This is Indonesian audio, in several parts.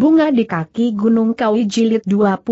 Bunga di kaki Gunung Kawi Jilid 25.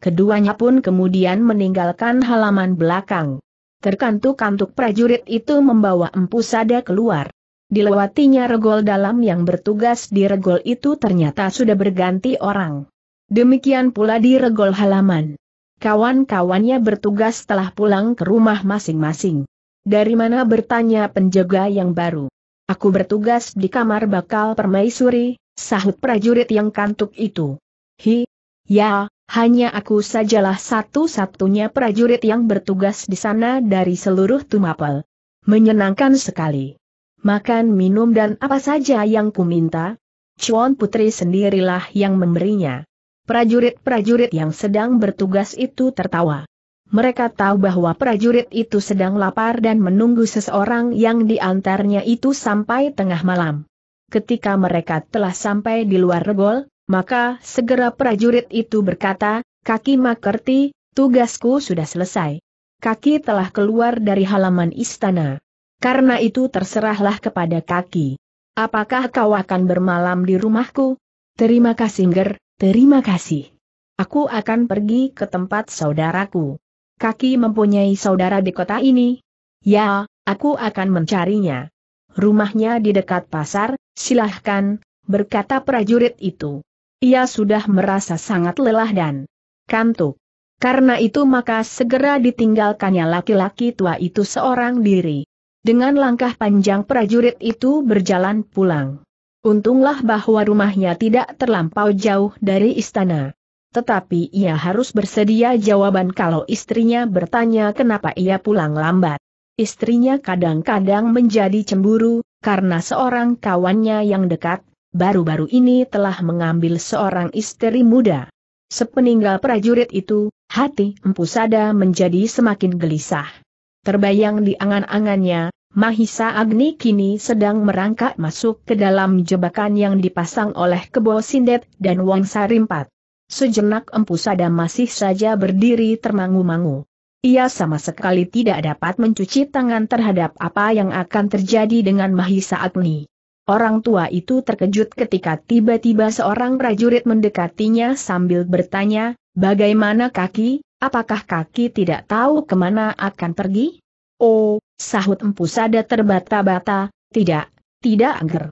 Keduanya pun kemudian meninggalkan halaman belakang. Terkantuk-kantuk prajurit itu membawa empu sada keluar. Dilewatinya regol dalam yang bertugas di regol itu ternyata sudah berganti orang. Demikian pula di regol halaman. Kawan-kawannya bertugas telah pulang ke rumah masing-masing. Dari mana bertanya penjaga yang baru. Aku bertugas di kamar bakal permaisuri, sahut prajurit yang kantuk itu. Hi, ya, hanya aku sajalah satu-satunya prajurit yang bertugas di sana dari seluruh Tumapel. Menyenangkan sekali. Makan, minum dan apa saja yang kuminta, Chuan Putri sendirilah yang memberinya. Prajurit-prajurit yang sedang bertugas itu tertawa. Mereka tahu bahwa prajurit itu sedang lapar dan menunggu seseorang yang diantarnya itu sampai tengah malam ketika mereka telah sampai di luar regol, maka segera prajurit itu berkata, kaki makerti, tugasku sudah selesai. Kaki telah keluar dari halaman istana. Karena itu terserahlah kepada kaki. Apakah kau akan bermalam di rumahku? Terima kasih Ger, terima kasih. Aku akan pergi ke tempat saudaraku. Kaki mempunyai saudara di kota ini. Ya, aku akan mencarinya rumahnya di dekat pasar, silahkan, berkata prajurit itu. Ia sudah merasa sangat lelah dan kantuk. Karena itu maka segera ditinggalkannya laki-laki tua itu seorang diri. Dengan langkah panjang prajurit itu berjalan pulang. Untunglah bahwa rumahnya tidak terlampau jauh dari istana. Tetapi ia harus bersedia jawaban kalau istrinya bertanya kenapa ia pulang lambat istrinya kadang-kadang menjadi cemburu, karena seorang kawannya yang dekat, baru-baru ini telah mengambil seorang istri muda. Sepeninggal prajurit itu, hati Empu Sada menjadi semakin gelisah. Terbayang di angan-angannya, Mahisa Agni kini sedang merangkak masuk ke dalam jebakan yang dipasang oleh Kebo Sindet dan Wong Sarimpat. Sejenak Empu Sada masih saja berdiri termangu-mangu. Ia sama sekali tidak dapat mencuci tangan terhadap apa yang akan terjadi dengan Mahisa Agni. Orang tua itu terkejut ketika tiba-tiba seorang prajurit mendekatinya sambil bertanya, bagaimana kaki, apakah kaki tidak tahu kemana akan pergi? Oh, sahut empu sada terbata-bata, tidak, tidak angger.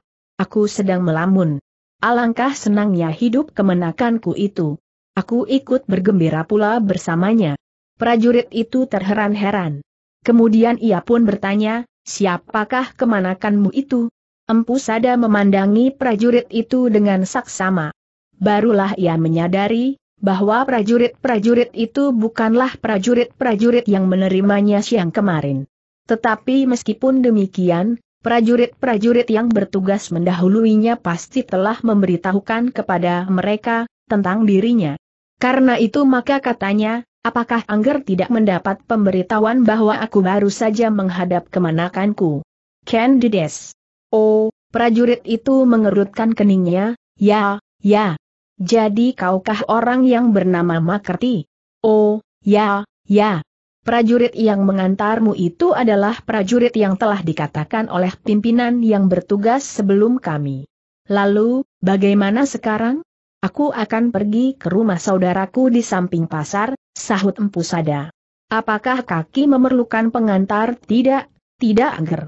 Aku sedang melamun. Alangkah senangnya hidup kemenakanku itu. Aku ikut bergembira pula bersamanya. Prajurit itu terheran-heran. Kemudian ia pun bertanya, siapakah kemanakanmu itu? Empu Sada memandangi prajurit itu dengan saksama. Barulah ia menyadari, bahwa prajurit-prajurit itu bukanlah prajurit-prajurit yang menerimanya siang kemarin. Tetapi meskipun demikian, prajurit-prajurit yang bertugas mendahuluinya pasti telah memberitahukan kepada mereka, tentang dirinya. Karena itu maka katanya, Apakah Angger tidak mendapat pemberitahuan bahwa aku baru saja menghadap kemanakanku? Candides. Oh, prajurit itu mengerutkan keningnya, ya, ya. Jadi kaukah orang yang bernama Makerti? Oh, ya, ya. Prajurit yang mengantarmu itu adalah prajurit yang telah dikatakan oleh pimpinan yang bertugas sebelum kami. Lalu, bagaimana sekarang? Aku akan pergi ke rumah saudaraku di samping pasar, sahut Empu Sada. Apakah kaki memerlukan pengantar? Tidak, tidak agar.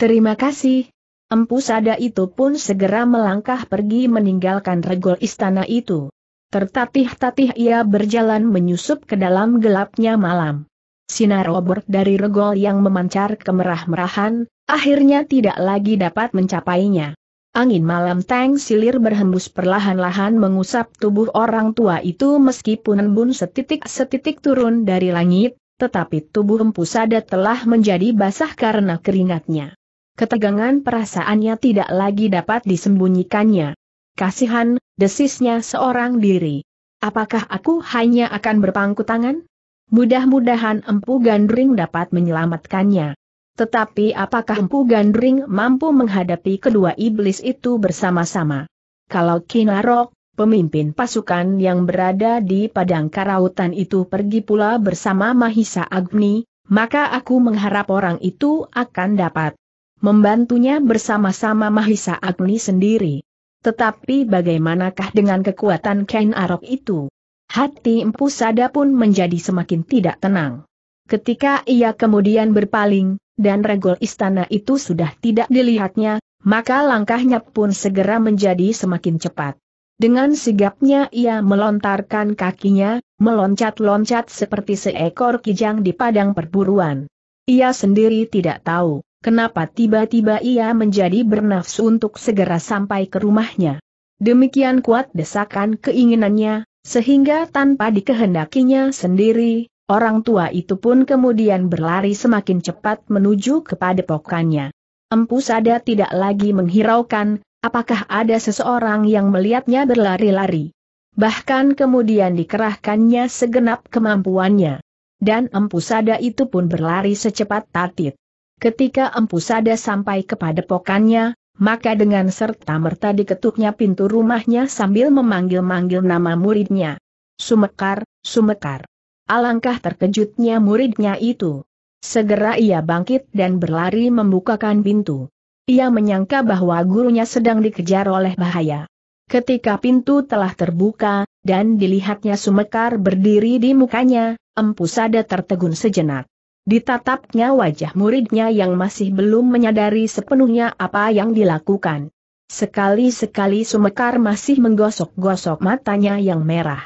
Terima kasih. Empu Sada itu pun segera melangkah pergi meninggalkan regol istana itu. Tertatih-tatih ia berjalan menyusup ke dalam gelapnya malam. Sinar obor dari regol yang memancar kemerah-merahan, akhirnya tidak lagi dapat mencapainya. Angin malam Tang Silir berhembus perlahan-lahan mengusap tubuh orang tua itu meskipun embun setitik-setitik turun dari langit, tetapi tubuh empu sada telah menjadi basah karena keringatnya. Ketegangan perasaannya tidak lagi dapat disembunyikannya. Kasihan, desisnya seorang diri. Apakah aku hanya akan berpangku tangan? Mudah-mudahan empu gandring dapat menyelamatkannya. Tetapi apakah Empu Gandring mampu menghadapi kedua iblis itu bersama-sama? Kalau Kinarok, pemimpin pasukan yang berada di padang karautan itu pergi pula bersama Mahisa Agni, maka aku mengharap orang itu akan dapat membantunya bersama-sama Mahisa Agni sendiri. Tetapi bagaimanakah dengan kekuatan Kinarok itu? Hati Empu Sada pun menjadi semakin tidak tenang. Ketika ia kemudian berpaling, dan regol istana itu sudah tidak dilihatnya, maka langkahnya pun segera menjadi semakin cepat. Dengan sigapnya ia melontarkan kakinya, meloncat-loncat seperti seekor kijang di padang perburuan. Ia sendiri tidak tahu, kenapa tiba-tiba ia menjadi bernafsu untuk segera sampai ke rumahnya. Demikian kuat desakan keinginannya, sehingga tanpa dikehendakinya sendiri, Orang tua itu pun kemudian berlari semakin cepat menuju kepada pokannya. Empu Sada tidak lagi menghiraukan, apakah ada seseorang yang melihatnya berlari-lari. Bahkan kemudian dikerahkannya segenap kemampuannya. Dan Empu Sada itu pun berlari secepat tatit. Ketika Empu Sada sampai kepada pokannya, maka dengan serta-merta diketuknya pintu rumahnya sambil memanggil-manggil nama muridnya. Sumekar, Sumekar. Alangkah terkejutnya muridnya itu. Segera ia bangkit dan berlari membukakan pintu. Ia menyangka bahwa gurunya sedang dikejar oleh bahaya. Ketika pintu telah terbuka, dan dilihatnya Sumekar berdiri di mukanya, empu sada tertegun sejenak. Ditatapnya wajah muridnya yang masih belum menyadari sepenuhnya apa yang dilakukan. Sekali-sekali Sumekar masih menggosok-gosok matanya yang merah.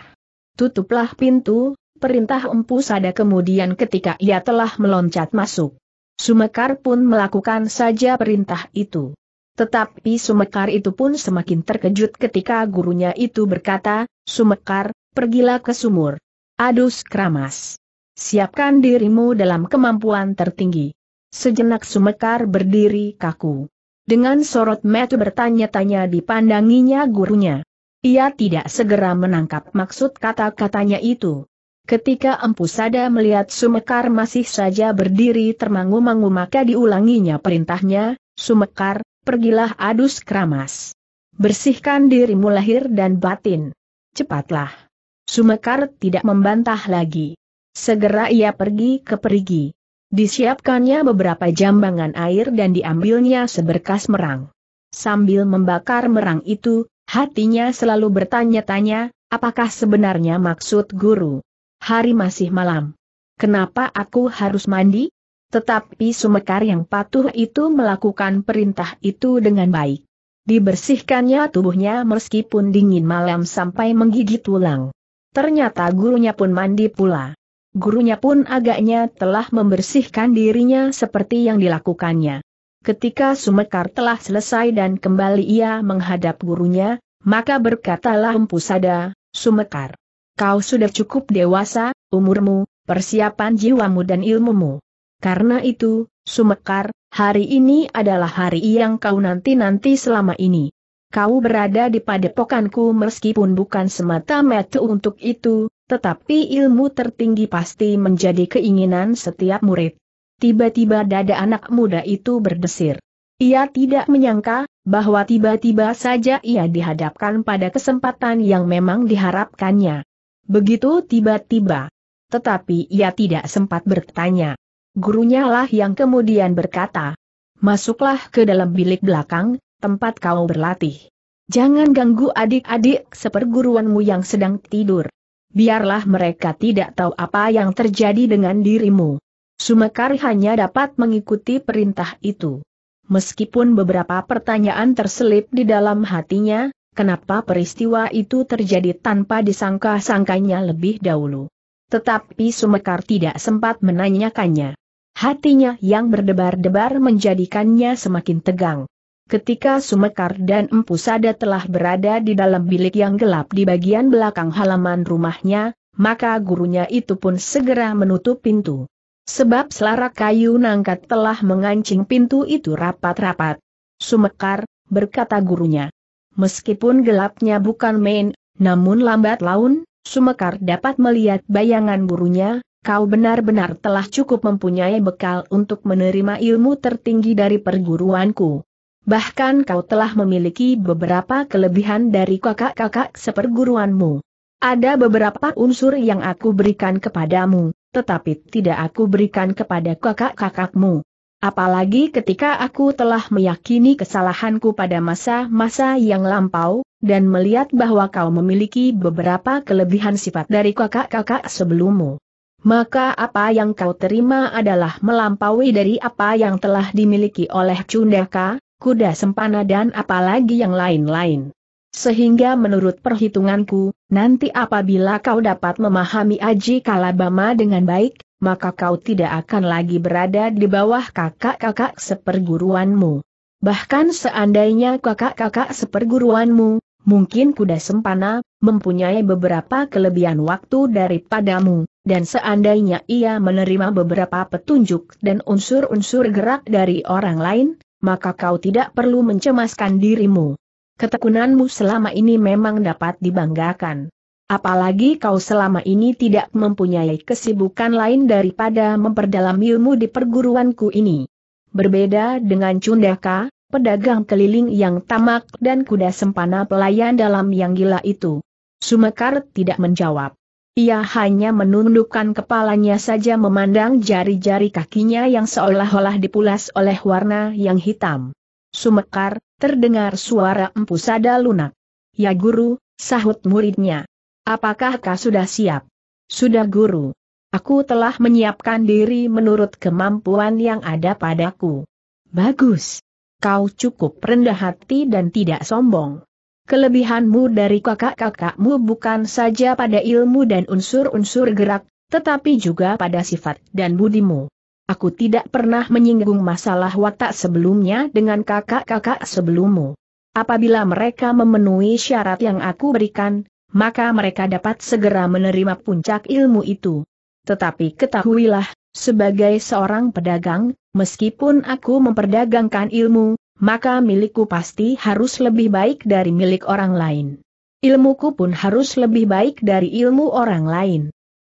Tutuplah pintu, Perintah empu sada kemudian ketika ia telah meloncat masuk. Sumekar pun melakukan saja perintah itu. Tetapi Sumekar itu pun semakin terkejut ketika gurunya itu berkata, Sumekar, pergilah ke sumur. Adus keramas. Siapkan dirimu dalam kemampuan tertinggi. Sejenak Sumekar berdiri kaku. Dengan sorot metu bertanya-tanya dipandanginya gurunya. Ia tidak segera menangkap maksud kata-katanya itu. Ketika Empu Sada melihat Sumekar masih saja berdiri termangu-mangu maka diulanginya perintahnya, Sumekar, pergilah adus keramas. Bersihkan dirimu lahir dan batin. Cepatlah. Sumekar tidak membantah lagi. Segera ia pergi ke perigi. Disiapkannya beberapa jambangan air dan diambilnya seberkas merang. Sambil membakar merang itu, hatinya selalu bertanya-tanya, apakah sebenarnya maksud guru? Hari masih malam. Kenapa aku harus mandi? Tetapi sumekar yang patuh itu melakukan perintah itu dengan baik. Dibersihkannya tubuhnya meskipun dingin malam sampai menggigit tulang. Ternyata gurunya pun mandi pula. Gurunya pun agaknya telah membersihkan dirinya seperti yang dilakukannya. Ketika Sumekar telah selesai dan kembali ia menghadap gurunya, maka berkatalah Empu Sada, Sumekar. Kau sudah cukup dewasa, umurmu, persiapan jiwamu dan ilmumu. Karena itu, Sumekar, hari ini adalah hari yang kau nanti-nanti selama ini. Kau berada di padepokanku meskipun bukan semata-mata untuk itu, tetapi ilmu tertinggi pasti menjadi keinginan setiap murid. Tiba-tiba dada anak muda itu berdesir. Ia tidak menyangka, bahwa tiba-tiba saja ia dihadapkan pada kesempatan yang memang diharapkannya. Begitu tiba-tiba. Tetapi ia tidak sempat bertanya. Gurunya lah yang kemudian berkata, Masuklah ke dalam bilik belakang, tempat kau berlatih. Jangan ganggu adik-adik seperguruanmu yang sedang tidur. Biarlah mereka tidak tahu apa yang terjadi dengan dirimu. Sumekar hanya dapat mengikuti perintah itu. Meskipun beberapa pertanyaan terselip di dalam hatinya, Kenapa peristiwa itu terjadi tanpa disangka-sangkanya lebih dahulu? Tetapi Sumekar tidak sempat menanyakannya. Hatinya yang berdebar-debar menjadikannya semakin tegang. Ketika Sumekar dan Empu Sada telah berada di dalam bilik yang gelap di bagian belakang halaman rumahnya, maka gurunya itu pun segera menutup pintu. Sebab selara kayu nangkat telah mengancing pintu itu rapat-rapat. Sumekar, berkata gurunya, Meskipun gelapnya bukan main, namun lambat laun, Sumekar dapat melihat bayangan gurunya, kau benar-benar telah cukup mempunyai bekal untuk menerima ilmu tertinggi dari perguruanku. Bahkan kau telah memiliki beberapa kelebihan dari kakak-kakak seperguruanmu. Ada beberapa unsur yang aku berikan kepadamu, tetapi tidak aku berikan kepada kakak-kakakmu apalagi ketika aku telah meyakini kesalahanku pada masa-masa yang lampau, dan melihat bahwa kau memiliki beberapa kelebihan sifat dari kakak-kakak sebelummu. Maka apa yang kau terima adalah melampaui dari apa yang telah dimiliki oleh Cundaka, kuda sempana dan apalagi yang lain-lain. Sehingga menurut perhitunganku, nanti apabila kau dapat memahami Aji Kalabama dengan baik, maka kau tidak akan lagi berada di bawah kakak-kakak seperguruanmu. Bahkan seandainya kakak-kakak seperguruanmu, mungkin kuda sempana, mempunyai beberapa kelebihan waktu daripadamu, dan seandainya ia menerima beberapa petunjuk dan unsur-unsur gerak dari orang lain, maka kau tidak perlu mencemaskan dirimu. Ketekunanmu selama ini memang dapat dibanggakan. Apalagi kau selama ini tidak mempunyai kesibukan lain daripada memperdalam ilmu di perguruanku ini. Berbeda dengan Cundaka, pedagang keliling yang tamak dan kuda sempana pelayan dalam yang gila itu. Sumekar tidak menjawab. Ia hanya menundukkan kepalanya saja memandang jari-jari kakinya yang seolah-olah dipulas oleh warna yang hitam. Sumekar, terdengar suara empusada lunak. Ya guru, sahut muridnya. Apakah kau sudah siap? Sudah guru. Aku telah menyiapkan diri menurut kemampuan yang ada padaku. Bagus. Kau cukup rendah hati dan tidak sombong. Kelebihanmu dari kakak-kakakmu bukan saja pada ilmu dan unsur-unsur gerak, tetapi juga pada sifat dan budimu. Aku tidak pernah menyinggung masalah watak sebelumnya dengan kakak-kakak sebelummu. Apabila mereka memenuhi syarat yang aku berikan, maka mereka dapat segera menerima puncak ilmu itu. Tetapi ketahuilah, sebagai seorang pedagang, meskipun aku memperdagangkan ilmu, maka milikku pasti harus lebih baik dari milik orang lain. Ilmuku pun harus lebih baik dari ilmu orang lain.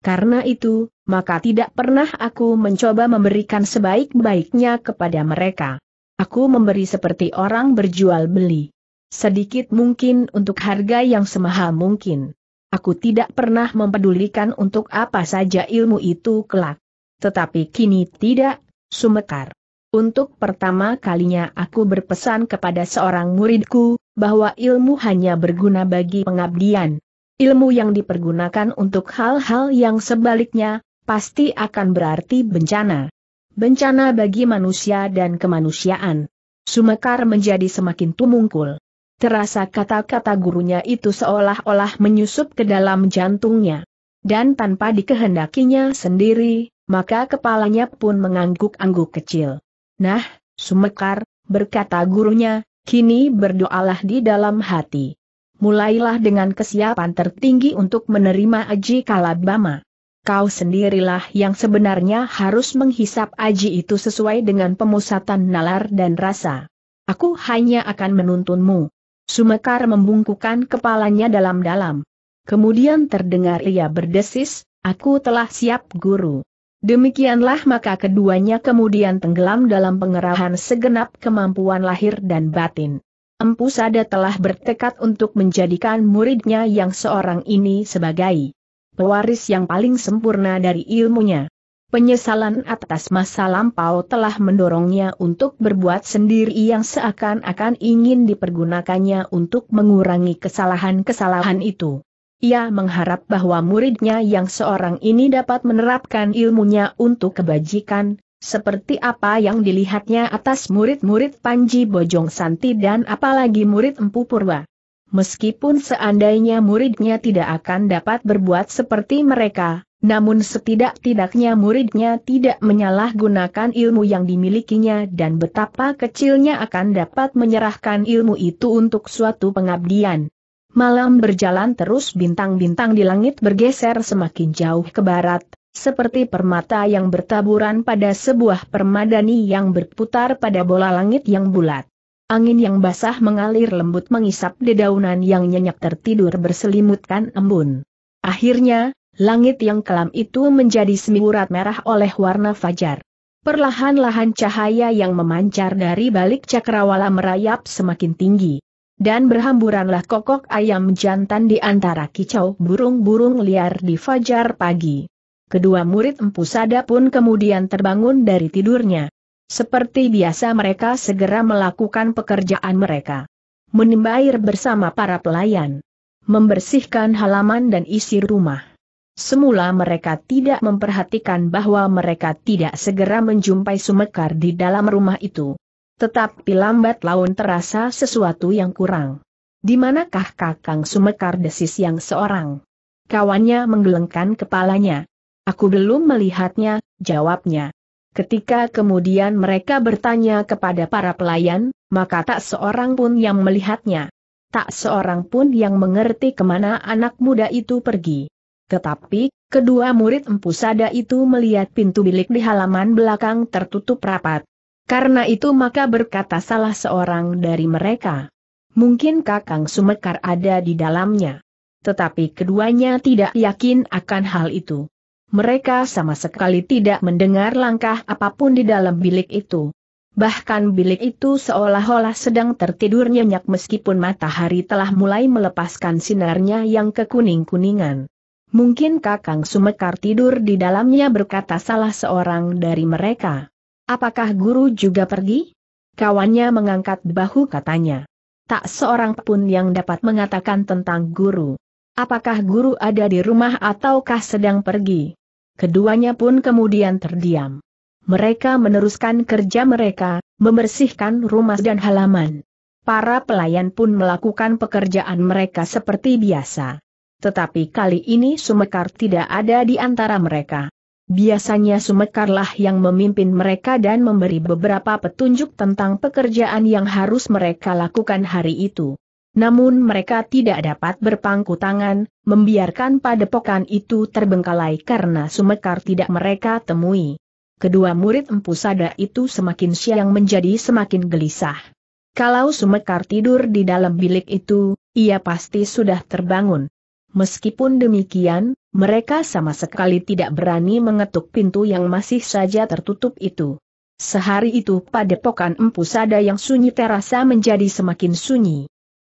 Karena itu, maka tidak pernah aku mencoba memberikan sebaik-baiknya kepada mereka. Aku memberi seperti orang berjual beli sedikit mungkin untuk harga yang semahal mungkin. Aku tidak pernah mempedulikan untuk apa saja ilmu itu kelak. Tetapi kini tidak, sumekar. Untuk pertama kalinya aku berpesan kepada seorang muridku, bahwa ilmu hanya berguna bagi pengabdian. Ilmu yang dipergunakan untuk hal-hal yang sebaliknya, pasti akan berarti bencana. Bencana bagi manusia dan kemanusiaan. Sumekar menjadi semakin tumungkul terasa kata-kata gurunya itu seolah-olah menyusup ke dalam jantungnya. Dan tanpa dikehendakinya sendiri, maka kepalanya pun mengangguk-angguk kecil. Nah, Sumekar, berkata gurunya, kini berdoalah di dalam hati. Mulailah dengan kesiapan tertinggi untuk menerima Aji Kalabama. Kau sendirilah yang sebenarnya harus menghisap Aji itu sesuai dengan pemusatan nalar dan rasa. Aku hanya akan menuntunmu. Sumekar membungkukan kepalanya dalam-dalam. Kemudian terdengar ia berdesis, aku telah siap guru. Demikianlah maka keduanya kemudian tenggelam dalam pengerahan segenap kemampuan lahir dan batin. Empu Sada telah bertekad untuk menjadikan muridnya yang seorang ini sebagai pewaris yang paling sempurna dari ilmunya. Penyesalan atas masa lampau telah mendorongnya untuk berbuat sendiri yang seakan-akan ingin dipergunakannya untuk mengurangi kesalahan-kesalahan itu. Ia mengharap bahwa muridnya yang seorang ini dapat menerapkan ilmunya untuk kebajikan, seperti apa yang dilihatnya atas murid-murid Panji Bojong Santi dan apalagi murid Empu Purwa. Meskipun seandainya muridnya tidak akan dapat berbuat seperti mereka, namun setidak-tidaknya muridnya tidak menyalahgunakan ilmu yang dimilikinya dan betapa kecilnya akan dapat menyerahkan ilmu itu untuk suatu pengabdian. Malam berjalan terus bintang-bintang di langit bergeser semakin jauh ke barat, seperti permata yang bertaburan pada sebuah permadani yang berputar pada bola langit yang bulat. Angin yang basah mengalir lembut mengisap dedaunan yang nyenyak tertidur berselimutkan embun. Akhirnya, langit yang kelam itu menjadi semburat merah oleh warna fajar. Perlahan-lahan cahaya yang memancar dari balik cakrawala merayap semakin tinggi. Dan berhamburanlah kokok ayam jantan di antara kicau burung-burung liar di fajar pagi. Kedua murid Empu Sada pun kemudian terbangun dari tidurnya. Seperti biasa mereka segera melakukan pekerjaan mereka. Menimba air bersama para pelayan. Membersihkan halaman dan isi rumah Semula mereka tidak memperhatikan bahwa mereka tidak segera menjumpai Sumekar di dalam rumah itu. Tetapi lambat laun terasa sesuatu yang kurang. Di manakah Kakang Sumekar desis yang seorang? Kawannya menggelengkan kepalanya. Aku belum melihatnya, jawabnya. Ketika kemudian mereka bertanya kepada para pelayan, maka tak seorang pun yang melihatnya. Tak seorang pun yang mengerti kemana anak muda itu pergi. Tetapi, kedua murid Empu Sada itu melihat pintu bilik di halaman belakang tertutup rapat. Karena itu maka berkata salah seorang dari mereka. Mungkin Kakang Sumekar ada di dalamnya. Tetapi keduanya tidak yakin akan hal itu. Mereka sama sekali tidak mendengar langkah apapun di dalam bilik itu. Bahkan bilik itu seolah-olah sedang tertidur nyenyak meskipun matahari telah mulai melepaskan sinarnya yang kekuning-kuningan. Mungkin Kakang Sumekar tidur di dalamnya berkata salah seorang dari mereka. Apakah guru juga pergi? Kawannya mengangkat bahu katanya. Tak seorang pun yang dapat mengatakan tentang guru. Apakah guru ada di rumah ataukah sedang pergi? Keduanya pun kemudian terdiam. Mereka meneruskan kerja mereka, membersihkan rumah dan halaman. Para pelayan pun melakukan pekerjaan mereka seperti biasa. Tetapi kali ini Sumekar tidak ada di antara mereka. Biasanya Sumekarlah yang memimpin mereka dan memberi beberapa petunjuk tentang pekerjaan yang harus mereka lakukan hari itu. Namun mereka tidak dapat berpangku tangan, membiarkan padepokan itu terbengkalai karena Sumekar tidak mereka temui. Kedua murid Empu Sada itu semakin siang menjadi semakin gelisah. Kalau Sumekar tidur di dalam bilik itu, ia pasti sudah terbangun. Meskipun demikian, mereka sama sekali tidak berani mengetuk pintu yang masih saja tertutup itu. Sehari itu padepokan Empu Sada yang sunyi terasa menjadi semakin sunyi.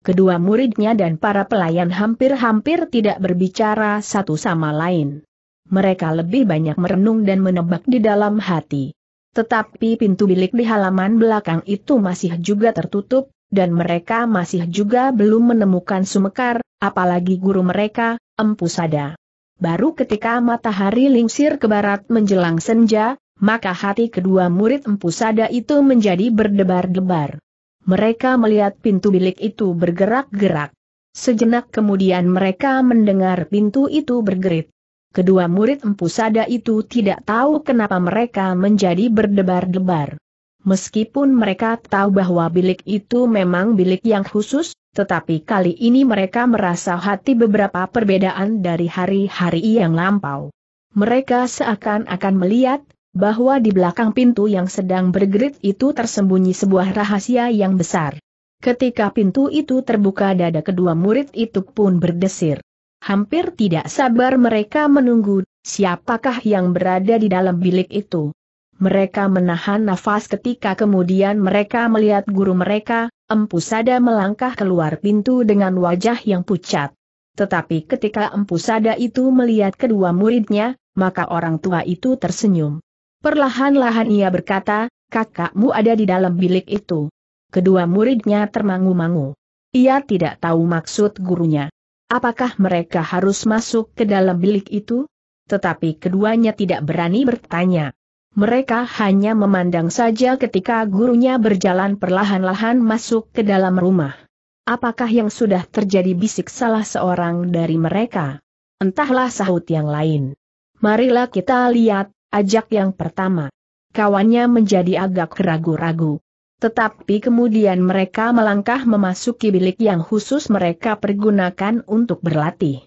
Kedua muridnya dan para pelayan hampir-hampir tidak berbicara satu sama lain. Mereka lebih banyak merenung dan menebak di dalam hati. Tetapi pintu bilik di halaman belakang itu masih juga tertutup, dan mereka masih juga belum menemukan Sumekar, apalagi guru mereka, Empu Sada. Baru ketika matahari lingsir ke barat menjelang senja, maka hati kedua murid Empu Sada itu menjadi berdebar-debar. Mereka melihat pintu bilik itu bergerak-gerak. Sejenak kemudian mereka mendengar pintu itu bergerit. Kedua murid Empu Sada itu tidak tahu kenapa mereka menjadi berdebar-debar. Meskipun mereka tahu bahwa bilik itu memang bilik yang khusus, tetapi kali ini mereka merasa hati beberapa perbedaan dari hari-hari yang lampau. Mereka seakan-akan melihat bahwa di belakang pintu yang sedang bergerit itu tersembunyi sebuah rahasia yang besar. Ketika pintu itu terbuka dada kedua murid itu pun berdesir. Hampir tidak sabar mereka menunggu, siapakah yang berada di dalam bilik itu mereka menahan nafas ketika kemudian mereka melihat guru mereka, Empu Sada melangkah keluar pintu dengan wajah yang pucat. Tetapi ketika Empu Sada itu melihat kedua muridnya, maka orang tua itu tersenyum. Perlahan-lahan ia berkata, kakakmu ada di dalam bilik itu. Kedua muridnya termangu-mangu. Ia tidak tahu maksud gurunya. Apakah mereka harus masuk ke dalam bilik itu? Tetapi keduanya tidak berani bertanya mereka hanya memandang saja ketika gurunya berjalan perlahan-lahan masuk ke dalam rumah. Apakah yang sudah terjadi bisik salah seorang dari mereka? Entahlah sahut yang lain. Marilah kita lihat, ajak yang pertama. Kawannya menjadi agak ragu-ragu. Tetapi kemudian mereka melangkah memasuki bilik yang khusus mereka pergunakan untuk berlatih.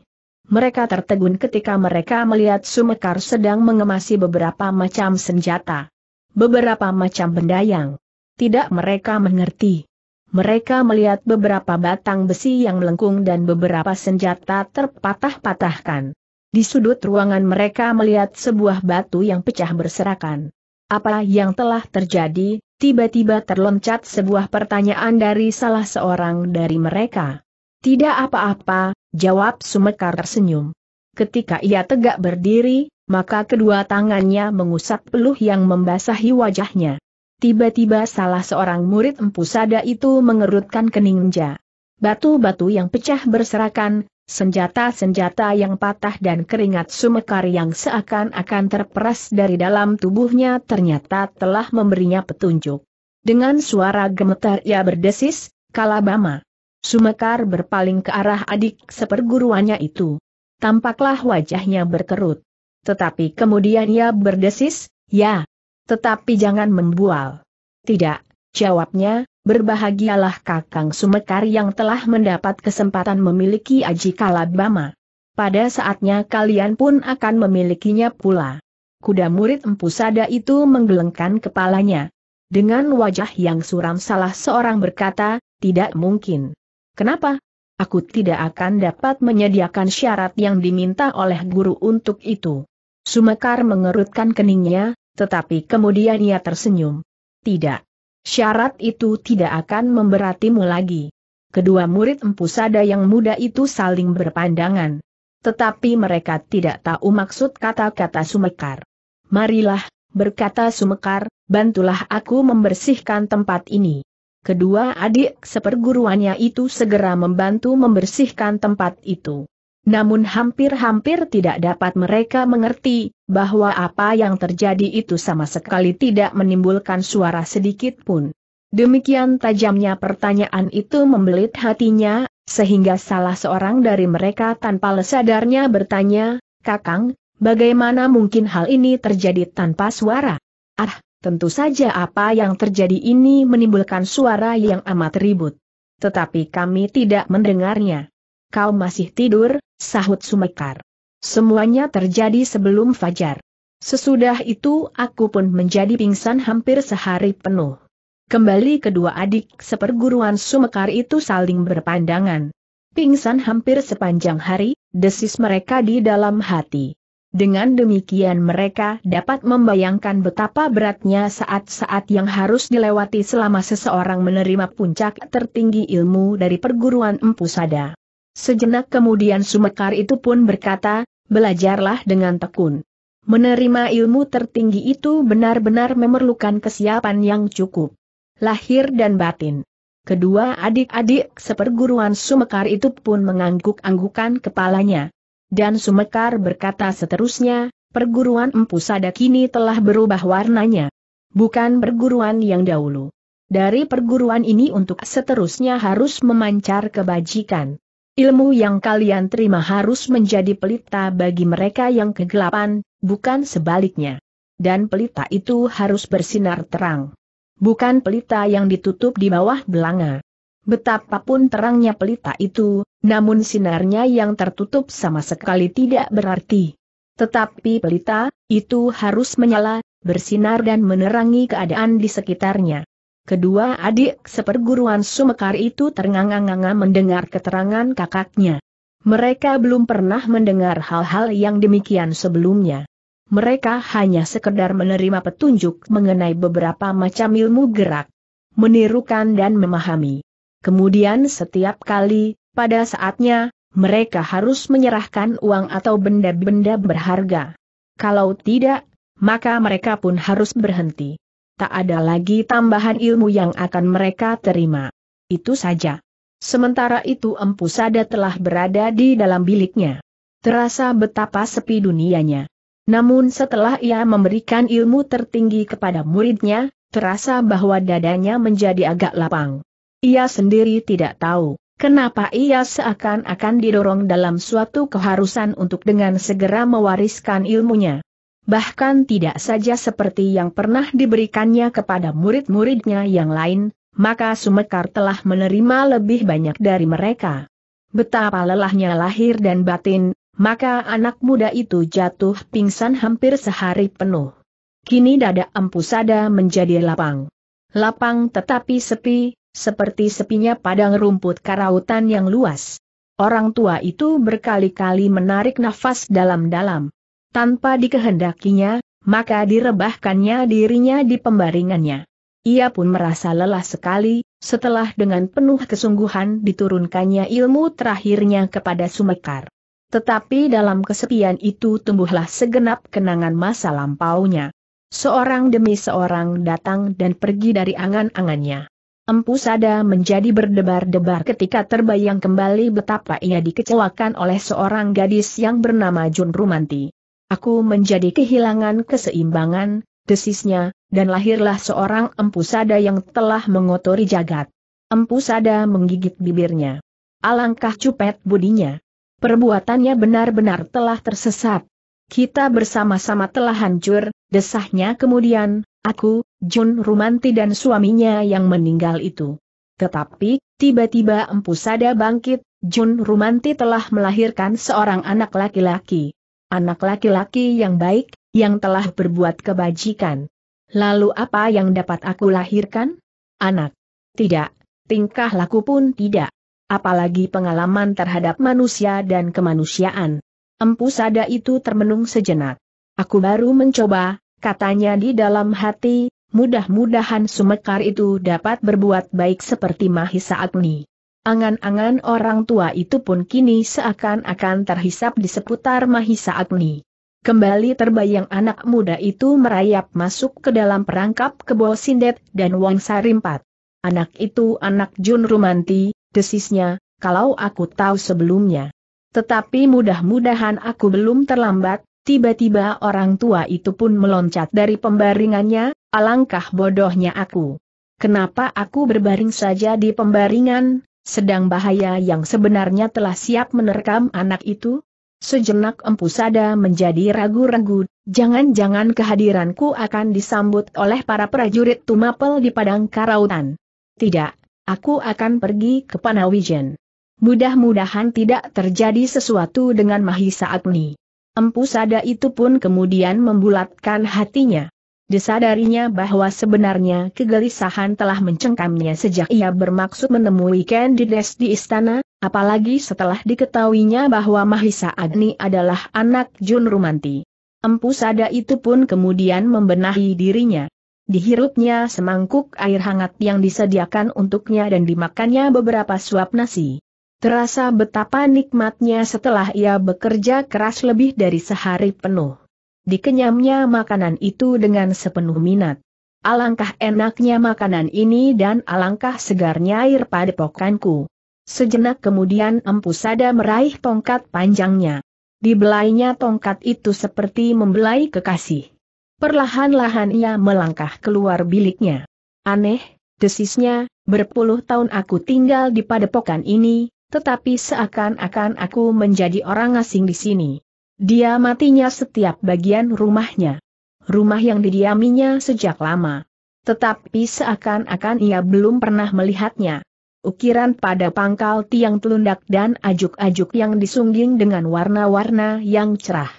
Mereka tertegun ketika mereka melihat Sumekar sedang mengemasi beberapa macam senjata. Beberapa macam benda yang tidak mereka mengerti. Mereka melihat beberapa batang besi yang melengkung dan beberapa senjata terpatah-patahkan. Di sudut ruangan mereka melihat sebuah batu yang pecah berserakan. Apa yang telah terjadi, tiba-tiba terloncat sebuah pertanyaan dari salah seorang dari mereka. Tidak apa-apa, jawab Sumekar tersenyum. Ketika ia tegak berdiri, maka kedua tangannya mengusap peluh yang membasahi wajahnya. Tiba-tiba salah seorang murid empu sada itu mengerutkan keningnya. Batu-batu yang pecah berserakan, senjata-senjata yang patah dan keringat sumekar yang seakan-akan terperas dari dalam tubuhnya ternyata telah memberinya petunjuk. Dengan suara gemetar ia berdesis, Kalabama. Sumekar berpaling ke arah adik seperguruannya itu. Tampaklah wajahnya berkerut. Tetapi kemudian ia berdesis, ya. Tetapi jangan membual. Tidak, jawabnya, berbahagialah Kakang Sumekar yang telah mendapat kesempatan memiliki Aji Kalabama. Pada saatnya kalian pun akan memilikinya pula. Kuda murid Empu Sada itu menggelengkan kepalanya. Dengan wajah yang suram salah seorang berkata, tidak mungkin. Kenapa? Aku tidak akan dapat menyediakan syarat yang diminta oleh guru untuk itu. Sumekar mengerutkan keningnya, tetapi kemudian ia tersenyum. Tidak. Syarat itu tidak akan memberatimu lagi. Kedua murid empu sada yang muda itu saling berpandangan. Tetapi mereka tidak tahu maksud kata-kata Sumekar. Marilah, berkata Sumekar, bantulah aku membersihkan tempat ini. Kedua adik seperguruannya itu segera membantu membersihkan tempat itu. Namun hampir-hampir tidak dapat mereka mengerti, bahwa apa yang terjadi itu sama sekali tidak menimbulkan suara sedikit pun. Demikian tajamnya pertanyaan itu membelit hatinya, sehingga salah seorang dari mereka tanpa sadarnya bertanya, Kakang, bagaimana mungkin hal ini terjadi tanpa suara? Ah, Tentu saja apa yang terjadi ini menimbulkan suara yang amat ribut. Tetapi kami tidak mendengarnya. Kau masih tidur, sahut Sumekar. Semuanya terjadi sebelum fajar. Sesudah itu aku pun menjadi pingsan hampir sehari penuh. Kembali kedua adik seperguruan Sumekar itu saling berpandangan. Pingsan hampir sepanjang hari, desis mereka di dalam hati. Dengan demikian mereka dapat membayangkan betapa beratnya saat-saat yang harus dilewati selama seseorang menerima puncak tertinggi ilmu dari perguruan Empu Sada. Sejenak kemudian Sumekar itu pun berkata, belajarlah dengan tekun. Menerima ilmu tertinggi itu benar-benar memerlukan kesiapan yang cukup. Lahir dan batin. Kedua adik-adik seperguruan Sumekar itu pun mengangguk-anggukan kepalanya. Dan Sumekar berkata seterusnya, perguruan Empu Sada kini telah berubah warnanya. Bukan perguruan yang dahulu. Dari perguruan ini untuk seterusnya harus memancar kebajikan. Ilmu yang kalian terima harus menjadi pelita bagi mereka yang kegelapan, bukan sebaliknya. Dan pelita itu harus bersinar terang. Bukan pelita yang ditutup di bawah belanga. Betapapun terangnya pelita itu, namun sinarnya yang tertutup sama sekali tidak berarti. Tetapi pelita, itu harus menyala, bersinar dan menerangi keadaan di sekitarnya. Kedua adik seperguruan Sumekar itu ternganga-nganga mendengar keterangan kakaknya. Mereka belum pernah mendengar hal-hal yang demikian sebelumnya. Mereka hanya sekedar menerima petunjuk mengenai beberapa macam ilmu gerak, menirukan dan memahami. Kemudian setiap kali, pada saatnya, mereka harus menyerahkan uang atau benda-benda berharga. Kalau tidak, maka mereka pun harus berhenti. Tak ada lagi tambahan ilmu yang akan mereka terima. Itu saja. Sementara itu Empu Sada telah berada di dalam biliknya. Terasa betapa sepi dunianya. Namun setelah ia memberikan ilmu tertinggi kepada muridnya, terasa bahwa dadanya menjadi agak lapang. Ia sendiri tidak tahu, kenapa ia seakan-akan didorong dalam suatu keharusan untuk dengan segera mewariskan ilmunya. Bahkan tidak saja seperti yang pernah diberikannya kepada murid-muridnya yang lain, maka Sumekar telah menerima lebih banyak dari mereka. Betapa lelahnya lahir dan batin, maka anak muda itu jatuh pingsan hampir sehari penuh. Kini dada empusada menjadi lapang. Lapang tetapi sepi, seperti sepinya padang rumput karautan yang luas. Orang tua itu berkali-kali menarik nafas dalam-dalam. Tanpa dikehendakinya, maka direbahkannya dirinya di pembaringannya. Ia pun merasa lelah sekali, setelah dengan penuh kesungguhan diturunkannya ilmu terakhirnya kepada Sumekar. Tetapi dalam kesepian itu tumbuhlah segenap kenangan masa lampaunya. Seorang demi seorang datang dan pergi dari angan-angannya. Empu Sada menjadi berdebar-debar ketika terbayang kembali betapa ia dikecewakan oleh seorang gadis yang bernama Jun Rumanti. Aku menjadi kehilangan keseimbangan, desisnya, dan lahirlah seorang Empu Sada yang telah mengotori jagat. Empu Sada menggigit bibirnya. Alangkah cupet budinya. Perbuatannya benar-benar telah tersesat. Kita bersama-sama telah hancur, desahnya kemudian, aku, Jun Rumanti dan suaminya yang meninggal itu. Tetapi, tiba-tiba Empu Sada bangkit, Jun Rumanti telah melahirkan seorang anak laki-laki. Anak laki-laki yang baik, yang telah berbuat kebajikan. Lalu apa yang dapat aku lahirkan? Anak. Tidak, tingkah laku pun tidak. Apalagi pengalaman terhadap manusia dan kemanusiaan. Empu Sada itu termenung sejenak. Aku baru mencoba, katanya di dalam hati, Mudah-mudahan Sumekar itu dapat berbuat baik seperti Mahisa Agni. Angan-angan orang tua itu pun kini seakan-akan terhisap di seputar Mahisa Agni. Kembali terbayang anak muda itu merayap masuk ke dalam perangkap kebo sindet dan wangsa rimpat. Anak itu anak Jun Rumanti, desisnya, kalau aku tahu sebelumnya. Tetapi mudah-mudahan aku belum terlambat, Tiba-tiba orang tua itu pun meloncat dari pembaringannya, alangkah bodohnya aku. Kenapa aku berbaring saja di pembaringan, sedang bahaya yang sebenarnya telah siap menerkam anak itu? Sejenak Empu Sada menjadi ragu-ragu, jangan-jangan kehadiranku akan disambut oleh para prajurit Tumapel di Padang Karautan. Tidak, aku akan pergi ke Panawijen. Mudah-mudahan tidak terjadi sesuatu dengan Mahisa Agni. Empu Sada itu pun kemudian membulatkan hatinya. Disadarinya bahwa sebenarnya kegelisahan telah mencengkamnya sejak ia bermaksud menemui Candides di istana, apalagi setelah diketahuinya bahwa Mahisa Agni adalah anak Jun Rumanti. Empu Sada itu pun kemudian membenahi dirinya. Dihirupnya semangkuk air hangat yang disediakan untuknya dan dimakannya beberapa suap nasi. Terasa betapa nikmatnya setelah ia bekerja keras lebih dari sehari penuh. Dikenyamnya makanan itu dengan sepenuh minat. Alangkah enaknya makanan ini dan alangkah segarnya air pada pokanku. Sejenak kemudian Empu Sada meraih tongkat panjangnya. Dibelainya tongkat itu seperti membelai kekasih. Perlahan-lahan ia melangkah keluar biliknya. Aneh, desisnya, berpuluh tahun aku tinggal di padepokan ini, tetapi seakan-akan aku menjadi orang asing di sini. Dia matinya setiap bagian rumahnya. Rumah yang didiaminya sejak lama. Tetapi seakan-akan ia belum pernah melihatnya. Ukiran pada pangkal tiang telundak dan ajuk-ajuk yang disungging dengan warna-warna yang cerah.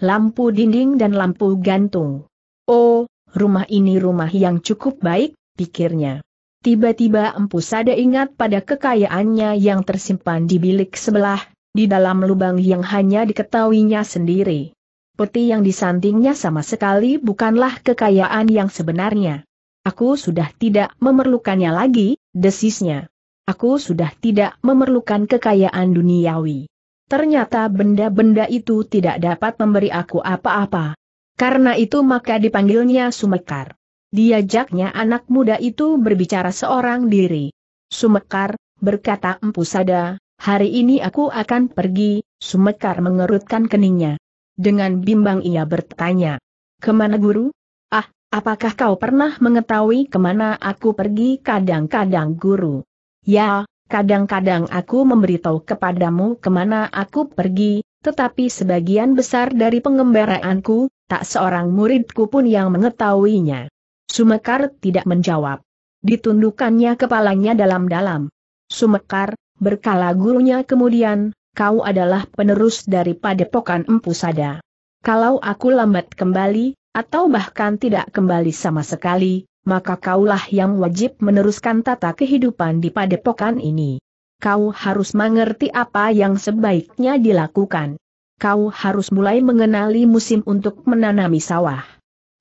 Lampu dinding dan lampu gantung. Oh, rumah ini rumah yang cukup baik, pikirnya. Tiba-tiba Empu Sada ingat pada kekayaannya yang tersimpan di bilik sebelah, di dalam lubang yang hanya diketahuinya sendiri. Peti yang disantingnya sama sekali bukanlah kekayaan yang sebenarnya. Aku sudah tidak memerlukannya lagi, desisnya. Aku sudah tidak memerlukan kekayaan duniawi. Ternyata benda-benda itu tidak dapat memberi aku apa-apa. Karena itu maka dipanggilnya Sumekar. Diajaknya anak muda itu berbicara seorang diri. Sumekar, berkata Empu Sada, hari ini aku akan pergi, Sumekar mengerutkan keningnya. Dengan bimbang ia bertanya, kemana guru? Ah, apakah kau pernah mengetahui kemana aku pergi kadang-kadang guru? Ya, kadang-kadang aku memberitahu kepadamu kemana aku pergi, tetapi sebagian besar dari pengembaraanku, tak seorang muridku pun yang mengetahuinya. Sumekar tidak menjawab. Ditundukannya kepalanya dalam-dalam. Sumekar, berkala gurunya kemudian, kau adalah penerus dari padepokan Empu Sada. Kalau aku lambat kembali, atau bahkan tidak kembali sama sekali, maka kaulah yang wajib meneruskan tata kehidupan di padepokan ini. Kau harus mengerti apa yang sebaiknya dilakukan. Kau harus mulai mengenali musim untuk menanami sawah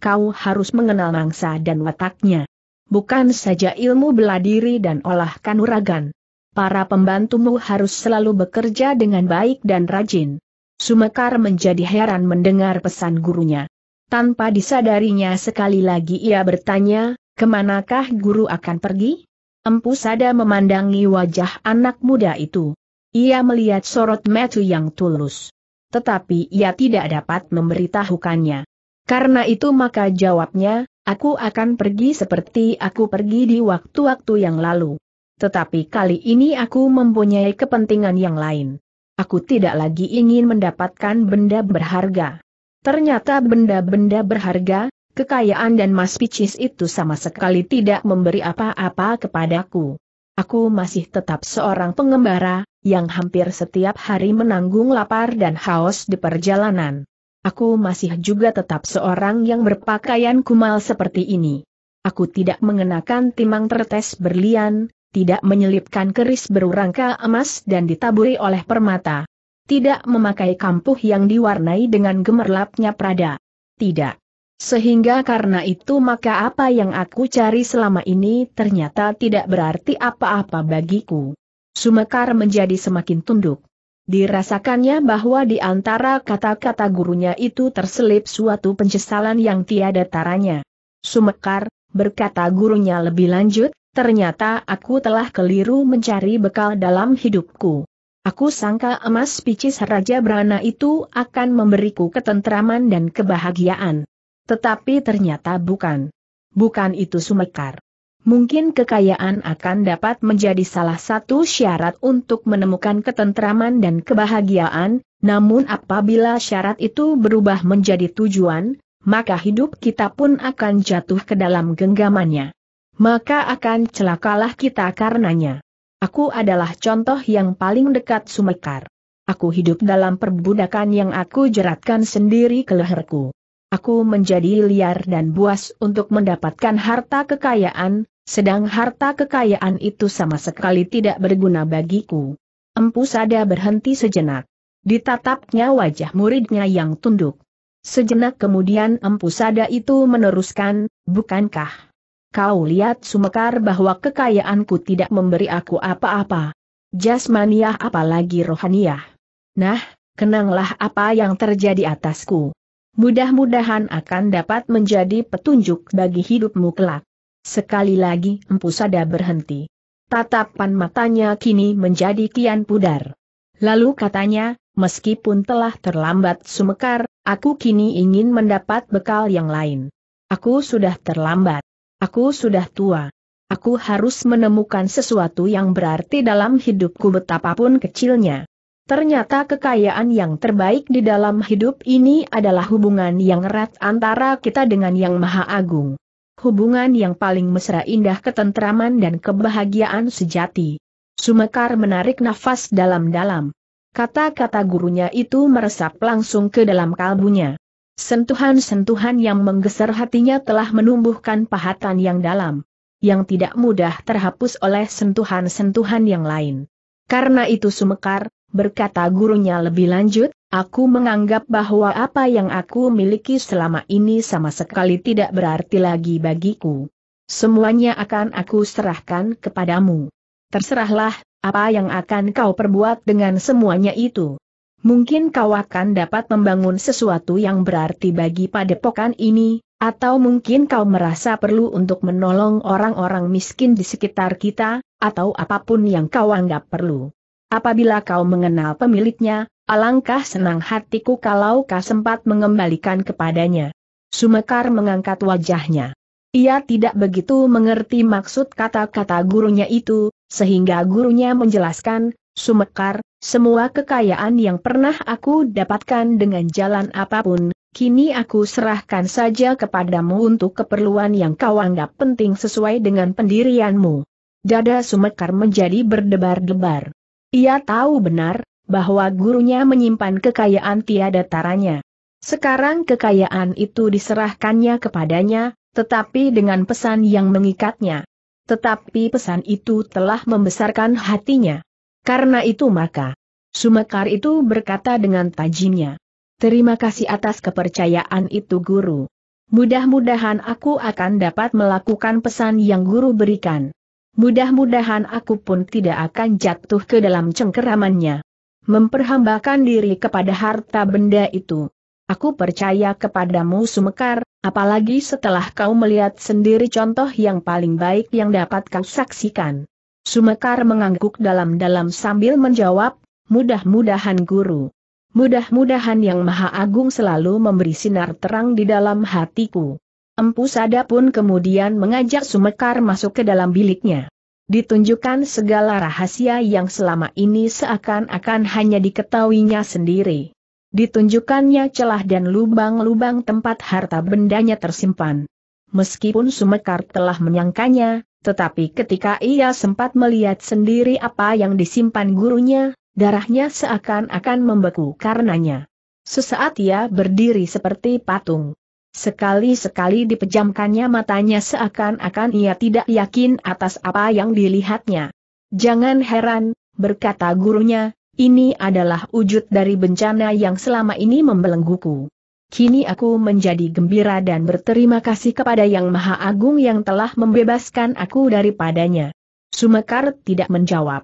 kau harus mengenal mangsa dan wataknya. Bukan saja ilmu bela diri dan olah kanuragan. Para pembantumu harus selalu bekerja dengan baik dan rajin. Sumekar menjadi heran mendengar pesan gurunya. Tanpa disadarinya sekali lagi ia bertanya, kemanakah guru akan pergi? Empu Sada memandangi wajah anak muda itu. Ia melihat sorot metu yang tulus. Tetapi ia tidak dapat memberitahukannya. Karena itu maka jawabnya, aku akan pergi seperti aku pergi di waktu-waktu yang lalu. Tetapi kali ini aku mempunyai kepentingan yang lain. Aku tidak lagi ingin mendapatkan benda berharga. Ternyata benda-benda berharga, kekayaan dan mas picis itu sama sekali tidak memberi apa-apa kepadaku. Aku masih tetap seorang pengembara, yang hampir setiap hari menanggung lapar dan haus di perjalanan. Aku masih juga tetap seorang yang berpakaian kumal seperti ini. Aku tidak mengenakan timang tertes berlian, tidak menyelipkan keris berurangka emas dan ditaburi oleh permata. Tidak memakai kampuh yang diwarnai dengan gemerlapnya Prada. Tidak. Sehingga karena itu maka apa yang aku cari selama ini ternyata tidak berarti apa-apa bagiku. Sumekar menjadi semakin tunduk. Dirasakannya bahwa di antara kata-kata gurunya itu terselip suatu penyesalan yang tiada taranya. Sumekar, berkata gurunya lebih lanjut, ternyata aku telah keliru mencari bekal dalam hidupku. Aku sangka emas picis Raja Brana itu akan memberiku ketentraman dan kebahagiaan. Tetapi ternyata bukan. Bukan itu Sumekar. Mungkin kekayaan akan dapat menjadi salah satu syarat untuk menemukan ketentraman dan kebahagiaan, namun apabila syarat itu berubah menjadi tujuan, maka hidup kita pun akan jatuh ke dalam genggamannya. Maka akan celakalah kita karenanya. Aku adalah contoh yang paling dekat Sumekar. Aku hidup dalam perbudakan yang aku jeratkan sendiri ke leherku. Aku menjadi liar dan buas untuk mendapatkan harta kekayaan, sedang harta kekayaan itu sama sekali tidak berguna bagiku. Empu Sada berhenti sejenak. Ditatapnya wajah muridnya yang tunduk. Sejenak kemudian Empu Sada itu meneruskan, bukankah? Kau lihat sumekar bahwa kekayaanku tidak memberi aku apa-apa. Jasmaniah apalagi rohaniah. Nah, kenanglah apa yang terjadi atasku. Mudah-mudahan akan dapat menjadi petunjuk bagi hidupmu kelak. Sekali lagi Empu Sada berhenti. Tatapan matanya kini menjadi kian pudar. Lalu katanya, meskipun telah terlambat sumekar, aku kini ingin mendapat bekal yang lain. Aku sudah terlambat. Aku sudah tua. Aku harus menemukan sesuatu yang berarti dalam hidupku betapapun kecilnya. Ternyata kekayaan yang terbaik di dalam hidup ini adalah hubungan yang erat antara kita dengan Yang Maha Agung hubungan yang paling mesra indah ketentraman dan kebahagiaan sejati. Sumekar menarik nafas dalam-dalam. Kata-kata gurunya itu meresap langsung ke dalam kalbunya. Sentuhan-sentuhan yang menggeser hatinya telah menumbuhkan pahatan yang dalam, yang tidak mudah terhapus oleh sentuhan-sentuhan yang lain. Karena itu Sumekar, berkata gurunya lebih lanjut, Aku menganggap bahwa apa yang aku miliki selama ini sama sekali tidak berarti lagi bagiku. Semuanya akan aku serahkan kepadamu. Terserahlah, apa yang akan kau perbuat dengan semuanya itu. Mungkin kau akan dapat membangun sesuatu yang berarti bagi padepokan ini, atau mungkin kau merasa perlu untuk menolong orang-orang miskin di sekitar kita, atau apapun yang kau anggap perlu. Apabila kau mengenal pemiliknya, Alangkah senang hatiku kalau kau sempat mengembalikan kepadanya. Sumekar mengangkat wajahnya. Ia tidak begitu mengerti maksud kata-kata gurunya itu, sehingga gurunya menjelaskan, Sumekar, semua kekayaan yang pernah aku dapatkan dengan jalan apapun, kini aku serahkan saja kepadamu untuk keperluan yang kau anggap penting sesuai dengan pendirianmu. Dada Sumekar menjadi berdebar-debar. Ia tahu benar, bahwa gurunya menyimpan kekayaan tiada taranya. Sekarang kekayaan itu diserahkannya kepadanya, tetapi dengan pesan yang mengikatnya. Tetapi pesan itu telah membesarkan hatinya. Karena itu maka, Sumekar itu berkata dengan tajinya, Terima kasih atas kepercayaan itu guru. Mudah-mudahan aku akan dapat melakukan pesan yang guru berikan. Mudah-mudahan aku pun tidak akan jatuh ke dalam cengkeramannya memperhambakan diri kepada harta benda itu. Aku percaya kepadamu Sumekar, apalagi setelah kau melihat sendiri contoh yang paling baik yang dapat kau saksikan. Sumekar mengangguk dalam-dalam sambil menjawab, mudah-mudahan guru. Mudah-mudahan Yang Maha Agung selalu memberi sinar terang di dalam hatiku. Empu Sada pun kemudian mengajak Sumekar masuk ke dalam biliknya. Ditunjukkan segala rahasia yang selama ini seakan-akan hanya diketahuinya sendiri. Ditunjukkannya celah dan lubang-lubang tempat harta bendanya tersimpan. Meskipun Sumekar telah menyangkanya, tetapi ketika ia sempat melihat sendiri apa yang disimpan gurunya, darahnya seakan-akan membeku karenanya. Sesaat ia berdiri seperti patung. Sekali-sekali dipejamkannya matanya seakan-akan ia tidak yakin atas apa yang dilihatnya. Jangan heran, berkata gurunya, ini adalah wujud dari bencana yang selama ini membelengguku. Kini aku menjadi gembira dan berterima kasih kepada Yang Maha Agung yang telah membebaskan aku daripadanya. Sumekar tidak menjawab.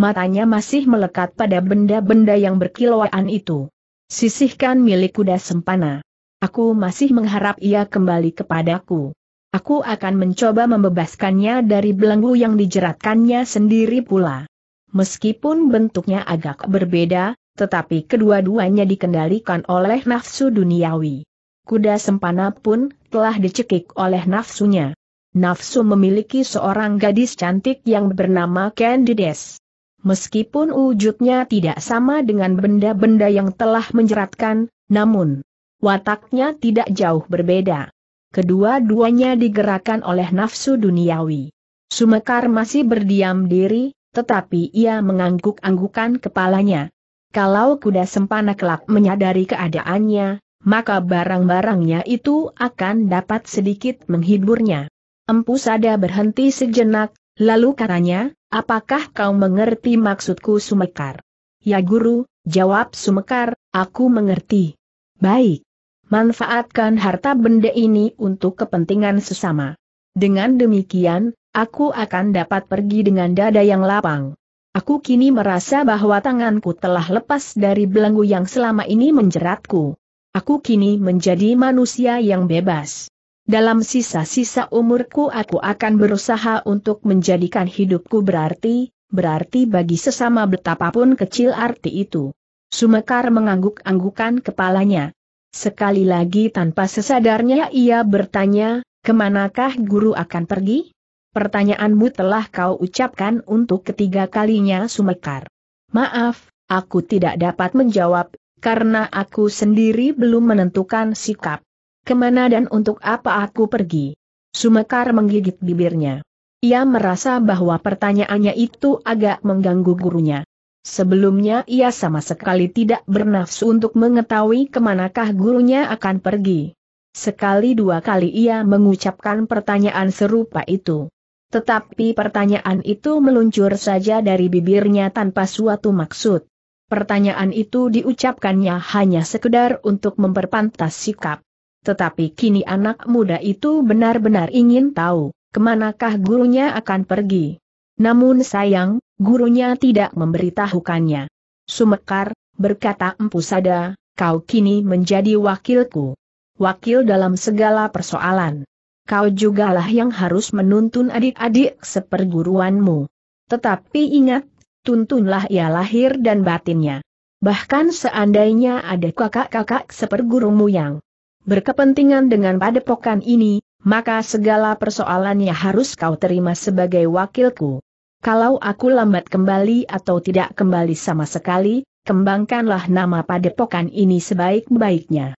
Matanya masih melekat pada benda-benda yang berkilauan itu. Sisihkan milik kuda sempana. Aku masih mengharap ia kembali kepadaku. Aku akan mencoba membebaskannya dari belenggu yang dijeratkannya sendiri pula. Meskipun bentuknya agak berbeda, tetapi kedua-duanya dikendalikan oleh nafsu duniawi. Kuda sempana pun telah dicekik oleh nafsunya. Nafsu memiliki seorang gadis cantik yang bernama Candides. Meskipun wujudnya tidak sama dengan benda-benda yang telah menjeratkan, namun wataknya tidak jauh berbeda. Kedua-duanya digerakkan oleh nafsu duniawi. Sumekar masih berdiam diri, tetapi ia mengangguk-anggukan kepalanya. Kalau kuda sempana kelak menyadari keadaannya, maka barang-barangnya itu akan dapat sedikit menghiburnya. Empu Sada berhenti sejenak, lalu katanya, apakah kau mengerti maksudku Sumekar? Ya guru, jawab Sumekar, aku mengerti. Baik, manfaatkan harta benda ini untuk kepentingan sesama. Dengan demikian, aku akan dapat pergi dengan dada yang lapang. Aku kini merasa bahwa tanganku telah lepas dari belenggu yang selama ini menjeratku. Aku kini menjadi manusia yang bebas. Dalam sisa-sisa umurku aku akan berusaha untuk menjadikan hidupku berarti, berarti bagi sesama betapapun kecil arti itu. Sumekar mengangguk-anggukan kepalanya. Sekali lagi tanpa sesadarnya ia bertanya, kemanakah guru akan pergi? Pertanyaanmu telah kau ucapkan untuk ketiga kalinya Sumekar. Maaf, aku tidak dapat menjawab, karena aku sendiri belum menentukan sikap. Kemana dan untuk apa aku pergi? Sumekar menggigit bibirnya. Ia merasa bahwa pertanyaannya itu agak mengganggu gurunya. Sebelumnya ia sama sekali tidak bernafsu untuk mengetahui kemanakah gurunya akan pergi. Sekali dua kali ia mengucapkan pertanyaan serupa itu. Tetapi pertanyaan itu meluncur saja dari bibirnya tanpa suatu maksud. Pertanyaan itu diucapkannya hanya sekedar untuk memperpantas sikap. Tetapi kini anak muda itu benar-benar ingin tahu, kemanakah gurunya akan pergi. Namun sayang, gurunya tidak memberitahukannya. Sumekar, berkata Empu Sada, kau kini menjadi wakilku. Wakil dalam segala persoalan. Kau jugalah yang harus menuntun adik-adik seperguruanmu. Tetapi ingat, tuntunlah ia lahir dan batinnya. Bahkan seandainya ada kakak-kakak sepergurumu yang berkepentingan dengan padepokan ini, maka segala persoalannya harus kau terima sebagai wakilku. Kalau aku lambat kembali atau tidak kembali sama sekali, kembangkanlah nama padepokan ini sebaik-baiknya.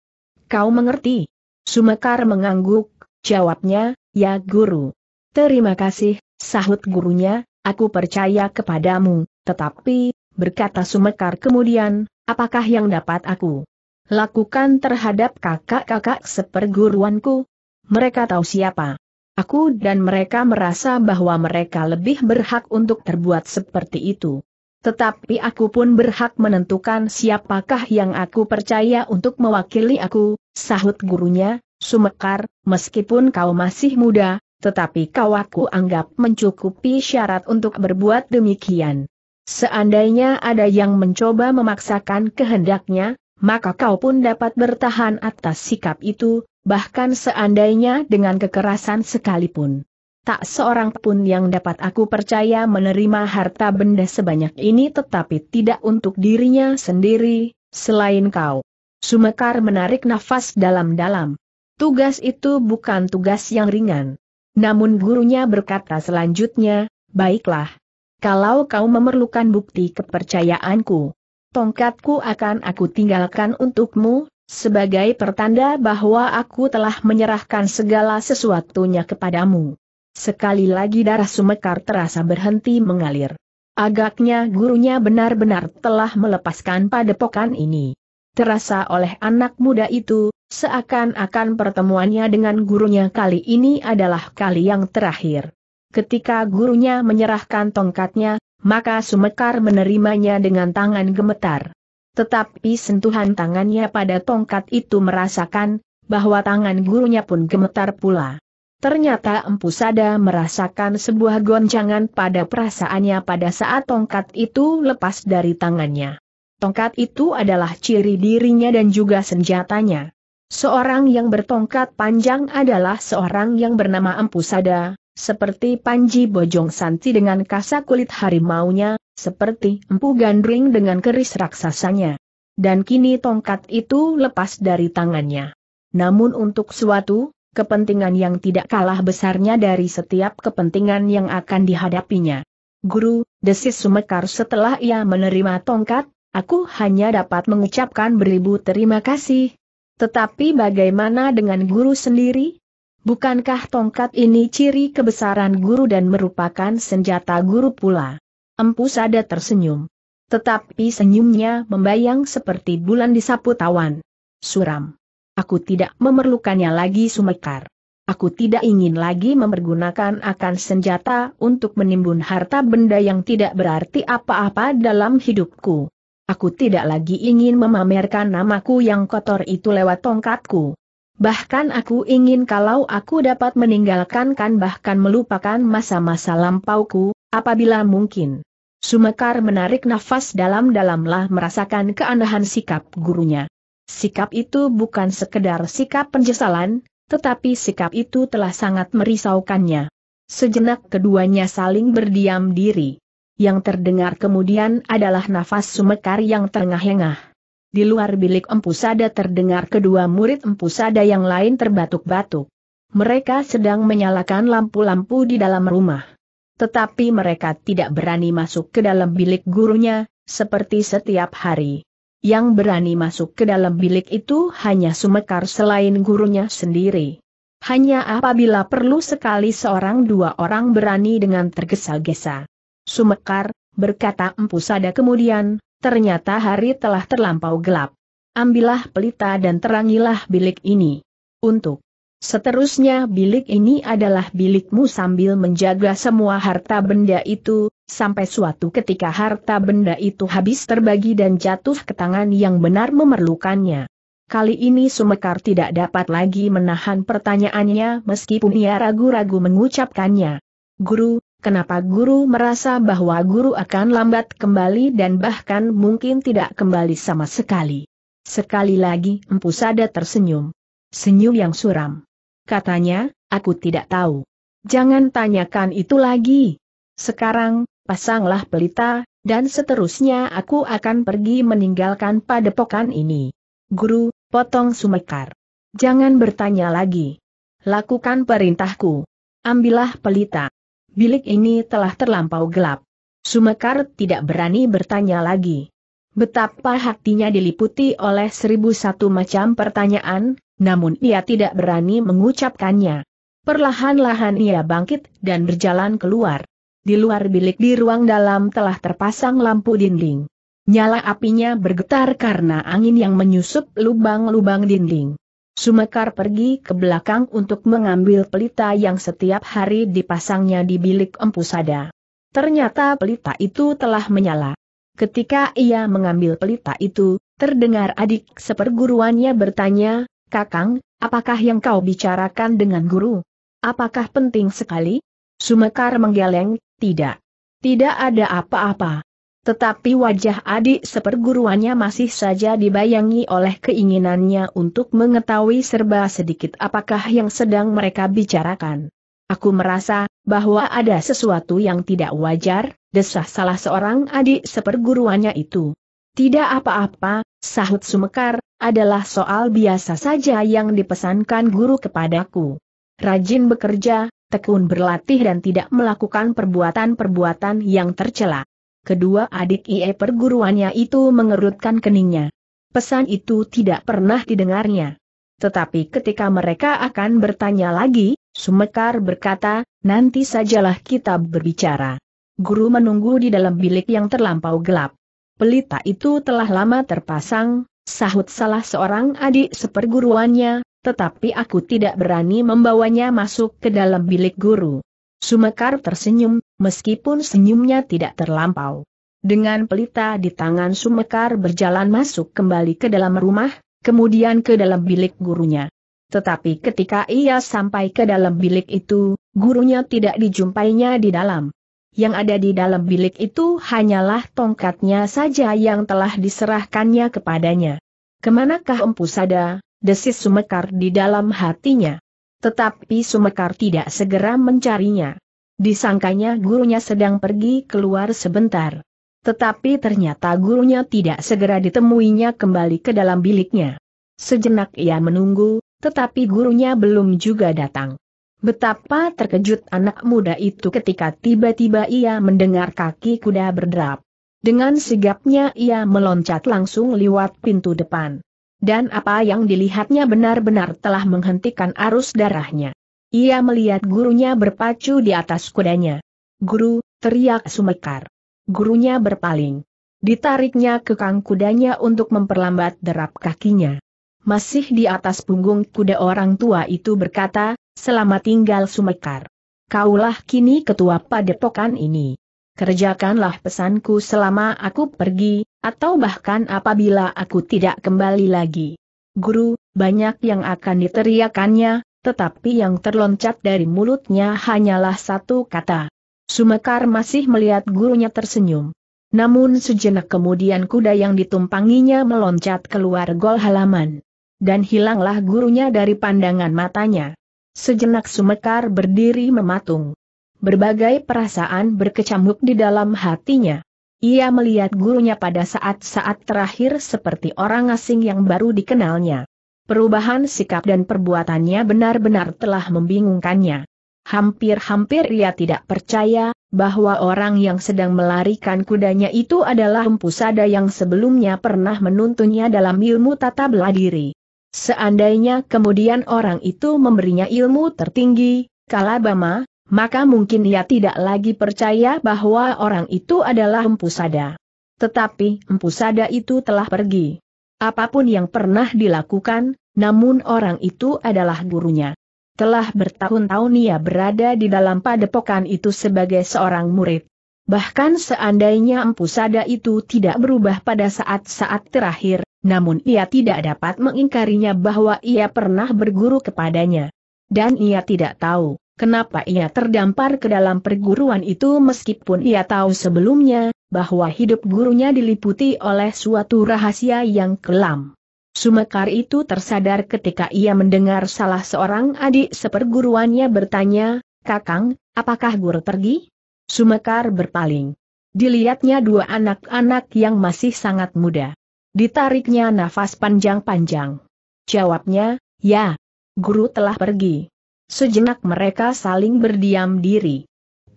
Kau mengerti? Sumekar mengangguk, jawabnya, ya guru. Terima kasih, sahut gurunya, aku percaya kepadamu, tetapi, berkata Sumekar kemudian, apakah yang dapat aku lakukan terhadap kakak-kakak seperguruanku? Mereka tahu siapa Aku dan mereka merasa bahwa mereka lebih berhak untuk terbuat seperti itu. Tetapi aku pun berhak menentukan siapakah yang aku percaya untuk mewakili aku, sahut gurunya, Sumekar, meskipun kau masih muda, tetapi kau aku anggap mencukupi syarat untuk berbuat demikian. Seandainya ada yang mencoba memaksakan kehendaknya, maka kau pun dapat bertahan atas sikap itu, bahkan seandainya dengan kekerasan sekalipun. Tak seorang pun yang dapat aku percaya menerima harta benda sebanyak ini tetapi tidak untuk dirinya sendiri, selain kau. Sumekar menarik nafas dalam-dalam. Tugas itu bukan tugas yang ringan. Namun gurunya berkata selanjutnya, baiklah. Kalau kau memerlukan bukti kepercayaanku, tongkatku akan aku tinggalkan untukmu, sebagai pertanda bahwa aku telah menyerahkan segala sesuatunya kepadamu. Sekali lagi darah Sumekar terasa berhenti mengalir. Agaknya gurunya benar-benar telah melepaskan padepokan ini. Terasa oleh anak muda itu, seakan-akan pertemuannya dengan gurunya kali ini adalah kali yang terakhir. Ketika gurunya menyerahkan tongkatnya, maka Sumekar menerimanya dengan tangan gemetar. Tetapi sentuhan tangannya pada tongkat itu merasakan, bahwa tangan gurunya pun gemetar pula. Ternyata Empu Sada merasakan sebuah goncangan pada perasaannya pada saat tongkat itu lepas dari tangannya. Tongkat itu adalah ciri dirinya dan juga senjatanya. Seorang yang bertongkat panjang adalah seorang yang bernama Empu Sada, seperti Panji Bojong Santi dengan kasa kulit harimaunya, seperti empu gandring dengan keris raksasanya. Dan kini tongkat itu lepas dari tangannya. Namun untuk suatu, kepentingan yang tidak kalah besarnya dari setiap kepentingan yang akan dihadapinya. Guru, desis Sumekar setelah ia menerima tongkat, aku hanya dapat mengucapkan beribu terima kasih. Tetapi bagaimana dengan guru sendiri? Bukankah tongkat ini ciri kebesaran guru dan merupakan senjata guru pula? Empu Sada tersenyum. Tetapi senyumnya membayang seperti bulan di disapu tawan. Suram. Aku tidak memerlukannya lagi Sumekar. Aku tidak ingin lagi mempergunakan akan senjata untuk menimbun harta benda yang tidak berarti apa-apa dalam hidupku. Aku tidak lagi ingin memamerkan namaku yang kotor itu lewat tongkatku. Bahkan aku ingin kalau aku dapat meninggalkan kan bahkan melupakan masa-masa lampauku, apabila mungkin. Sumekar menarik nafas dalam-dalamlah merasakan keanehan sikap gurunya. Sikap itu bukan sekedar sikap penyesalan, tetapi sikap itu telah sangat merisaukannya. Sejenak keduanya saling berdiam diri. Yang terdengar kemudian adalah nafas Sumekar yang terengah-engah. Di luar bilik empusada terdengar kedua murid empusada yang lain terbatuk-batuk. Mereka sedang menyalakan lampu-lampu di dalam rumah. Tetapi mereka tidak berani masuk ke dalam bilik gurunya, seperti setiap hari. Yang berani masuk ke dalam bilik itu hanya Sumekar selain gurunya sendiri. Hanya apabila perlu sekali seorang dua orang berani dengan tergesa-gesa. Sumekar, berkata Empu Sada kemudian, ternyata hari telah terlampau gelap. Ambillah pelita dan terangilah bilik ini. Untuk Seterusnya bilik ini adalah bilikmu sambil menjaga semua harta benda itu, sampai suatu ketika harta benda itu habis terbagi dan jatuh ke tangan yang benar memerlukannya. Kali ini Sumekar tidak dapat lagi menahan pertanyaannya meskipun ia ragu-ragu mengucapkannya. Guru, kenapa guru merasa bahwa guru akan lambat kembali dan bahkan mungkin tidak kembali sama sekali? Sekali lagi Empu Sada tersenyum. Senyum yang suram. Katanya, aku tidak tahu. Jangan tanyakan itu lagi. Sekarang, pasanglah pelita, dan seterusnya aku akan pergi meninggalkan padepokan ini. Guru, potong sumekar. Jangan bertanya lagi. Lakukan perintahku. Ambillah pelita. Bilik ini telah terlampau gelap. Sumekar tidak berani bertanya lagi. Betapa hatinya diliputi oleh seribu satu macam pertanyaan, namun ia tidak berani mengucapkannya. Perlahan-lahan ia bangkit dan berjalan keluar. Di luar bilik di ruang dalam telah terpasang lampu dinding. Nyala apinya bergetar karena angin yang menyusup lubang-lubang dinding. Sumekar pergi ke belakang untuk mengambil pelita yang setiap hari dipasangnya di bilik empusada. Ternyata pelita itu telah menyala. Ketika ia mengambil pelita itu, terdengar adik seperguruannya bertanya, Kakang, apakah yang kau bicarakan dengan guru? Apakah penting sekali? Sumekar menggeleng, tidak. Tidak ada apa-apa. Tetapi wajah adik seperguruannya masih saja dibayangi oleh keinginannya untuk mengetahui serba sedikit apakah yang sedang mereka bicarakan. Aku merasa bahwa ada sesuatu yang tidak wajar, desah salah seorang adik seperguruannya itu. Tidak apa-apa, sahut Sumekar, adalah soal biasa saja yang dipesankan guru kepadaku. Rajin bekerja, tekun berlatih dan tidak melakukan perbuatan-perbuatan yang tercela. Kedua adik IE perguruannya itu mengerutkan keningnya. Pesan itu tidak pernah didengarnya. Tetapi ketika mereka akan bertanya lagi, Sumekar berkata, nanti sajalah kita berbicara. Guru menunggu di dalam bilik yang terlampau gelap. Pelita itu telah lama terpasang, sahut salah seorang adik seperguruannya, tetapi aku tidak berani membawanya masuk ke dalam bilik guru. Sumekar tersenyum, meskipun senyumnya tidak terlampau. Dengan pelita di tangan Sumekar berjalan masuk kembali ke dalam rumah, kemudian ke dalam bilik gurunya. Tetapi ketika ia sampai ke dalam bilik itu, gurunya tidak dijumpainya di dalam yang ada di dalam bilik itu hanyalah tongkatnya saja yang telah diserahkannya kepadanya. Kemanakah Empu Sada, desis Sumekar di dalam hatinya. Tetapi Sumekar tidak segera mencarinya. Disangkanya gurunya sedang pergi keluar sebentar. Tetapi ternyata gurunya tidak segera ditemuinya kembali ke dalam biliknya. Sejenak ia menunggu, tetapi gurunya belum juga datang. Betapa terkejut anak muda itu ketika tiba-tiba ia mendengar kaki kuda berderap. Dengan sigapnya ia meloncat langsung lewat pintu depan. Dan apa yang dilihatnya benar-benar telah menghentikan arus darahnya. Ia melihat gurunya berpacu di atas kudanya. Guru, teriak Sumekar. Gurunya berpaling. Ditariknya ke kekang kudanya untuk memperlambat derap kakinya. Masih di atas punggung kuda orang tua itu berkata, Selamat tinggal Sumekar. Kaulah kini ketua padepokan ini. Kerjakanlah pesanku selama aku pergi, atau bahkan apabila aku tidak kembali lagi. Guru, banyak yang akan diteriakannya, tetapi yang terloncat dari mulutnya hanyalah satu kata. Sumekar masih melihat gurunya tersenyum. Namun sejenak kemudian kuda yang ditumpanginya meloncat keluar gol halaman. Dan hilanglah gurunya dari pandangan matanya. Sejenak Sumekar berdiri mematung. Berbagai perasaan berkecamuk di dalam hatinya. Ia melihat gurunya pada saat-saat terakhir seperti orang asing yang baru dikenalnya. Perubahan sikap dan perbuatannya benar-benar telah membingungkannya. Hampir-hampir ia tidak percaya, bahwa orang yang sedang melarikan kudanya itu adalah empusada yang sebelumnya pernah menuntunnya dalam ilmu tata beladiri. Seandainya kemudian orang itu memberinya ilmu tertinggi, kalabama, maka mungkin ia tidak lagi percaya bahwa orang itu adalah empusada. Tetapi empusada itu telah pergi. Apapun yang pernah dilakukan, namun orang itu adalah gurunya. Telah bertahun-tahun ia berada di dalam padepokan itu sebagai seorang murid. Bahkan seandainya empusada itu tidak berubah pada saat-saat terakhir, namun ia tidak dapat mengingkarinya bahwa ia pernah berguru kepadanya. Dan ia tidak tahu, kenapa ia terdampar ke dalam perguruan itu meskipun ia tahu sebelumnya, bahwa hidup gurunya diliputi oleh suatu rahasia yang kelam. Sumekar itu tersadar ketika ia mendengar salah seorang adik seperguruannya bertanya, Kakang, apakah guru pergi? Sumekar berpaling. Dilihatnya dua anak-anak yang masih sangat muda. Ditariknya nafas panjang-panjang. Jawabnya, ya, guru telah pergi. Sejenak mereka saling berdiam diri.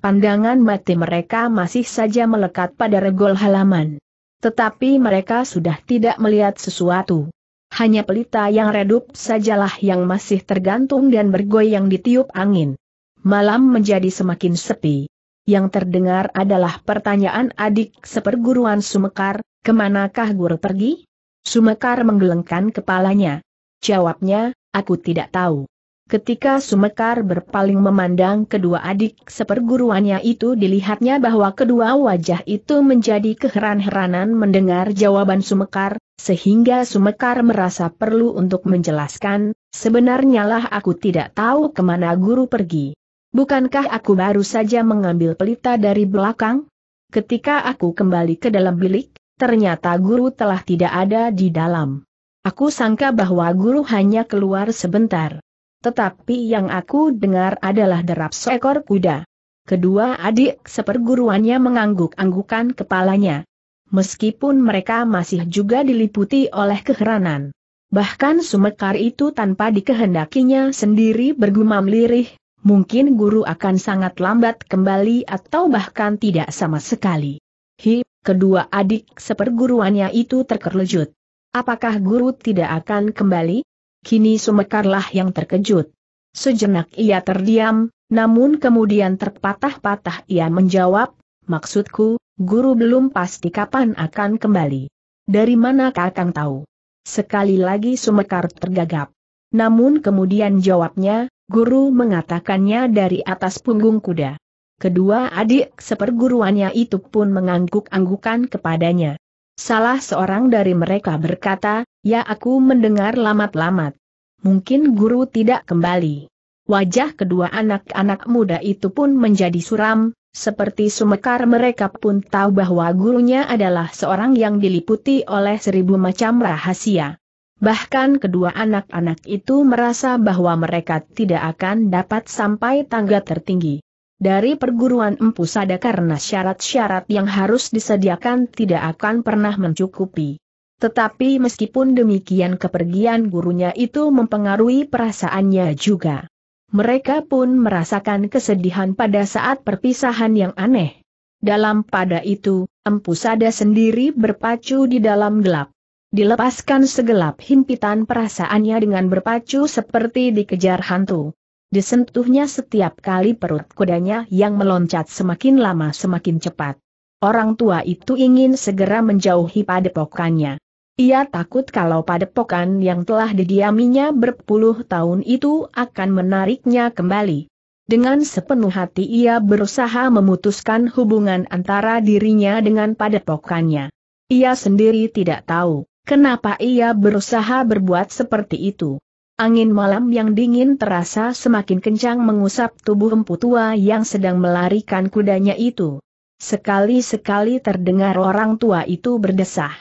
Pandangan mati mereka masih saja melekat pada regol halaman. Tetapi mereka sudah tidak melihat sesuatu. Hanya pelita yang redup sajalah yang masih tergantung dan bergoyang ditiup angin. Malam menjadi semakin sepi yang terdengar adalah pertanyaan adik seperguruan Sumekar, kemanakah guru pergi? Sumekar menggelengkan kepalanya. Jawabnya, aku tidak tahu. Ketika Sumekar berpaling memandang kedua adik seperguruannya itu dilihatnya bahwa kedua wajah itu menjadi keheran-heranan mendengar jawaban Sumekar, sehingga Sumekar merasa perlu untuk menjelaskan, sebenarnya lah aku tidak tahu kemana guru pergi. Bukankah aku baru saja mengambil pelita dari belakang? Ketika aku kembali ke dalam bilik, ternyata guru telah tidak ada di dalam. Aku sangka bahwa guru hanya keluar sebentar. Tetapi yang aku dengar adalah derap seekor kuda. Kedua adik seperguruannya mengangguk-anggukan kepalanya. Meskipun mereka masih juga diliputi oleh keheranan. Bahkan Sumekar itu tanpa dikehendakinya sendiri bergumam lirih, mungkin guru akan sangat lambat kembali atau bahkan tidak sama sekali. Hi, kedua adik seperguruannya itu terkejut. Apakah guru tidak akan kembali? Kini Sumekarlah yang terkejut. Sejenak ia terdiam, namun kemudian terpatah-patah ia menjawab, maksudku, guru belum pasti kapan akan kembali. Dari mana Kakang tahu? Sekali lagi Sumekar tergagap. Namun kemudian jawabnya, guru mengatakannya dari atas punggung kuda. Kedua adik seperguruannya itu pun mengangguk-anggukan kepadanya. Salah seorang dari mereka berkata, ya aku mendengar lamat-lamat. Mungkin guru tidak kembali. Wajah kedua anak-anak muda itu pun menjadi suram, seperti sumekar mereka pun tahu bahwa gurunya adalah seorang yang diliputi oleh seribu macam rahasia. Bahkan kedua anak-anak itu merasa bahwa mereka tidak akan dapat sampai tangga tertinggi. Dari perguruan empu sada karena syarat-syarat yang harus disediakan tidak akan pernah mencukupi. Tetapi meskipun demikian kepergian gurunya itu mempengaruhi perasaannya juga. Mereka pun merasakan kesedihan pada saat perpisahan yang aneh. Dalam pada itu, Empu Sada sendiri berpacu di dalam gelap. Dilepaskan segelap himpitan perasaannya dengan berpacu seperti dikejar hantu. Disentuhnya setiap kali perut kudanya yang meloncat semakin lama semakin cepat. Orang tua itu ingin segera menjauhi padepokannya. Ia takut kalau padepokan yang telah didiaminya berpuluh tahun itu akan menariknya kembali. Dengan sepenuh hati ia berusaha memutuskan hubungan antara dirinya dengan padepokannya. Ia sendiri tidak tahu Kenapa ia berusaha berbuat seperti itu? Angin malam yang dingin terasa semakin kencang mengusap tubuh empu tua yang sedang melarikan kudanya itu. Sekali-sekali terdengar orang tua itu berdesah.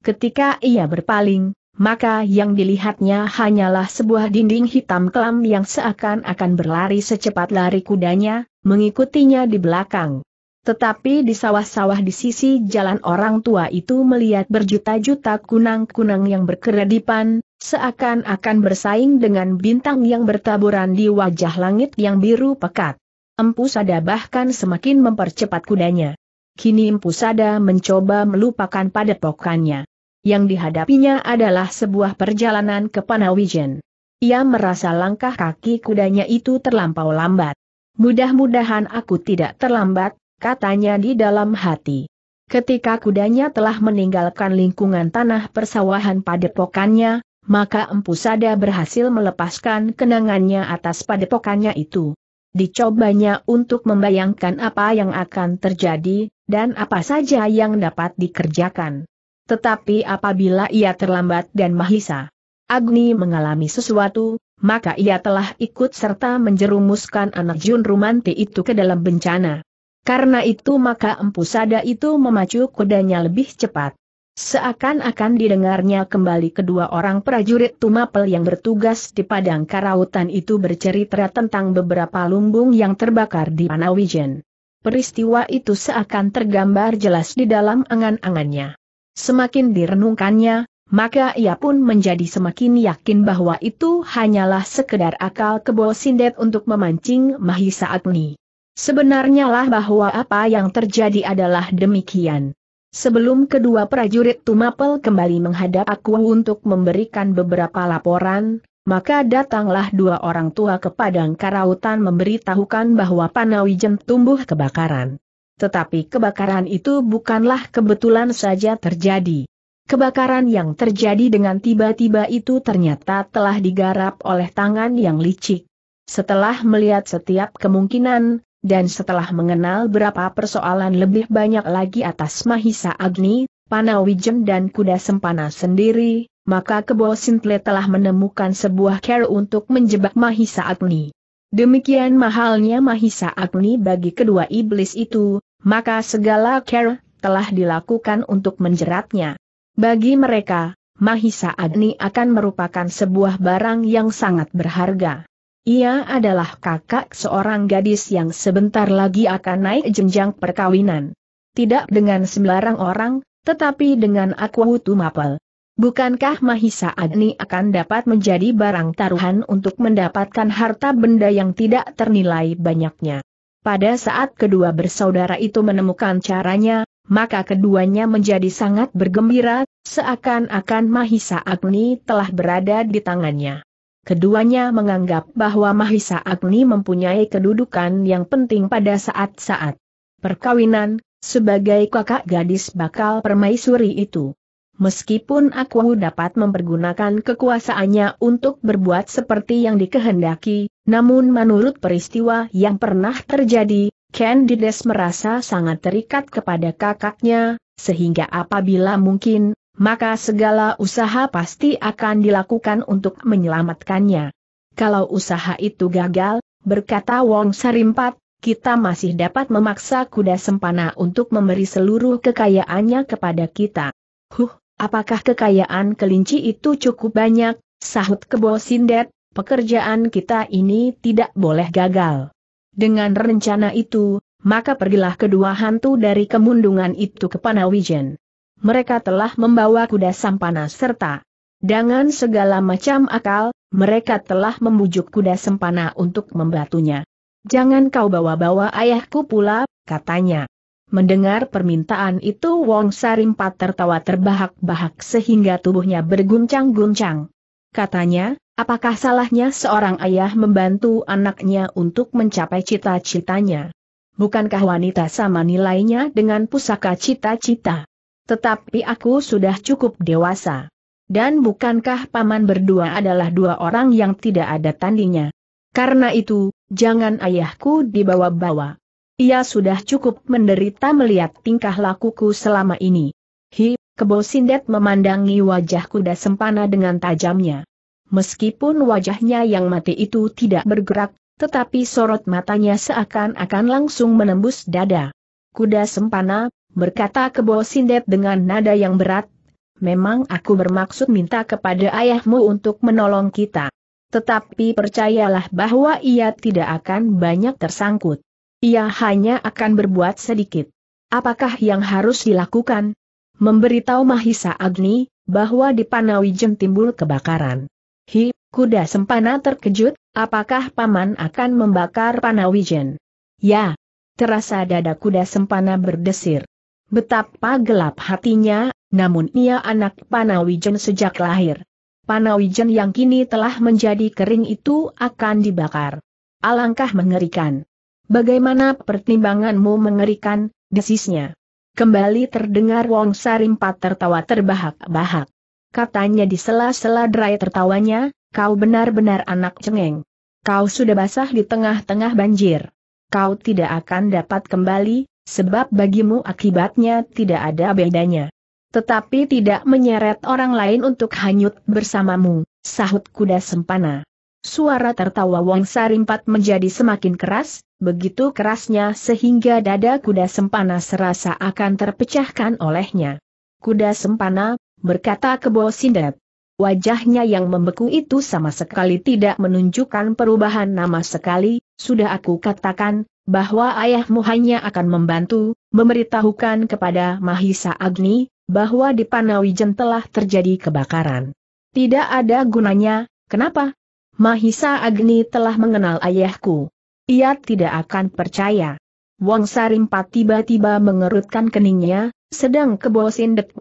Ketika ia berpaling, maka yang dilihatnya hanyalah sebuah dinding hitam kelam yang seakan-akan berlari secepat lari kudanya, mengikutinya di belakang. Tetapi di sawah-sawah di sisi jalan orang tua itu melihat berjuta-juta kunang-kunang yang berkeredipan, seakan-akan bersaing dengan bintang yang bertaburan di wajah langit yang biru pekat. Empu Sada bahkan semakin mempercepat kudanya. Kini Empu Sada mencoba melupakan padepokannya. Yang dihadapinya adalah sebuah perjalanan ke Panawijen. Ia merasa langkah kaki kudanya itu terlampau lambat. Mudah-mudahan aku tidak terlambat, katanya di dalam hati. Ketika kudanya telah meninggalkan lingkungan tanah persawahan padepokannya, maka Empu Sada berhasil melepaskan kenangannya atas padepokannya itu. Dicobanya untuk membayangkan apa yang akan terjadi, dan apa saja yang dapat dikerjakan. Tetapi apabila ia terlambat dan Mahisa Agni mengalami sesuatu, maka ia telah ikut serta menjerumuskan anak Jun Rumanti itu ke dalam bencana. Karena itu maka Empu Sada itu memacu kudanya lebih cepat. Seakan-akan didengarnya kembali kedua orang prajurit Tumapel yang bertugas di padang karautan itu bercerita tentang beberapa lumbung yang terbakar di Panawijen. Peristiwa itu seakan tergambar jelas di dalam angan-angannya. Semakin direnungkannya, maka ia pun menjadi semakin yakin bahwa itu hanyalah sekedar akal kebo sindet untuk memancing Mahisa Agni. Sebenarnya lah bahwa apa yang terjadi adalah demikian. Sebelum kedua prajurit Tumapel kembali menghadap aku untuk memberikan beberapa laporan, maka datanglah dua orang tua ke Padang Karautan memberitahukan bahwa Panawijen tumbuh kebakaran. Tetapi kebakaran itu bukanlah kebetulan saja terjadi. Kebakaran yang terjadi dengan tiba-tiba itu ternyata telah digarap oleh tangan yang licik. Setelah melihat setiap kemungkinan, dan setelah mengenal berapa persoalan lebih banyak lagi atas Mahisa Agni, Panawijem dan kuda sempana sendiri, maka Kebo Sintle telah menemukan sebuah cara untuk menjebak Mahisa Agni. Demikian mahalnya Mahisa Agni bagi kedua iblis itu, maka segala care telah dilakukan untuk menjeratnya. Bagi mereka, Mahisa Agni akan merupakan sebuah barang yang sangat berharga. Ia adalah kakak seorang gadis yang sebentar lagi akan naik jenjang perkawinan. Tidak dengan sembarang orang, tetapi dengan Akwahutu Mapel. Bukankah Mahisa Agni akan dapat menjadi barang taruhan untuk mendapatkan harta benda yang tidak ternilai banyaknya? Pada saat kedua bersaudara itu menemukan caranya, maka keduanya menjadi sangat bergembira, seakan-akan Mahisa Agni telah berada di tangannya. Keduanya menganggap bahwa Mahisa Agni mempunyai kedudukan yang penting pada saat-saat perkawinan, sebagai kakak gadis bakal permaisuri itu. Meskipun aku dapat mempergunakan kekuasaannya untuk berbuat seperti yang dikehendaki, namun menurut peristiwa yang pernah terjadi, Candides merasa sangat terikat kepada kakaknya, sehingga apabila mungkin, maka segala usaha pasti akan dilakukan untuk menyelamatkannya. Kalau usaha itu gagal, berkata Wong Sarimpat, kita masih dapat memaksa kuda sempana untuk memberi seluruh kekayaannya kepada kita. Huh, apakah kekayaan kelinci itu cukup banyak, sahut kebo sindet, pekerjaan kita ini tidak boleh gagal. Dengan rencana itu, maka pergilah kedua hantu dari kemundungan itu ke Panawijen mereka telah membawa kuda sampana serta dengan segala macam akal, mereka telah membujuk kuda sempana untuk membatunya. Jangan kau bawa-bawa ayahku pula, katanya. Mendengar permintaan itu Wong Sarimpat tertawa terbahak-bahak sehingga tubuhnya berguncang-guncang. Katanya, apakah salahnya seorang ayah membantu anaknya untuk mencapai cita-citanya? Bukankah wanita sama nilainya dengan pusaka cita-cita? Tetapi aku sudah cukup dewasa. Dan bukankah paman berdua adalah dua orang yang tidak ada tandingnya? Karena itu, jangan ayahku dibawa-bawa. Ia sudah cukup menderita melihat tingkah lakuku selama ini. Hi, sindet memandangi wajah kuda sempana dengan tajamnya. Meskipun wajahnya yang mati itu tidak bergerak, tetapi sorot matanya seakan-akan langsung menembus dada. Kuda sempana, berkata Kebo sindet dengan nada yang berat, memang aku bermaksud minta kepada ayahmu untuk menolong kita. Tetapi percayalah bahwa ia tidak akan banyak tersangkut. Ia hanya akan berbuat sedikit. Apakah yang harus dilakukan? Memberitahu Mahisa Agni, bahwa di Panawijen timbul kebakaran. Hi, kuda sempana terkejut, apakah paman akan membakar Panawijen? Ya, terasa dada kuda sempana berdesir. Betapa gelap hatinya, namun ia anak Panawijen sejak lahir. Panawijen yang kini telah menjadi kering itu akan dibakar. Alangkah mengerikan. Bagaimana pertimbanganmu mengerikan, desisnya. Kembali terdengar Wong Sarimpat tertawa terbahak-bahak. Katanya di sela-sela derai tertawanya, kau benar-benar anak cengeng. Kau sudah basah di tengah-tengah banjir. Kau tidak akan dapat kembali, sebab bagimu akibatnya tidak ada bedanya. Tetapi tidak menyeret orang lain untuk hanyut bersamamu, sahut kuda sempana. Suara tertawa Wong Sarimpat menjadi semakin keras, begitu kerasnya sehingga dada kuda sempana serasa akan terpecahkan olehnya. Kuda sempana, berkata kebo sindet. Wajahnya yang membeku itu sama sekali tidak menunjukkan perubahan nama sekali, sudah aku katakan, bahwa ayahmu hanya akan membantu, memberitahukan kepada Mahisa Agni, bahwa di Panawijen telah terjadi kebakaran. Tidak ada gunanya, kenapa? Mahisa Agni telah mengenal ayahku. Ia tidak akan percaya. Wong Sarimpat tiba-tiba mengerutkan keningnya, sedang kebo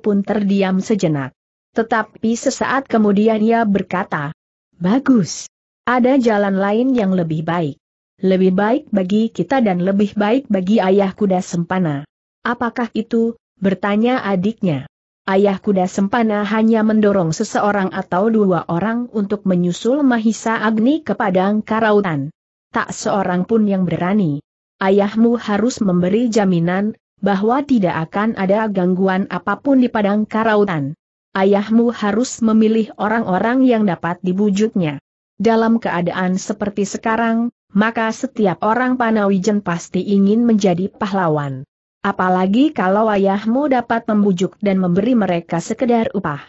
pun terdiam sejenak. Tetapi sesaat kemudian ia berkata, Bagus. Ada jalan lain yang lebih baik lebih baik bagi kita dan lebih baik bagi ayah kuda sempana. Apakah itu? bertanya adiknya. Ayah kuda sempana hanya mendorong seseorang atau dua orang untuk menyusul Mahisa Agni ke padang karautan. Tak seorang pun yang berani. Ayahmu harus memberi jaminan bahwa tidak akan ada gangguan apapun di padang karautan. Ayahmu harus memilih orang-orang yang dapat dibujuknya. Dalam keadaan seperti sekarang, maka setiap orang Panawijen pasti ingin menjadi pahlawan. Apalagi kalau ayahmu dapat membujuk dan memberi mereka sekedar upah.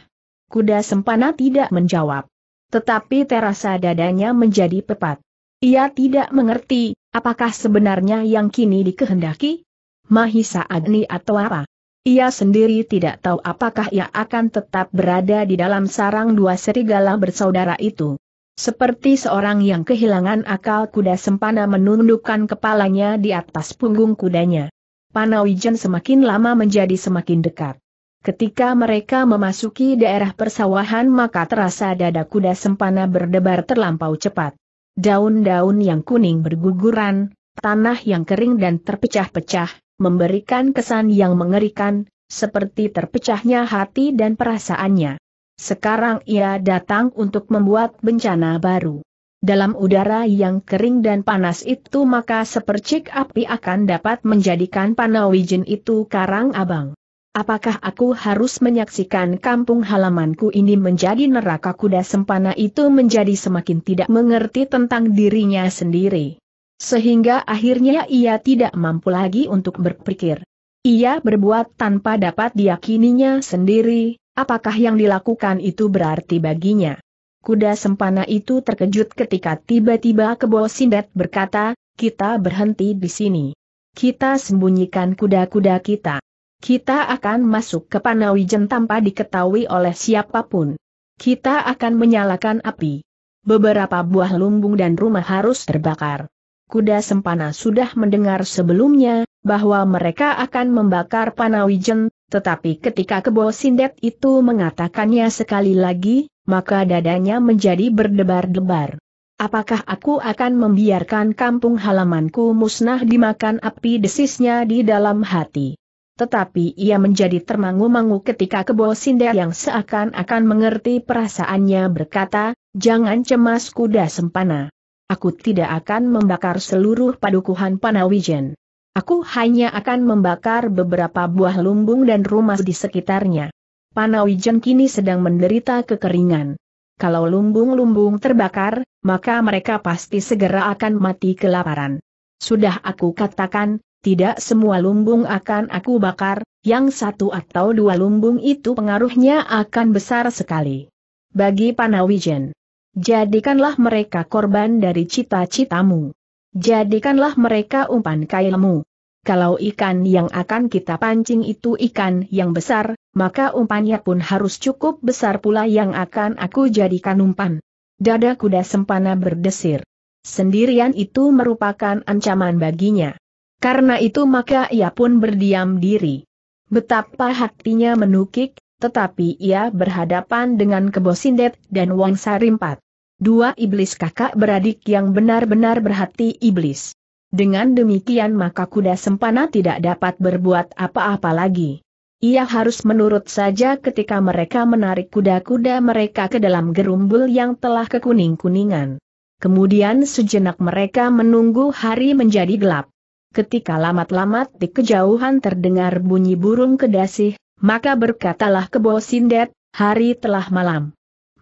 Kuda Sempana tidak menjawab. Tetapi terasa dadanya menjadi pepat. Ia tidak mengerti, apakah sebenarnya yang kini dikehendaki? Mahisa Agni atau apa? Ia sendiri tidak tahu apakah ia akan tetap berada di dalam sarang dua serigala bersaudara itu. Seperti seorang yang kehilangan akal kuda sempana menundukkan kepalanya di atas punggung kudanya. Panawijen semakin lama menjadi semakin dekat. Ketika mereka memasuki daerah persawahan maka terasa dada kuda sempana berdebar terlampau cepat. Daun-daun yang kuning berguguran, tanah yang kering dan terpecah-pecah, memberikan kesan yang mengerikan, seperti terpecahnya hati dan perasaannya. Sekarang ia datang untuk membuat bencana baru. Dalam udara yang kering dan panas itu maka sepercik api akan dapat menjadikan Panawijen itu karang abang. Apakah aku harus menyaksikan kampung halamanku ini menjadi neraka kuda sempana itu menjadi semakin tidak mengerti tentang dirinya sendiri. Sehingga akhirnya ia tidak mampu lagi untuk berpikir. Ia berbuat tanpa dapat diyakininya sendiri, Apakah yang dilakukan itu berarti baginya? Kuda sempana itu terkejut ketika tiba-tiba Kebo Sindet berkata, kita berhenti di sini. Kita sembunyikan kuda-kuda kita. Kita akan masuk ke Panawijen tanpa diketahui oleh siapapun. Kita akan menyalakan api. Beberapa buah lumbung dan rumah harus terbakar. Kuda Sempana sudah mendengar sebelumnya, bahwa mereka akan membakar Panawijen, tetapi ketika kebo sindet itu mengatakannya sekali lagi, maka dadanya menjadi berdebar-debar. Apakah aku akan membiarkan kampung halamanku musnah dimakan api desisnya di dalam hati? Tetapi ia menjadi termangu-mangu ketika kebo sindet yang seakan-akan mengerti perasaannya berkata, jangan cemas kuda sempana. Aku tidak akan membakar seluruh padukuhan Panawijen. Aku hanya akan membakar beberapa buah lumbung dan rumah di sekitarnya. Panawijen kini sedang menderita kekeringan. Kalau lumbung-lumbung terbakar, maka mereka pasti segera akan mati kelaparan. Sudah aku katakan, tidak semua lumbung akan aku bakar, yang satu atau dua lumbung itu pengaruhnya akan besar sekali. Bagi Panawijen, jadikanlah mereka korban dari cita-citamu. Jadikanlah mereka umpan kailmu. Kalau ikan yang akan kita pancing itu ikan yang besar, maka umpannya pun harus cukup besar pula yang akan aku jadikan umpan. Dada kuda sempana berdesir. Sendirian itu merupakan ancaman baginya. Karena itu maka ia pun berdiam diri. Betapa hatinya menukik, tetapi ia berhadapan dengan Kebosindet dan wangsa Sarimpat dua iblis kakak beradik yang benar-benar berhati iblis. Dengan demikian maka kuda sempana tidak dapat berbuat apa-apa lagi. Ia harus menurut saja ketika mereka menarik kuda-kuda mereka ke dalam gerumbul yang telah kekuning-kuningan. Kemudian sejenak mereka menunggu hari menjadi gelap. Ketika lamat-lamat di kejauhan terdengar bunyi burung kedasih, maka berkatalah kebo Sindet, hari telah malam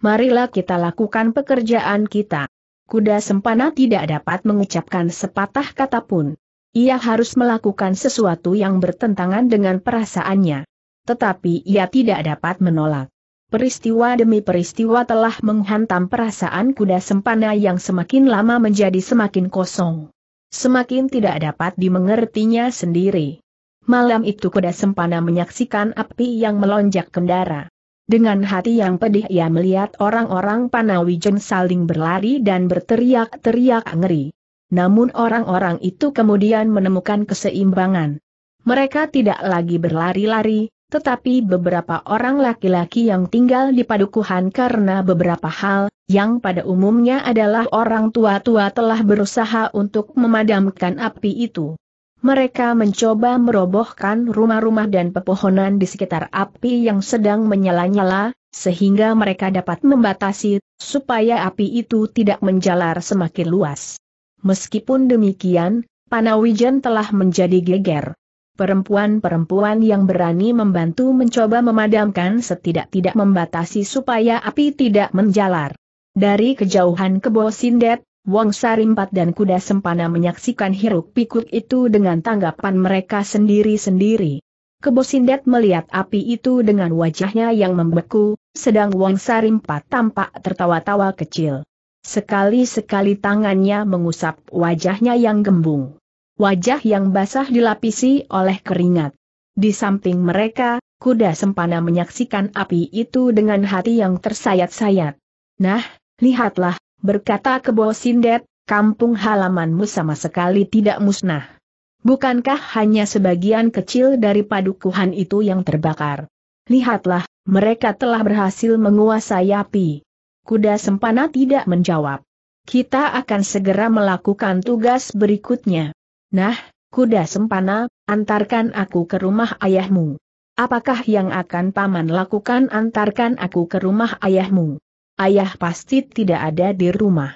marilah kita lakukan pekerjaan kita. Kuda sempana tidak dapat mengucapkan sepatah kata pun. Ia harus melakukan sesuatu yang bertentangan dengan perasaannya. Tetapi ia tidak dapat menolak. Peristiwa demi peristiwa telah menghantam perasaan kuda sempana yang semakin lama menjadi semakin kosong. Semakin tidak dapat dimengertinya sendiri. Malam itu kuda sempana menyaksikan api yang melonjak kendara. Dengan hati yang pedih ia melihat orang-orang Panawijen saling berlari dan berteriak-teriak ngeri. Namun orang-orang itu kemudian menemukan keseimbangan. Mereka tidak lagi berlari-lari, tetapi beberapa orang laki-laki yang tinggal di padukuhan karena beberapa hal, yang pada umumnya adalah orang tua-tua telah berusaha untuk memadamkan api itu. Mereka mencoba merobohkan rumah-rumah dan pepohonan di sekitar api yang sedang menyala-nyala, sehingga mereka dapat membatasi, supaya api itu tidak menjalar semakin luas. Meskipun demikian, Panawijen telah menjadi geger perempuan-perempuan yang berani membantu mencoba memadamkan setidak-tidak membatasi supaya api tidak menjalar. Dari kejauhan Kebo Sindet, Wong Sarimpat dan kuda sempana menyaksikan hiruk pikuk itu dengan tanggapan mereka sendiri-sendiri. Kebosindet melihat api itu dengan wajahnya yang membeku, sedang Wong Sarimpat tampak tertawa-tawa kecil. Sekali-sekali tangannya mengusap wajahnya yang gembung. Wajah yang basah dilapisi oleh keringat. Di samping mereka, kuda sempana menyaksikan api itu dengan hati yang tersayat-sayat. Nah, lihatlah, berkata Kebo Sindet, kampung halamanmu sama sekali tidak musnah. Bukankah hanya sebagian kecil dari padukuhan itu yang terbakar? Lihatlah, mereka telah berhasil menguasai api. Kuda Sempana tidak menjawab. Kita akan segera melakukan tugas berikutnya. Nah, Kuda Sempana, antarkan aku ke rumah ayahmu. Apakah yang akan paman lakukan antarkan aku ke rumah ayahmu? ayah pasti tidak ada di rumah.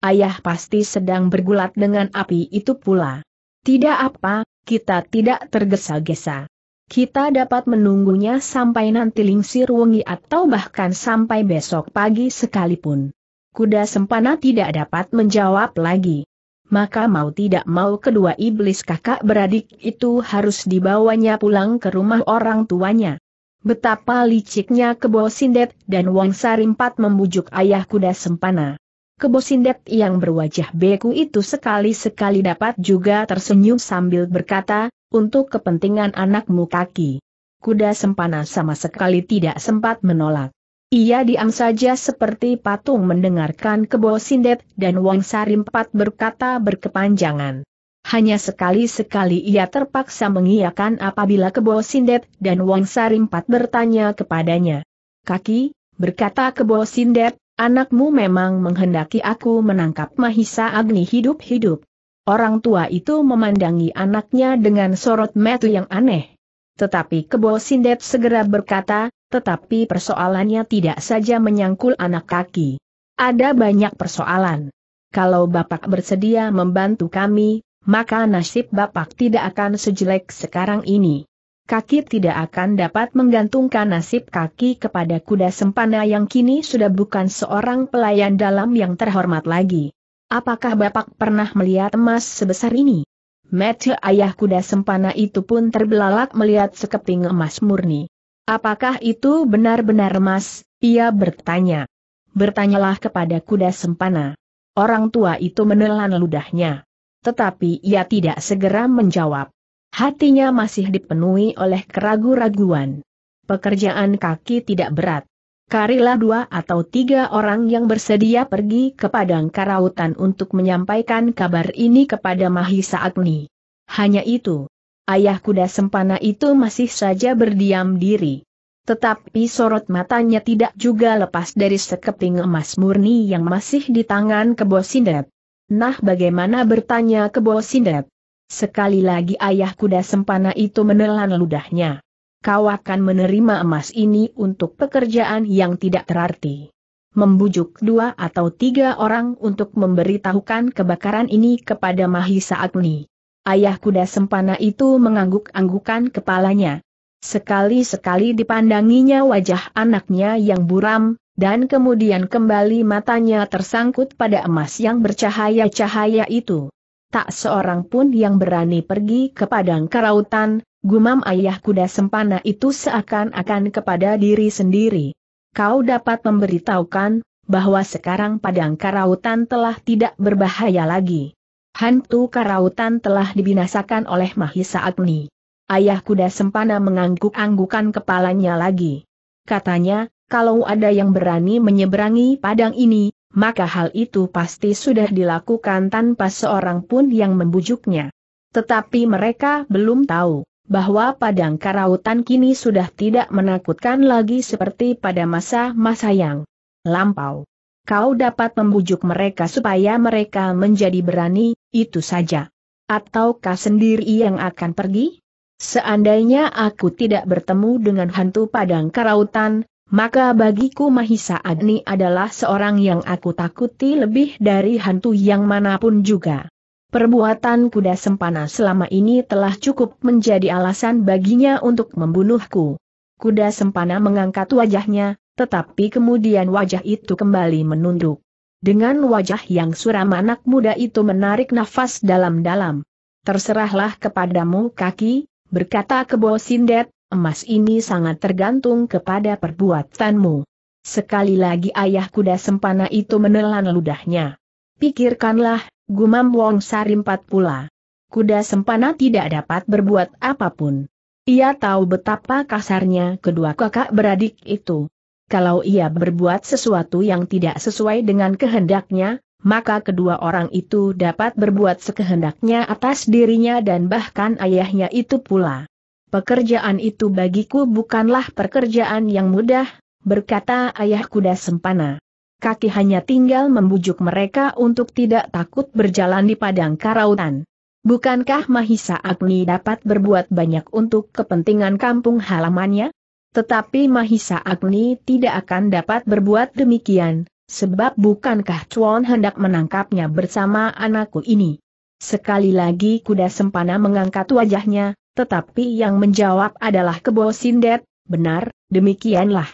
Ayah pasti sedang bergulat dengan api itu pula. Tidak apa, kita tidak tergesa-gesa. Kita dapat menunggunya sampai nanti lingsir wengi atau bahkan sampai besok pagi sekalipun. Kuda sempana tidak dapat menjawab lagi. Maka mau tidak mau kedua iblis kakak beradik itu harus dibawanya pulang ke rumah orang tuanya. Betapa liciknya Kebo Sindet dan Wong Sarimpat membujuk ayah kuda sempana. Kebo Sindet yang berwajah beku itu sekali-sekali dapat juga tersenyum sambil berkata, untuk kepentingan anakmu kaki. Kuda sempana sama sekali tidak sempat menolak. Ia diam saja seperti patung mendengarkan Kebo Sindet dan Wong Sarimpat berkata berkepanjangan. Hanya sekali-sekali ia terpaksa mengiyakan apabila Kebo Sindet dan Wang Sarimpat bertanya kepadanya. Kaki, berkata Kebo Sindet, anakmu memang menghendaki aku menangkap Mahisa Agni hidup-hidup. Orang tua itu memandangi anaknya dengan sorot metu yang aneh. Tetapi Kebo Sindet segera berkata, tetapi persoalannya tidak saja menyangkul anak kaki. Ada banyak persoalan. Kalau Bapak bersedia membantu kami, maka nasib Bapak tidak akan sejelek sekarang ini. Kaki tidak akan dapat menggantungkan nasib kaki kepada kuda sempana yang kini sudah bukan seorang pelayan dalam yang terhormat lagi. Apakah Bapak pernah melihat emas sebesar ini? Mata ayah kuda sempana itu pun terbelalak melihat sekeping emas murni. Apakah itu benar-benar emas? Ia bertanya. Bertanyalah kepada kuda sempana. Orang tua itu menelan ludahnya tetapi ia tidak segera menjawab. Hatinya masih dipenuhi oleh keragu-raguan. Pekerjaan kaki tidak berat. Karilah dua atau tiga orang yang bersedia pergi ke Padang Karautan untuk menyampaikan kabar ini kepada Mahisa Agni. Hanya itu. Ayah kuda sempana itu masih saja berdiam diri. Tetapi sorot matanya tidak juga lepas dari sekeping emas murni yang masih di tangan kebosindet. Nah bagaimana bertanya ke Bosindet? Sekali lagi ayah kuda sempana itu menelan ludahnya. Kau akan menerima emas ini untuk pekerjaan yang tidak terarti. Membujuk dua atau tiga orang untuk memberitahukan kebakaran ini kepada Mahisa Agni. Ayah kuda sempana itu mengangguk-anggukan kepalanya. Sekali-sekali dipandanginya wajah anaknya yang buram, dan kemudian kembali matanya tersangkut pada emas yang bercahaya-cahaya itu. Tak seorang pun yang berani pergi ke padang kerautan, gumam ayah kuda sempana itu seakan-akan kepada diri sendiri. Kau dapat memberitahukan, bahwa sekarang padang karautan telah tidak berbahaya lagi. Hantu karautan telah dibinasakan oleh Mahisa Agni. Ayah kuda sempana mengangguk-anggukan kepalanya lagi. Katanya, kalau ada yang berani menyeberangi padang ini, maka hal itu pasti sudah dilakukan tanpa seorang pun yang membujuknya. Tetapi mereka belum tahu bahwa padang karautan kini sudah tidak menakutkan lagi seperti pada masa-masa yang lampau. Kau dapat membujuk mereka supaya mereka menjadi berani, itu saja. Ataukah sendiri yang akan pergi? Seandainya aku tidak bertemu dengan hantu padang karautan, maka bagiku Mahisa Agni adalah seorang yang aku takuti lebih dari hantu yang manapun juga. Perbuatan kuda sempana selama ini telah cukup menjadi alasan baginya untuk membunuhku. Kuda sempana mengangkat wajahnya, tetapi kemudian wajah itu kembali menunduk. Dengan wajah yang suram anak muda itu menarik nafas dalam-dalam. Terserahlah kepadamu kaki, berkata kebo sindet, emas ini sangat tergantung kepada perbuatanmu. Sekali lagi ayah kuda sempana itu menelan ludahnya. Pikirkanlah, gumam Wong Sarimpat pula. Kuda sempana tidak dapat berbuat apapun. Ia tahu betapa kasarnya kedua kakak beradik itu. Kalau ia berbuat sesuatu yang tidak sesuai dengan kehendaknya, maka kedua orang itu dapat berbuat sekehendaknya atas dirinya dan bahkan ayahnya itu pula pekerjaan itu bagiku bukanlah pekerjaan yang mudah, berkata ayah kuda sempana. Kaki hanya tinggal membujuk mereka untuk tidak takut berjalan di padang karautan. Bukankah Mahisa Agni dapat berbuat banyak untuk kepentingan kampung halamannya? Tetapi Mahisa Agni tidak akan dapat berbuat demikian, sebab bukankah Chuan hendak menangkapnya bersama anakku ini? Sekali lagi kuda sempana mengangkat wajahnya, tetapi yang menjawab adalah Kebo Sindet, benar, demikianlah.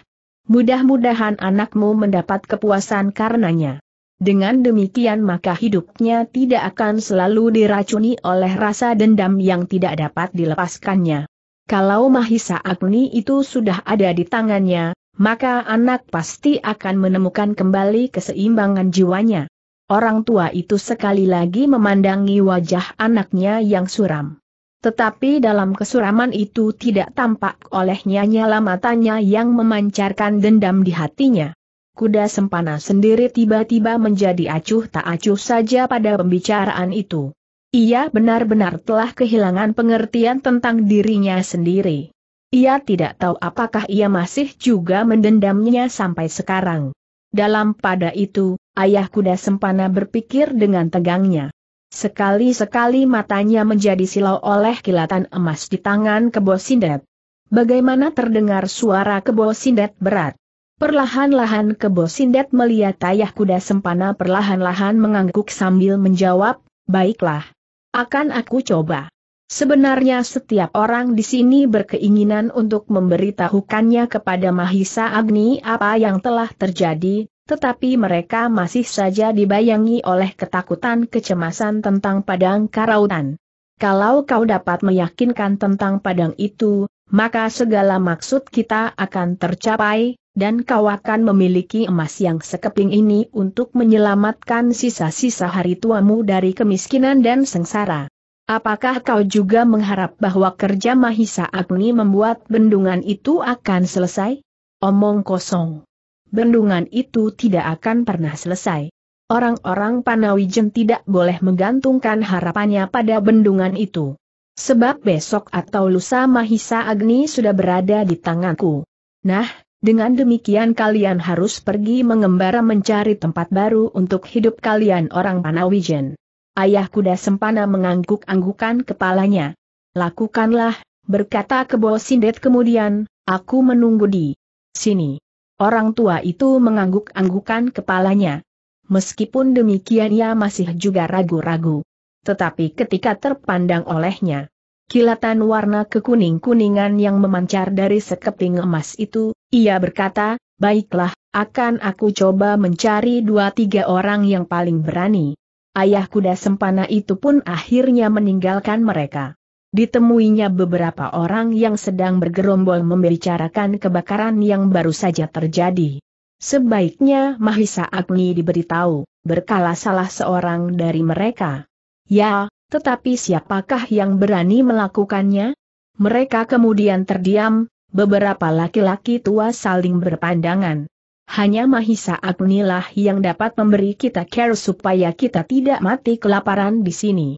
Mudah-mudahan anakmu mendapat kepuasan karenanya. Dengan demikian maka hidupnya tidak akan selalu diracuni oleh rasa dendam yang tidak dapat dilepaskannya. Kalau Mahisa Agni itu sudah ada di tangannya, maka anak pasti akan menemukan kembali keseimbangan jiwanya. Orang tua itu sekali lagi memandangi wajah anaknya yang suram. Tetapi dalam kesuraman itu tidak tampak olehnya nyala matanya yang memancarkan dendam di hatinya. Kuda sempana sendiri tiba-tiba menjadi acuh tak acuh saja pada pembicaraan itu. Ia benar-benar telah kehilangan pengertian tentang dirinya sendiri. Ia tidak tahu apakah ia masih juga mendendamnya sampai sekarang. Dalam pada itu, ayah kuda sempana berpikir dengan tegangnya. Sekali-sekali matanya menjadi silau oleh kilatan emas di tangan kebo sindet. Bagaimana terdengar suara kebo sindet berat? Perlahan-lahan kebo sindet melihat ayah kuda sempana perlahan-lahan mengangguk sambil menjawab, baiklah. Akan aku coba. Sebenarnya setiap orang di sini berkeinginan untuk memberitahukannya kepada Mahisa Agni apa yang telah terjadi, tetapi mereka masih saja dibayangi oleh ketakutan kecemasan tentang padang karautan. Kalau kau dapat meyakinkan tentang padang itu, maka segala maksud kita akan tercapai, dan kau akan memiliki emas yang sekeping ini untuk menyelamatkan sisa-sisa hari tuamu dari kemiskinan dan sengsara. Apakah kau juga mengharap bahwa kerja Mahisa Agni membuat bendungan itu akan selesai? Omong kosong bendungan itu tidak akan pernah selesai. Orang-orang Panawijen tidak boleh menggantungkan harapannya pada bendungan itu. Sebab besok atau lusa Mahisa Agni sudah berada di tanganku. Nah, dengan demikian kalian harus pergi mengembara mencari tempat baru untuk hidup kalian orang Panawijen. Ayah kuda sempana mengangguk-anggukan kepalanya. Lakukanlah, berkata kebo sindet kemudian, aku menunggu di sini. Orang tua itu mengangguk-anggukan kepalanya. Meskipun demikian ia masih juga ragu-ragu. Tetapi ketika terpandang olehnya, kilatan warna kekuning-kuningan yang memancar dari sekeping emas itu, ia berkata, baiklah, akan aku coba mencari dua tiga orang yang paling berani. Ayah kuda sempana itu pun akhirnya meninggalkan mereka ditemuinya beberapa orang yang sedang bergerombol membicarakan kebakaran yang baru saja terjadi. Sebaiknya Mahisa Agni diberitahu, berkala salah seorang dari mereka. Ya, tetapi siapakah yang berani melakukannya? Mereka kemudian terdiam, beberapa laki-laki tua saling berpandangan. Hanya Mahisa Agnilah yang dapat memberi kita care supaya kita tidak mati kelaparan di sini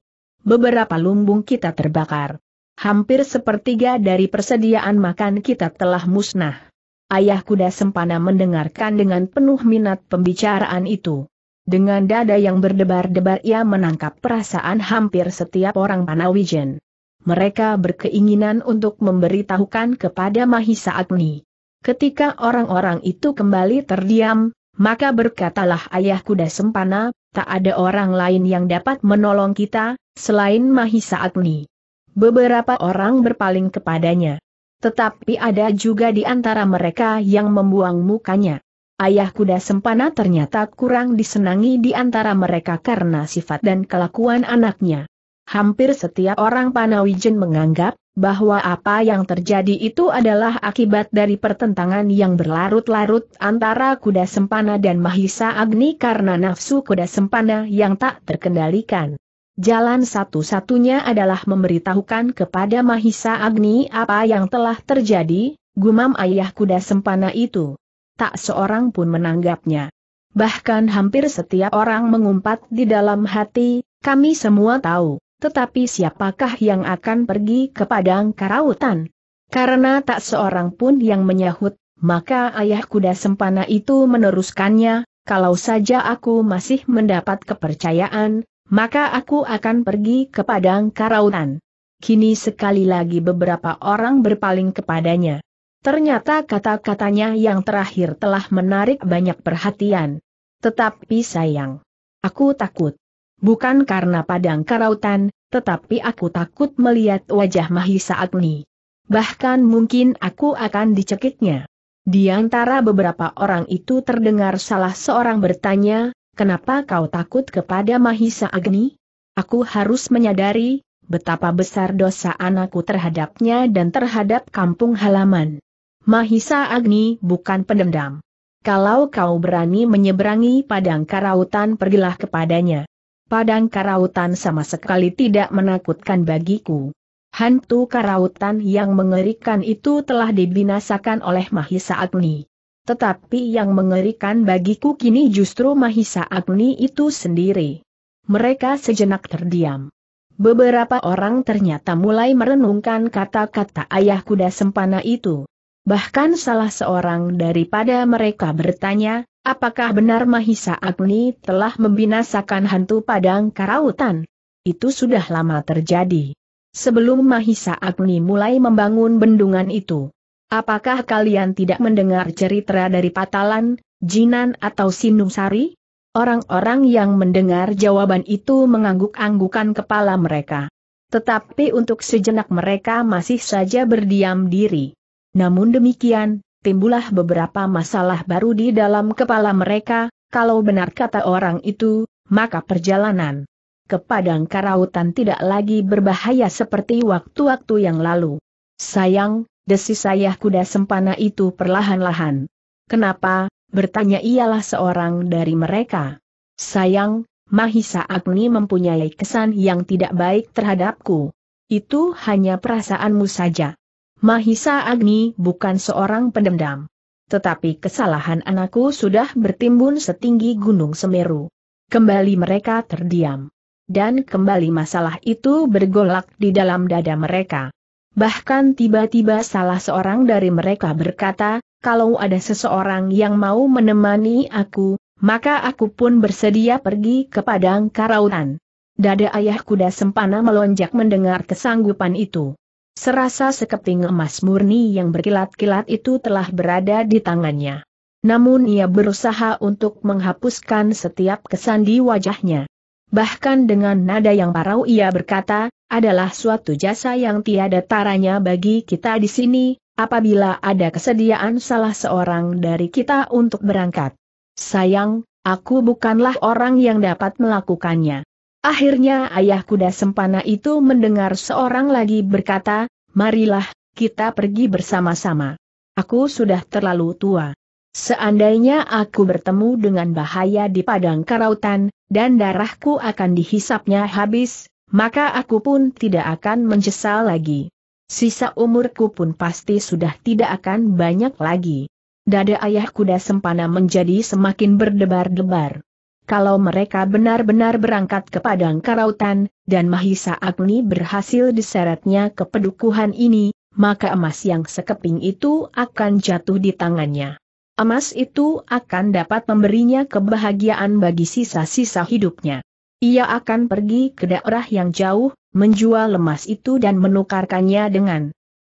beberapa lumbung kita terbakar. Hampir sepertiga dari persediaan makan kita telah musnah. Ayah kuda sempana mendengarkan dengan penuh minat pembicaraan itu. Dengan dada yang berdebar-debar ia menangkap perasaan hampir setiap orang Panawijen. Mereka berkeinginan untuk memberitahukan kepada Mahisa Agni. Ketika orang-orang itu kembali terdiam, maka berkatalah ayah kuda sempana, tak ada orang lain yang dapat menolong kita, selain Mahisa Agni. Beberapa orang berpaling kepadanya. Tetapi ada juga di antara mereka yang membuang mukanya. Ayah kuda sempana ternyata kurang disenangi di antara mereka karena sifat dan kelakuan anaknya. Hampir setiap orang Panawijen menganggap bahwa apa yang terjadi itu adalah akibat dari pertentangan yang berlarut-larut antara kuda sempana dan Mahisa Agni karena nafsu kuda sempana yang tak terkendalikan. Jalan satu-satunya adalah memberitahukan kepada Mahisa Agni apa yang telah terjadi, gumam ayah kuda sempana itu. Tak seorang pun menanggapnya. Bahkan hampir setiap orang mengumpat di dalam hati, kami semua tahu, tetapi siapakah yang akan pergi ke padang karautan? Karena tak seorang pun yang menyahut, maka ayah kuda sempana itu meneruskannya, kalau saja aku masih mendapat kepercayaan, maka aku akan pergi ke padang karautan. Kini sekali lagi beberapa orang berpaling kepadanya. Ternyata kata-katanya yang terakhir telah menarik banyak perhatian. Tetapi sayang, aku takut. Bukan karena padang karautan, tetapi aku takut melihat wajah Mahisa Agni. Bahkan mungkin aku akan dicekiknya. Di antara beberapa orang itu terdengar salah seorang bertanya, kenapa kau takut kepada Mahisa Agni? Aku harus menyadari, betapa besar dosa anakku terhadapnya dan terhadap kampung halaman. Mahisa Agni bukan pendendam. Kalau kau berani menyeberangi padang karautan pergilah kepadanya. Padang karautan sama sekali tidak menakutkan bagiku. Hantu karautan yang mengerikan itu telah dibinasakan oleh Mahisa Agni. Tetapi yang mengerikan bagiku kini justru Mahisa Agni itu sendiri. Mereka sejenak terdiam. Beberapa orang ternyata mulai merenungkan kata-kata ayah kuda sempana itu. Bahkan salah seorang daripada mereka bertanya, apakah benar Mahisa Agni telah membinasakan hantu padang karautan? Itu sudah lama terjadi. Sebelum Mahisa Agni mulai membangun bendungan itu, Apakah kalian tidak mendengar cerita dari Patalan, Jinan atau Sinusari? Orang-orang yang mendengar jawaban itu mengangguk-anggukan kepala mereka. Tetapi untuk sejenak mereka masih saja berdiam diri. Namun demikian, timbullah beberapa masalah baru di dalam kepala mereka, kalau benar kata orang itu, maka perjalanan ke Padang Karautan tidak lagi berbahaya seperti waktu-waktu yang lalu. Sayang, desis ayah kuda sempana itu perlahan-lahan. Kenapa? bertanya ialah seorang dari mereka. Sayang, Mahisa Agni mempunyai kesan yang tidak baik terhadapku. Itu hanya perasaanmu saja. Mahisa Agni bukan seorang pendendam. Tetapi kesalahan anakku sudah bertimbun setinggi gunung Semeru. Kembali mereka terdiam. Dan kembali masalah itu bergolak di dalam dada mereka. Bahkan tiba-tiba salah seorang dari mereka berkata, kalau ada seseorang yang mau menemani aku, maka aku pun bersedia pergi ke padang karautan. Dada ayah kuda sempana melonjak mendengar kesanggupan itu. Serasa sekeping emas murni yang berkilat-kilat itu telah berada di tangannya. Namun ia berusaha untuk menghapuskan setiap kesan di wajahnya bahkan dengan nada yang parau ia berkata, adalah suatu jasa yang tiada taranya bagi kita di sini, apabila ada kesediaan salah seorang dari kita untuk berangkat. Sayang, aku bukanlah orang yang dapat melakukannya. Akhirnya ayah kuda sempana itu mendengar seorang lagi berkata, marilah, kita pergi bersama-sama. Aku sudah terlalu tua. Seandainya aku bertemu dengan bahaya di padang karautan, dan darahku akan dihisapnya habis, maka aku pun tidak akan menyesal lagi. Sisa umurku pun pasti sudah tidak akan banyak lagi. Dada ayah kuda sempana menjadi semakin berdebar-debar. Kalau mereka benar-benar berangkat ke padang karautan, dan Mahisa Agni berhasil diseretnya ke pedukuhan ini, maka emas yang sekeping itu akan jatuh di tangannya emas itu akan dapat memberinya kebahagiaan bagi sisa-sisa hidupnya. Ia akan pergi ke daerah yang jauh, menjual emas itu dan menukarkannya dengan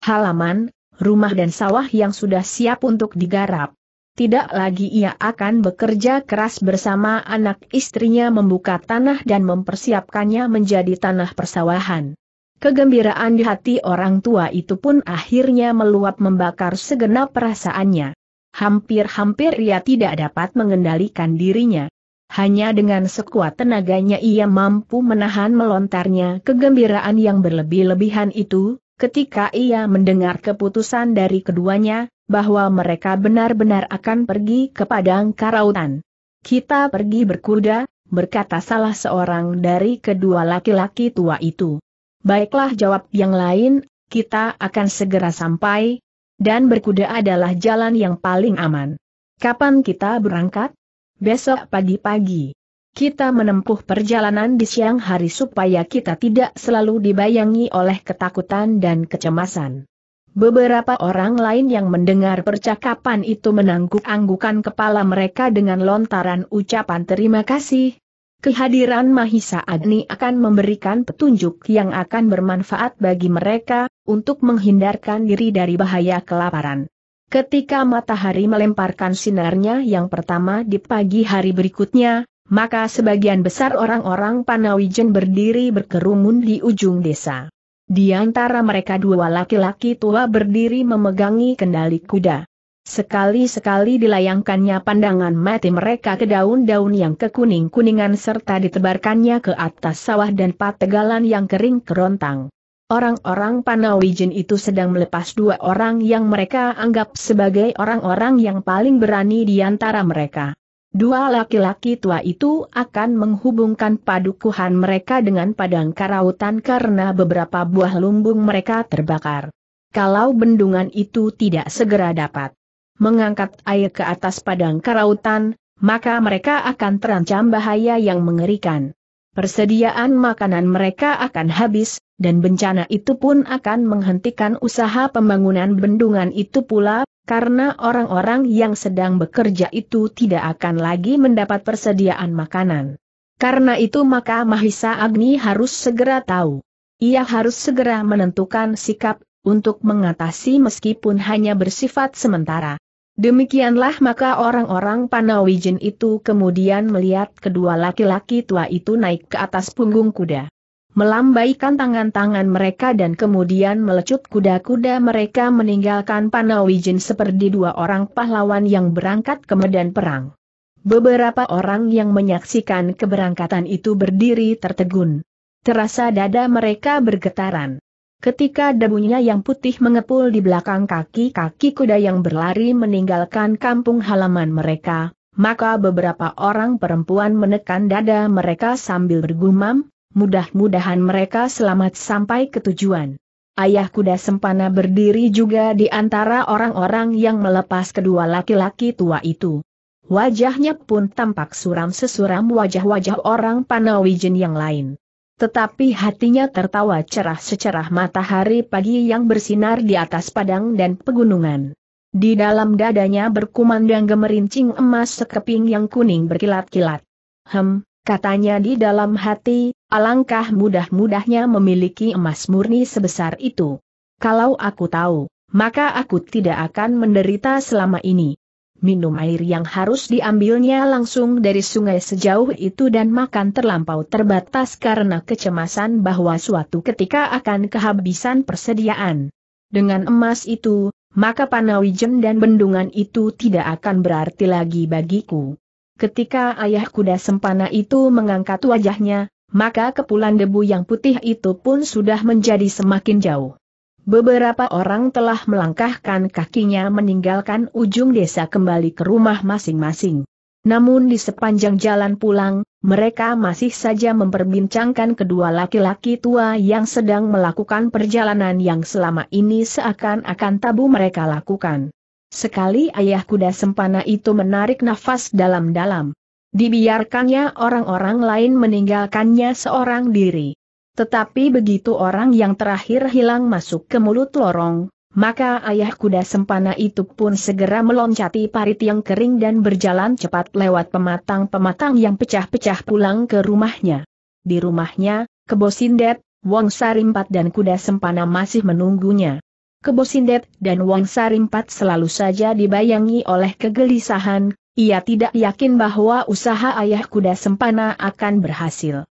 halaman, rumah dan sawah yang sudah siap untuk digarap. Tidak lagi ia akan bekerja keras bersama anak istrinya membuka tanah dan mempersiapkannya menjadi tanah persawahan. Kegembiraan di hati orang tua itu pun akhirnya meluap membakar segenap perasaannya. Hampir-hampir ia tidak dapat mengendalikan dirinya. Hanya dengan sekuat tenaganya ia mampu menahan melontarnya kegembiraan yang berlebih-lebihan itu, ketika ia mendengar keputusan dari keduanya, bahwa mereka benar-benar akan pergi ke padang karautan. Kita pergi berkuda, berkata salah seorang dari kedua laki-laki tua itu. Baiklah jawab yang lain, kita akan segera sampai, dan berkuda adalah jalan yang paling aman. Kapan kita berangkat? Besok pagi-pagi. Kita menempuh perjalanan di siang hari supaya kita tidak selalu dibayangi oleh ketakutan dan kecemasan. Beberapa orang lain yang mendengar percakapan itu menangguk-anggukan kepala mereka dengan lontaran ucapan terima kasih, Kehadiran Mahisa Agni akan memberikan petunjuk yang akan bermanfaat bagi mereka, untuk menghindarkan diri dari bahaya kelaparan. Ketika matahari melemparkan sinarnya yang pertama di pagi hari berikutnya, maka sebagian besar orang-orang Panawijen berdiri berkerumun di ujung desa. Di antara mereka dua laki-laki tua berdiri memegangi kendali kuda. Sekali-sekali dilayangkannya pandangan mati mereka ke daun-daun yang kekuning-kuningan serta ditebarkannya ke atas sawah dan pategalan yang kering kerontang. Orang-orang Panawijin itu sedang melepas dua orang yang mereka anggap sebagai orang-orang yang paling berani di antara mereka. Dua laki-laki tua itu akan menghubungkan padukuhan mereka dengan padang karautan karena beberapa buah lumbung mereka terbakar. Kalau bendungan itu tidak segera dapat mengangkat air ke atas padang karautan, maka mereka akan terancam bahaya yang mengerikan. Persediaan makanan mereka akan habis, dan bencana itu pun akan menghentikan usaha pembangunan bendungan itu pula, karena orang-orang yang sedang bekerja itu tidak akan lagi mendapat persediaan makanan. Karena itu maka Mahisa Agni harus segera tahu. Ia harus segera menentukan sikap untuk mengatasi meskipun hanya bersifat sementara. Demikianlah maka orang-orang Panawijen itu kemudian melihat kedua laki-laki tua itu naik ke atas punggung kuda. Melambaikan tangan-tangan mereka dan kemudian melecut kuda-kuda mereka meninggalkan Panawijen seperti dua orang pahlawan yang berangkat ke medan perang. Beberapa orang yang menyaksikan keberangkatan itu berdiri tertegun. Terasa dada mereka bergetaran. Ketika debunya yang putih mengepul di belakang kaki-kaki kuda yang berlari meninggalkan kampung halaman mereka, maka beberapa orang perempuan menekan dada mereka sambil bergumam, mudah-mudahan mereka selamat sampai ke tujuan. Ayah kuda sempana berdiri juga di antara orang-orang yang melepas kedua laki-laki tua itu. Wajahnya pun tampak suram sesuram wajah-wajah orang Panawijen yang lain. Tetapi hatinya tertawa cerah secerah matahari pagi yang bersinar di atas padang dan pegunungan. Di dalam dadanya berkumandang gemerincing emas sekeping yang kuning berkilat-kilat. Hem, katanya di dalam hati, alangkah mudah-mudahnya memiliki emas murni sebesar itu. Kalau aku tahu, maka aku tidak akan menderita selama ini minum air yang harus diambilnya langsung dari sungai sejauh itu dan makan terlampau terbatas karena kecemasan bahwa suatu ketika akan kehabisan persediaan. Dengan emas itu, maka panawijen dan bendungan itu tidak akan berarti lagi bagiku. Ketika ayah kuda sempana itu mengangkat wajahnya, maka kepulan debu yang putih itu pun sudah menjadi semakin jauh. Beberapa orang telah melangkahkan kakinya meninggalkan ujung desa kembali ke rumah masing-masing. Namun di sepanjang jalan pulang, mereka masih saja memperbincangkan kedua laki-laki tua yang sedang melakukan perjalanan yang selama ini seakan-akan tabu mereka lakukan. Sekali ayah kuda sempana itu menarik nafas dalam-dalam. Dibiarkannya orang-orang lain meninggalkannya seorang diri. Tetapi begitu orang yang terakhir hilang masuk ke mulut lorong, maka ayah kuda sempana itu pun segera meloncati parit yang kering dan berjalan cepat lewat pematang-pematang yang pecah-pecah pulang ke rumahnya. Di rumahnya, Kebosindet, Wong Sarimpat dan kuda sempana masih menunggunya. Kebosindet dan Wong Sarimpat selalu saja dibayangi oleh kegelisahan, ia tidak yakin bahwa usaha ayah kuda sempana akan berhasil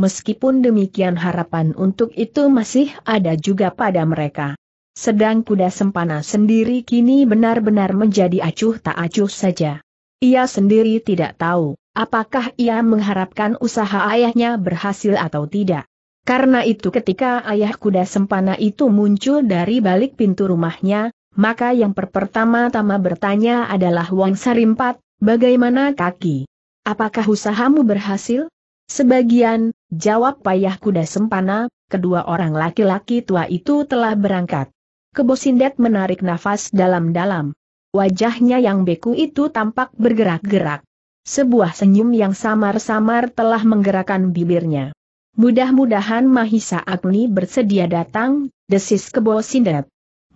meskipun demikian harapan untuk itu masih ada juga pada mereka. Sedang kuda sempana sendiri kini benar-benar menjadi acuh tak acuh saja. Ia sendiri tidak tahu, apakah ia mengharapkan usaha ayahnya berhasil atau tidak. Karena itu ketika ayah kuda sempana itu muncul dari balik pintu rumahnya, maka yang pertama-tama bertanya adalah Wang Sarimpat, bagaimana kaki? Apakah usahamu berhasil? Sebagian, jawab payah kuda sempana, kedua orang laki-laki tua itu telah berangkat. Kebosindet menarik nafas dalam-dalam. Wajahnya yang beku itu tampak bergerak-gerak. Sebuah senyum yang samar-samar telah menggerakkan bibirnya. Mudah-mudahan Mahisa Agni bersedia datang, desis Kebosindet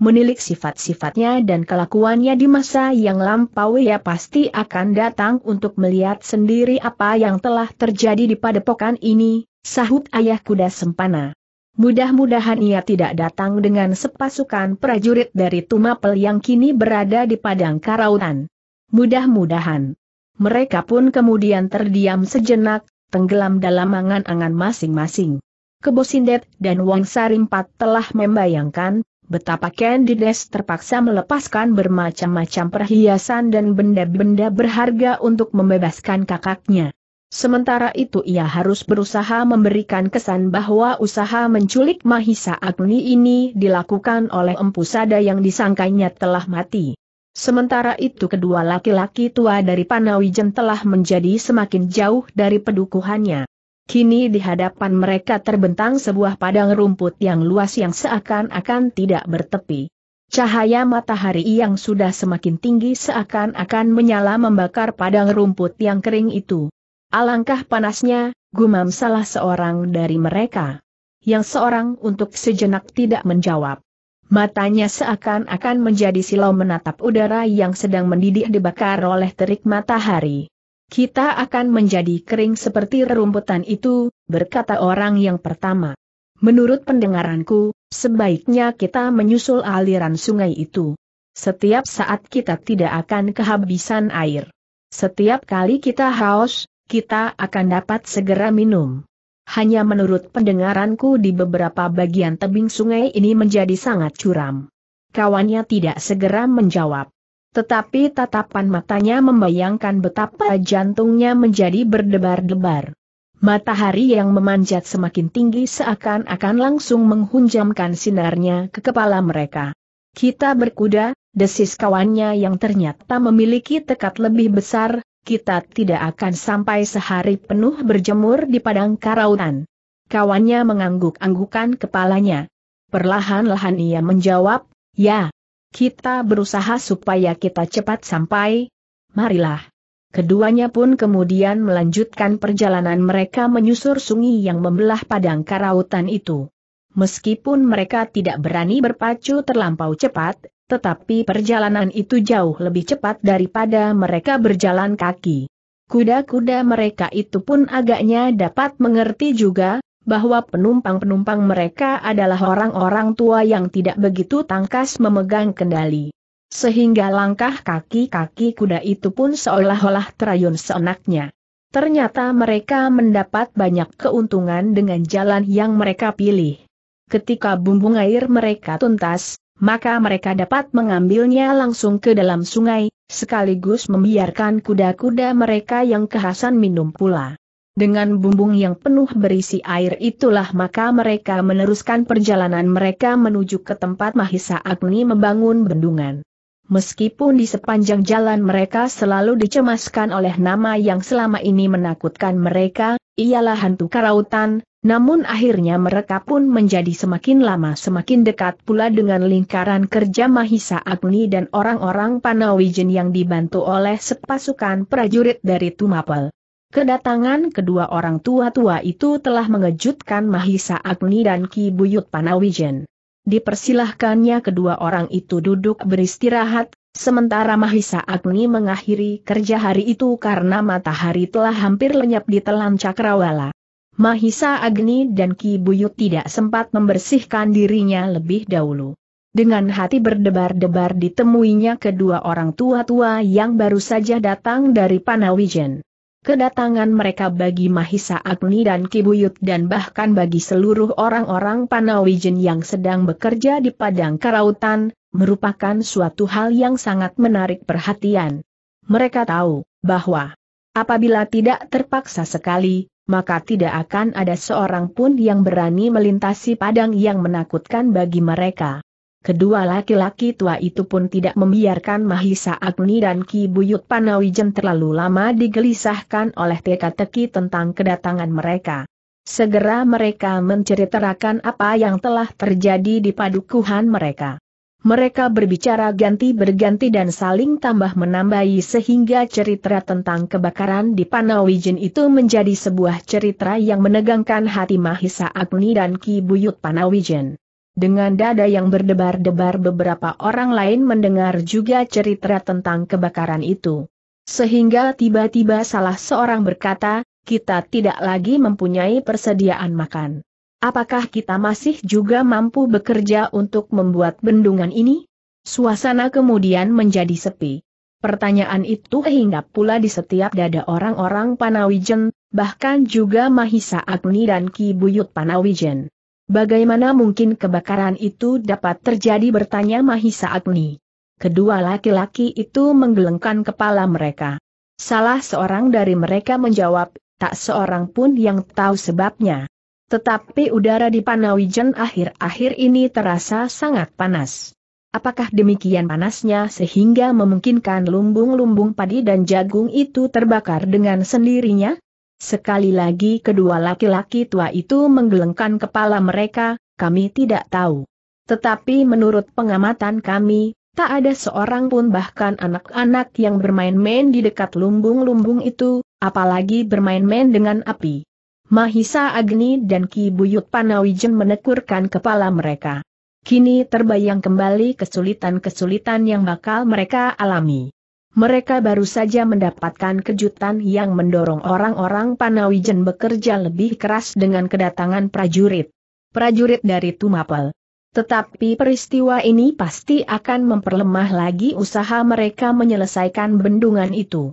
menilik sifat-sifatnya dan kelakuannya di masa yang lampau ia pasti akan datang untuk melihat sendiri apa yang telah terjadi di padepokan ini, sahut ayah kuda sempana. Mudah-mudahan ia tidak datang dengan sepasukan prajurit dari Tumapel yang kini berada di Padang Karautan. Mudah-mudahan. Mereka pun kemudian terdiam sejenak, tenggelam dalam angan-angan masing-masing. Kebosindet dan Wang Sarimpat telah membayangkan Betapa Candides terpaksa melepaskan bermacam-macam perhiasan dan benda-benda berharga untuk membebaskan kakaknya. Sementara itu ia harus berusaha memberikan kesan bahwa usaha menculik Mahisa Agni ini dilakukan oleh Empu Sada yang disangkanya telah mati. Sementara itu kedua laki-laki tua dari Panawijen telah menjadi semakin jauh dari pedukuhannya. Kini di hadapan mereka terbentang sebuah padang rumput yang luas yang seakan-akan tidak bertepi. Cahaya matahari yang sudah semakin tinggi seakan-akan menyala membakar padang rumput yang kering itu. Alangkah panasnya, gumam salah seorang dari mereka. Yang seorang untuk sejenak tidak menjawab. Matanya seakan-akan menjadi silau menatap udara yang sedang mendidih dibakar oleh terik matahari. Kita akan menjadi kering seperti rerumputan itu, berkata orang yang pertama. Menurut pendengaranku, sebaiknya kita menyusul aliran sungai itu. Setiap saat kita tidak akan kehabisan air. Setiap kali kita haus, kita akan dapat segera minum. Hanya menurut pendengaranku di beberapa bagian tebing sungai ini menjadi sangat curam. Kawannya tidak segera menjawab. Tetapi tatapan matanya membayangkan betapa jantungnya menjadi berdebar-debar. Matahari yang memanjat semakin tinggi seakan-akan langsung menghunjamkan sinarnya ke kepala mereka. Kita berkuda, desis kawannya yang ternyata memiliki tekad lebih besar, kita tidak akan sampai sehari penuh berjemur di padang karautan. Kawannya mengangguk-anggukan kepalanya. Perlahan-lahan ia menjawab, ya, kita berusaha supaya kita cepat sampai. Marilah. Keduanya pun kemudian melanjutkan perjalanan mereka menyusur sungai yang membelah padang karautan itu. Meskipun mereka tidak berani berpacu terlampau cepat, tetapi perjalanan itu jauh lebih cepat daripada mereka berjalan kaki. Kuda-kuda mereka itu pun agaknya dapat mengerti juga, bahwa penumpang-penumpang mereka adalah orang-orang tua yang tidak begitu tangkas memegang kendali. Sehingga langkah kaki-kaki kuda itu pun seolah-olah terayun seenaknya. Ternyata mereka mendapat banyak keuntungan dengan jalan yang mereka pilih. Ketika bumbung air mereka tuntas, maka mereka dapat mengambilnya langsung ke dalam sungai, sekaligus membiarkan kuda-kuda mereka yang kehasan minum pula. Dengan bumbung yang penuh berisi air itulah maka mereka meneruskan perjalanan mereka menuju ke tempat Mahisa Agni membangun bendungan. Meskipun di sepanjang jalan mereka selalu dicemaskan oleh nama yang selama ini menakutkan mereka, ialah hantu karautan, namun akhirnya mereka pun menjadi semakin lama semakin dekat pula dengan lingkaran kerja Mahisa Agni dan orang-orang Panawijen yang dibantu oleh sepasukan prajurit dari Tumapel. Kedatangan kedua orang tua-tua itu telah mengejutkan Mahisa Agni dan Ki Buyut Panawijen. Dipersilahkannya kedua orang itu duduk beristirahat, sementara Mahisa Agni mengakhiri kerja hari itu karena matahari telah hampir lenyap di telan cakrawala. Mahisa Agni dan Ki Buyut tidak sempat membersihkan dirinya lebih dahulu. Dengan hati berdebar-debar ditemuinya kedua orang tua-tua yang baru saja datang dari Panawijen. Kedatangan mereka bagi Mahisa Agni dan Kibuyut dan bahkan bagi seluruh orang-orang Panawijen yang sedang bekerja di padang karautan, merupakan suatu hal yang sangat menarik perhatian. Mereka tahu bahwa apabila tidak terpaksa sekali, maka tidak akan ada seorang pun yang berani melintasi padang yang menakutkan bagi mereka. Kedua laki-laki tua itu pun tidak membiarkan Mahisa Agni dan Ki Buyut Panawijen terlalu lama digelisahkan oleh teka-teki tentang kedatangan mereka. Segera mereka menceritakan apa yang telah terjadi di padukuhan mereka. Mereka berbicara ganti-berganti dan saling tambah menambahi sehingga cerita tentang kebakaran di Panawijen itu menjadi sebuah cerita yang menegangkan hati Mahisa Agni dan Ki Buyut Panawijen. Dengan dada yang berdebar-debar beberapa orang lain mendengar juga cerita tentang kebakaran itu. Sehingga tiba-tiba salah seorang berkata, kita tidak lagi mempunyai persediaan makan. Apakah kita masih juga mampu bekerja untuk membuat bendungan ini? Suasana kemudian menjadi sepi. Pertanyaan itu hingga pula di setiap dada orang-orang Panawijen, bahkan juga Mahisa Agni dan Ki Buyut Panawijen. Bagaimana mungkin kebakaran itu dapat terjadi bertanya Mahisa Agni. Kedua laki-laki itu menggelengkan kepala mereka. Salah seorang dari mereka menjawab, tak seorang pun yang tahu sebabnya. Tetapi udara di Panawijen akhir-akhir ini terasa sangat panas. Apakah demikian panasnya sehingga memungkinkan lumbung-lumbung padi dan jagung itu terbakar dengan sendirinya? Sekali lagi kedua laki-laki tua itu menggelengkan kepala mereka, kami tidak tahu. Tetapi menurut pengamatan kami, tak ada seorang pun bahkan anak-anak yang bermain-main di dekat lumbung-lumbung itu, apalagi bermain-main dengan api. Mahisa Agni dan Ki Buyut Panawijen menekurkan kepala mereka. Kini terbayang kembali kesulitan-kesulitan yang bakal mereka alami mereka baru saja mendapatkan kejutan yang mendorong orang-orang Panawijen bekerja lebih keras dengan kedatangan prajurit. Prajurit dari Tumapel. Tetapi peristiwa ini pasti akan memperlemah lagi usaha mereka menyelesaikan bendungan itu.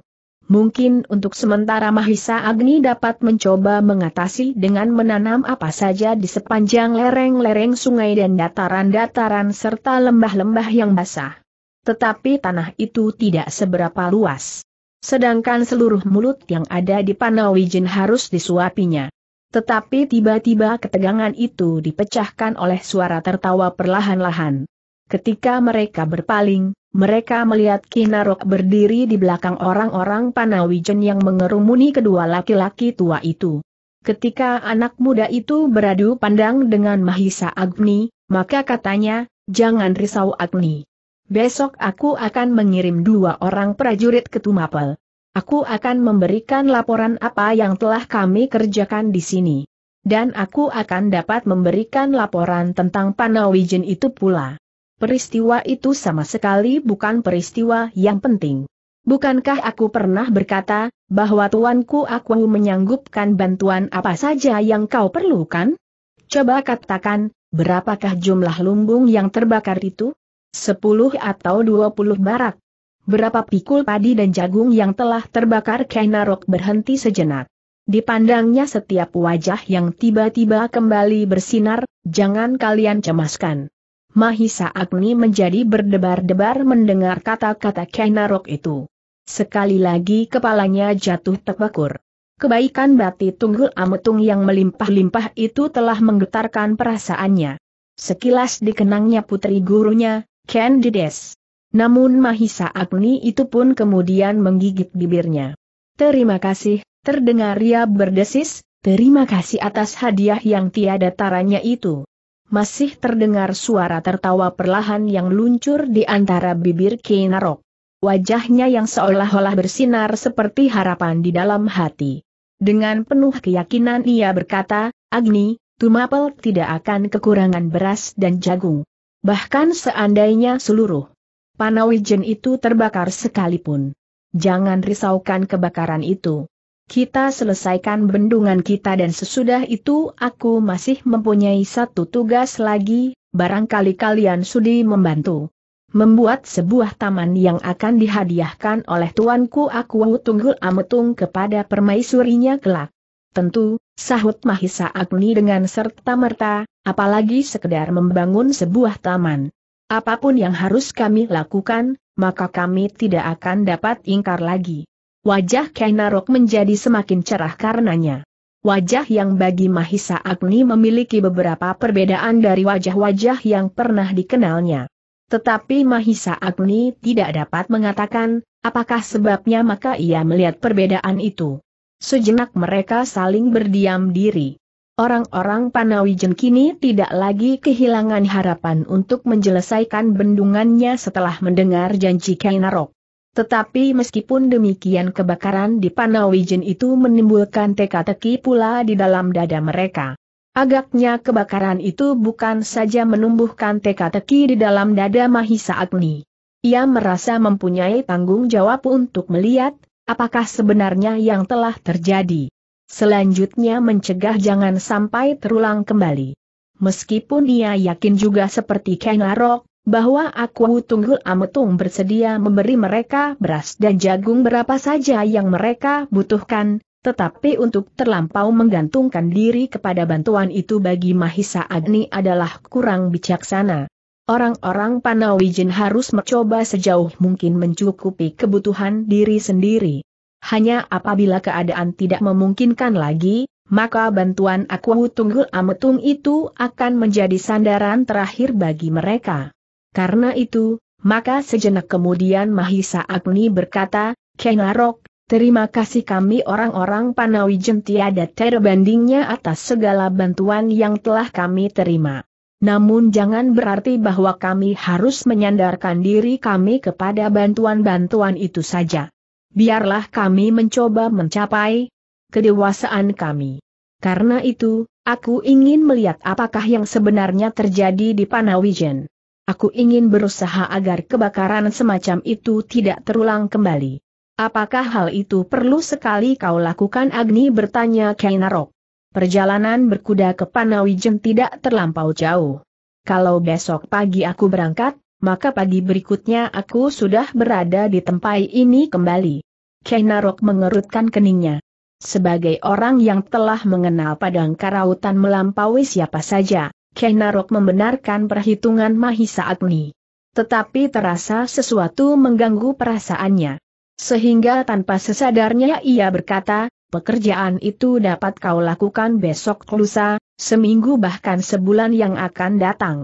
Mungkin untuk sementara Mahisa Agni dapat mencoba mengatasi dengan menanam apa saja di sepanjang lereng-lereng sungai dan dataran-dataran serta lembah-lembah yang basah. Tetapi tanah itu tidak seberapa luas. Sedangkan seluruh mulut yang ada di Panawijen harus disuapinya. Tetapi tiba-tiba ketegangan itu dipecahkan oleh suara tertawa perlahan-lahan. Ketika mereka berpaling, mereka melihat Kinarok berdiri di belakang orang-orang Panawijen yang mengerumuni kedua laki-laki tua itu. Ketika anak muda itu beradu pandang dengan Mahisa Agni, maka katanya, jangan risau Agni. Besok aku akan mengirim dua orang prajurit ke Tumapel. Aku akan memberikan laporan apa yang telah kami kerjakan di sini. Dan aku akan dapat memberikan laporan tentang Panawijen itu pula. Peristiwa itu sama sekali bukan peristiwa yang penting. Bukankah aku pernah berkata, bahwa tuanku aku menyanggupkan bantuan apa saja yang kau perlukan? Coba katakan, berapakah jumlah lumbung yang terbakar itu? 10 atau 20 barak. Berapa pikul padi dan jagung yang telah terbakar Kainarok berhenti sejenak. Dipandangnya setiap wajah yang tiba-tiba kembali bersinar, jangan kalian cemaskan. Mahisa Agni menjadi berdebar-debar mendengar kata-kata Kainarok itu. Sekali lagi kepalanya jatuh terbakur. Kebaikan Bati Tunggul Ametung yang melimpah-limpah itu telah menggetarkan perasaannya. Sekilas dikenangnya putri gurunya, Candides. Namun Mahisa Agni itu pun kemudian menggigit bibirnya. Terima kasih, terdengar ia berdesis, terima kasih atas hadiah yang tiada taranya itu. Masih terdengar suara tertawa perlahan yang luncur di antara bibir Kinarok. Wajahnya yang seolah-olah bersinar seperti harapan di dalam hati. Dengan penuh keyakinan ia berkata, Agni, Tumapel tidak akan kekurangan beras dan jagung. Bahkan seandainya seluruh Panawijen itu terbakar sekalipun. Jangan risaukan kebakaran itu. Kita selesaikan bendungan kita dan sesudah itu aku masih mempunyai satu tugas lagi, barangkali kalian sudi membantu. Membuat sebuah taman yang akan dihadiahkan oleh tuanku aku Tunggul Ametung kepada permaisurinya kelak. Tentu, sahut Mahisa Agni dengan serta-merta, apalagi sekedar membangun sebuah taman. Apapun yang harus kami lakukan, maka kami tidak akan dapat ingkar lagi. Wajah Kainarok menjadi semakin cerah karenanya. Wajah yang bagi Mahisa Agni memiliki beberapa perbedaan dari wajah-wajah yang pernah dikenalnya. Tetapi Mahisa Agni tidak dapat mengatakan, apakah sebabnya maka ia melihat perbedaan itu. Sejenak mereka saling berdiam diri. Orang-orang Panawijen kini tidak lagi kehilangan harapan untuk menyelesaikan bendungannya setelah mendengar janji Kainarok. Tetapi meskipun demikian kebakaran di Panawijen itu menimbulkan teka-teki pula di dalam dada mereka. Agaknya kebakaran itu bukan saja menumbuhkan teka-teki di dalam dada Mahisa Agni. Ia merasa mempunyai tanggung jawab untuk melihat apakah sebenarnya yang telah terjadi. Selanjutnya mencegah jangan sampai terulang kembali. Meskipun dia yakin juga seperti Arok, bahwa aku Tunggul Ametung bersedia memberi mereka beras dan jagung berapa saja yang mereka butuhkan, tetapi untuk terlampau menggantungkan diri kepada bantuan itu bagi Mahisa Agni adalah kurang bijaksana orang-orang Panawijen harus mencoba sejauh mungkin mencukupi kebutuhan diri sendiri. Hanya apabila keadaan tidak memungkinkan lagi, maka bantuan aku tunggul ametung itu akan menjadi sandaran terakhir bagi mereka. Karena itu, maka sejenak kemudian Mahisa Agni berkata, Kenarok, terima kasih kami orang-orang Panawijen tiada terbandingnya atas segala bantuan yang telah kami terima. Namun jangan berarti bahwa kami harus menyandarkan diri kami kepada bantuan-bantuan itu saja. Biarlah kami mencoba mencapai kedewasaan kami. Karena itu, aku ingin melihat apakah yang sebenarnya terjadi di Panawijen. Aku ingin berusaha agar kebakaran semacam itu tidak terulang kembali. Apakah hal itu perlu sekali kau lakukan Agni bertanya Kainarok. Perjalanan berkuda ke Panawijen tidak terlampau jauh. Kalau besok pagi aku berangkat, maka pagi berikutnya aku sudah berada di tempat ini kembali. Kenarok mengerutkan keningnya. Sebagai orang yang telah mengenal padang karautan melampaui siapa saja, Kenarok membenarkan perhitungan Mahisa Agni. Tetapi terasa sesuatu mengganggu perasaannya. Sehingga tanpa sesadarnya ia berkata, Pekerjaan itu dapat kau lakukan besok lusa, seminggu bahkan sebulan yang akan datang.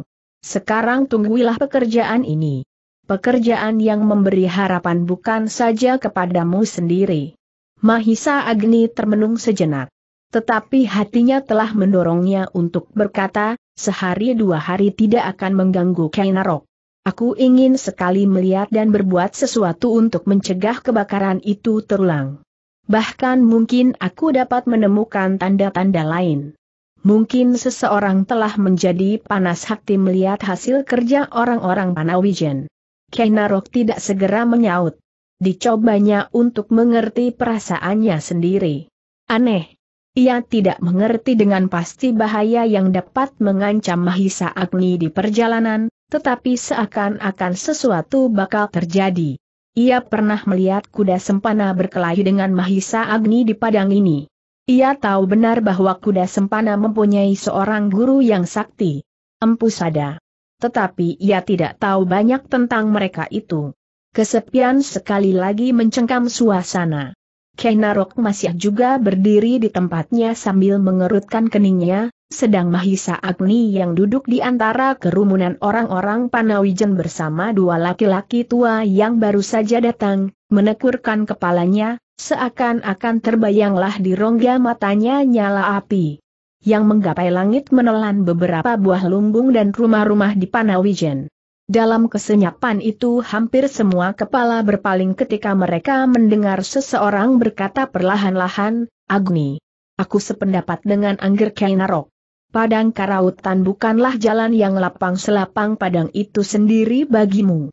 Sekarang tunggulah pekerjaan ini. Pekerjaan yang memberi harapan bukan saja kepadamu sendiri. Mahisa Agni termenung sejenak. Tetapi hatinya telah mendorongnya untuk berkata, sehari dua hari tidak akan mengganggu Kainarok. Aku ingin sekali melihat dan berbuat sesuatu untuk mencegah kebakaran itu terulang. Bahkan mungkin aku dapat menemukan tanda-tanda lain. Mungkin seseorang telah menjadi panas hati melihat hasil kerja orang-orang Panawijen. Kenarok tidak segera menyaut. Dicobanya untuk mengerti perasaannya sendiri. Aneh. Ia tidak mengerti dengan pasti bahaya yang dapat mengancam Mahisa Agni di perjalanan, tetapi seakan-akan sesuatu bakal terjadi. Ia pernah melihat kuda sempana berkelahi dengan Mahisa Agni di padang ini. Ia tahu benar bahwa kuda sempana mempunyai seorang guru yang sakti. Empu Sada. Tetapi ia tidak tahu banyak tentang mereka itu. Kesepian sekali lagi mencengkam suasana. Kenarok masih juga berdiri di tempatnya sambil mengerutkan keningnya, sedang Mahisa Agni yang duduk di antara kerumunan orang-orang Panawijen bersama dua laki-laki tua yang baru saja datang, menekurkan kepalanya, seakan-akan terbayanglah di rongga matanya nyala api. Yang menggapai langit menelan beberapa buah lumbung dan rumah-rumah di Panawijen. Dalam kesenyapan itu hampir semua kepala berpaling ketika mereka mendengar seseorang berkata perlahan-lahan, Agni. Aku sependapat dengan Angger Kainarok. Padang Karautan bukanlah jalan yang lapang selapang padang itu sendiri bagimu.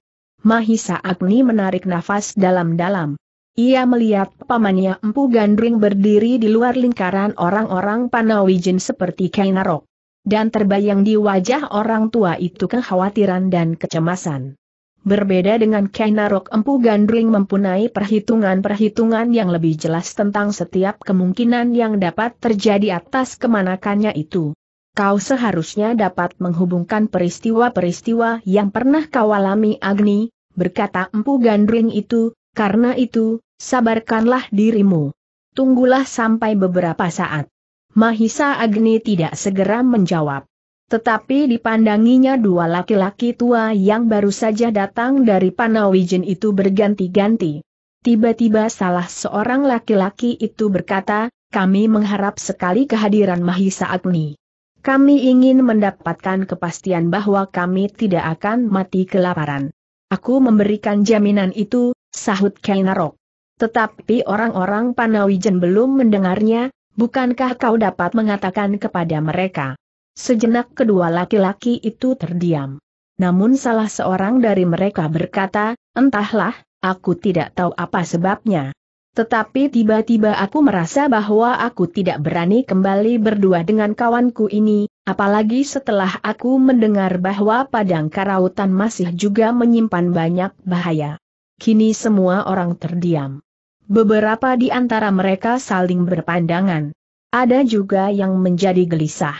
Mahisa Agni menarik nafas dalam-dalam. Ia melihat pamannya Empu Gandring berdiri di luar lingkaran orang-orang Panawijin seperti Kainarok. Dan terbayang di wajah orang tua itu kekhawatiran dan kecemasan. Berbeda dengan Kainarok Empu Gandring mempunyai perhitungan-perhitungan yang lebih jelas tentang setiap kemungkinan yang dapat terjadi atas kemanakannya itu kau seharusnya dapat menghubungkan peristiwa-peristiwa yang pernah kau alami Agni, berkata Empu Gandring itu, karena itu, sabarkanlah dirimu. Tunggulah sampai beberapa saat. Mahisa Agni tidak segera menjawab. Tetapi dipandanginya dua laki-laki tua yang baru saja datang dari Panawijen itu berganti-ganti. Tiba-tiba salah seorang laki-laki itu berkata, kami mengharap sekali kehadiran Mahisa Agni. Kami ingin mendapatkan kepastian bahwa kami tidak akan mati kelaparan. Aku memberikan jaminan itu, sahut Kainarok. Tetapi orang-orang Panawijen belum mendengarnya, bukankah kau dapat mengatakan kepada mereka? Sejenak kedua laki-laki itu terdiam. Namun salah seorang dari mereka berkata, entahlah, aku tidak tahu apa sebabnya. Tetapi tiba-tiba aku merasa bahwa aku tidak berani kembali berdua dengan kawanku ini, apalagi setelah aku mendengar bahwa Padang Karautan masih juga menyimpan banyak bahaya. Kini semua orang terdiam. Beberapa di antara mereka saling berpandangan. Ada juga yang menjadi gelisah.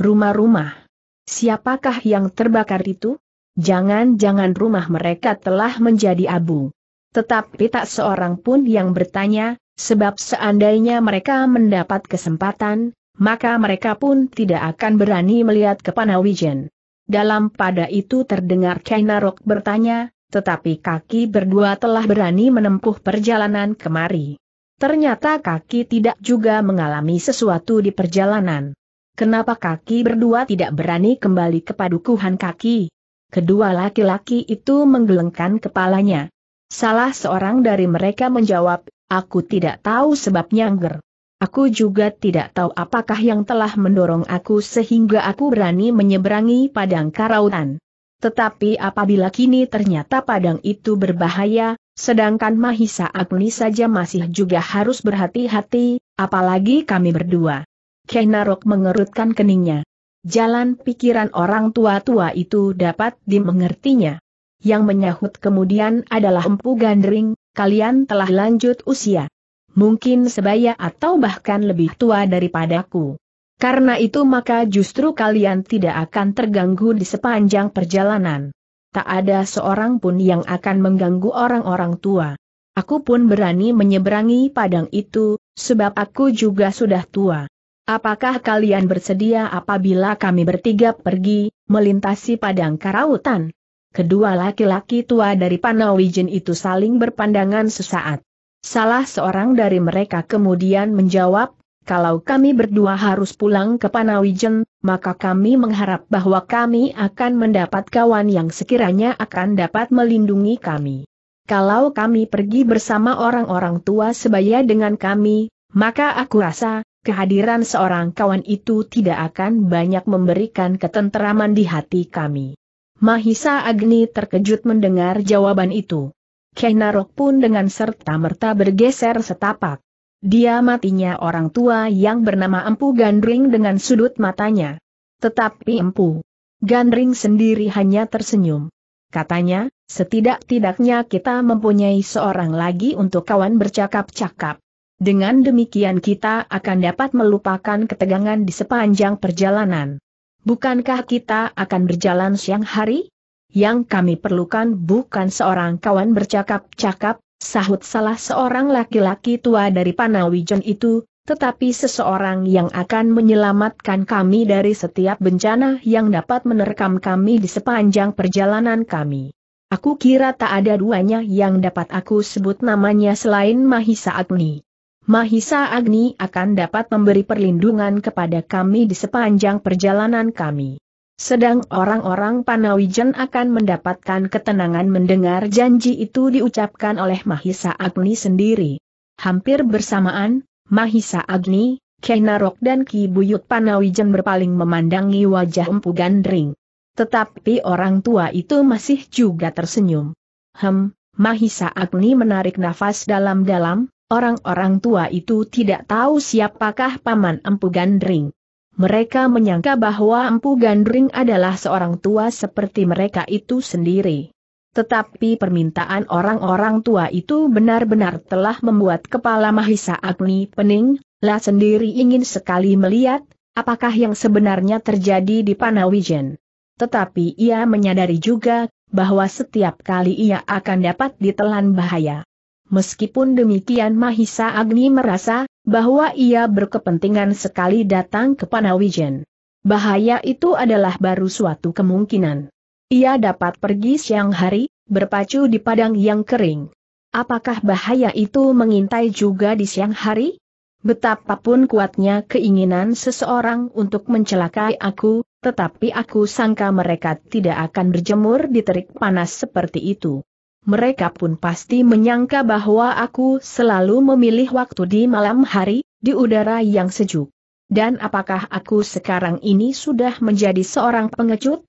Rumah-rumah. Siapakah yang terbakar itu? Jangan-jangan rumah mereka telah menjadi abu. Tetapi tak seorang pun yang bertanya, sebab seandainya mereka mendapat kesempatan, maka mereka pun tidak akan berani melihat ke Panawijen. Dalam pada itu terdengar Kainarok bertanya, tetapi kaki berdua telah berani menempuh perjalanan kemari. Ternyata kaki tidak juga mengalami sesuatu di perjalanan. Kenapa kaki berdua tidak berani kembali ke padukuhan kaki? Kedua laki-laki itu menggelengkan kepalanya. Salah seorang dari mereka menjawab, aku tidak tahu sebabnya Ger. Aku juga tidak tahu apakah yang telah mendorong aku sehingga aku berani menyeberangi padang karautan. Tetapi apabila kini ternyata padang itu berbahaya, sedangkan Mahisa Agni saja masih juga harus berhati-hati, apalagi kami berdua. Kenarok mengerutkan keningnya. Jalan pikiran orang tua-tua itu dapat dimengertinya yang menyahut kemudian adalah Empu Gandring, kalian telah lanjut usia. Mungkin sebaya atau bahkan lebih tua daripadaku. Karena itu maka justru kalian tidak akan terganggu di sepanjang perjalanan. Tak ada seorang pun yang akan mengganggu orang-orang tua. Aku pun berani menyeberangi padang itu, sebab aku juga sudah tua. Apakah kalian bersedia apabila kami bertiga pergi, melintasi padang karautan? Kedua laki-laki tua dari Panawijen itu saling berpandangan sesaat. Salah seorang dari mereka kemudian menjawab, kalau kami berdua harus pulang ke Panawijen, maka kami mengharap bahwa kami akan mendapat kawan yang sekiranya akan dapat melindungi kami. Kalau kami pergi bersama orang-orang tua sebaya dengan kami, maka aku rasa, kehadiran seorang kawan itu tidak akan banyak memberikan ketenteraman di hati kami. Mahisa Agni terkejut mendengar jawaban itu. Kenarok pun dengan serta-merta bergeser setapak. Dia matinya orang tua yang bernama Empu Gandring dengan sudut matanya. Tetapi Empu Gandring sendiri hanya tersenyum. Katanya, setidak-tidaknya kita mempunyai seorang lagi untuk kawan bercakap-cakap. Dengan demikian kita akan dapat melupakan ketegangan di sepanjang perjalanan. Bukankah kita akan berjalan siang hari? Yang kami perlukan bukan seorang kawan bercakap-cakap, sahut salah seorang laki-laki tua dari Panawijon itu, tetapi seseorang yang akan menyelamatkan kami dari setiap bencana yang dapat menerkam kami di sepanjang perjalanan kami. Aku kira tak ada duanya yang dapat aku sebut namanya selain Mahisa Agni. Mahisa Agni akan dapat memberi perlindungan kepada kami di sepanjang perjalanan kami. Sedang orang-orang Panawijen akan mendapatkan ketenangan mendengar janji itu diucapkan oleh Mahisa Agni sendiri. Hampir bersamaan, Mahisa Agni, Kainarok dan Ki Buyut Panawijen berpaling memandangi wajah Empu Gandring. Tetapi orang tua itu masih juga tersenyum. Hem, Mahisa Agni menarik nafas dalam-dalam, Orang-orang tua itu tidak tahu siapakah Paman Empu Gandring. Mereka menyangka bahwa Empu Gandring adalah seorang tua seperti mereka itu sendiri. Tetapi permintaan orang-orang tua itu benar-benar telah membuat kepala Mahisa Agni pening, lah sendiri ingin sekali melihat, apakah yang sebenarnya terjadi di Panawijen. Tetapi ia menyadari juga, bahwa setiap kali ia akan dapat ditelan bahaya. Meskipun demikian Mahisa Agni merasa bahwa ia berkepentingan sekali datang ke Panawijen. Bahaya itu adalah baru suatu kemungkinan. Ia dapat pergi siang hari, berpacu di padang yang kering. Apakah bahaya itu mengintai juga di siang hari? Betapapun kuatnya keinginan seseorang untuk mencelakai aku, tetapi aku sangka mereka tidak akan berjemur di terik panas seperti itu mereka pun pasti menyangka bahwa aku selalu memilih waktu di malam hari, di udara yang sejuk. Dan apakah aku sekarang ini sudah menjadi seorang pengecut?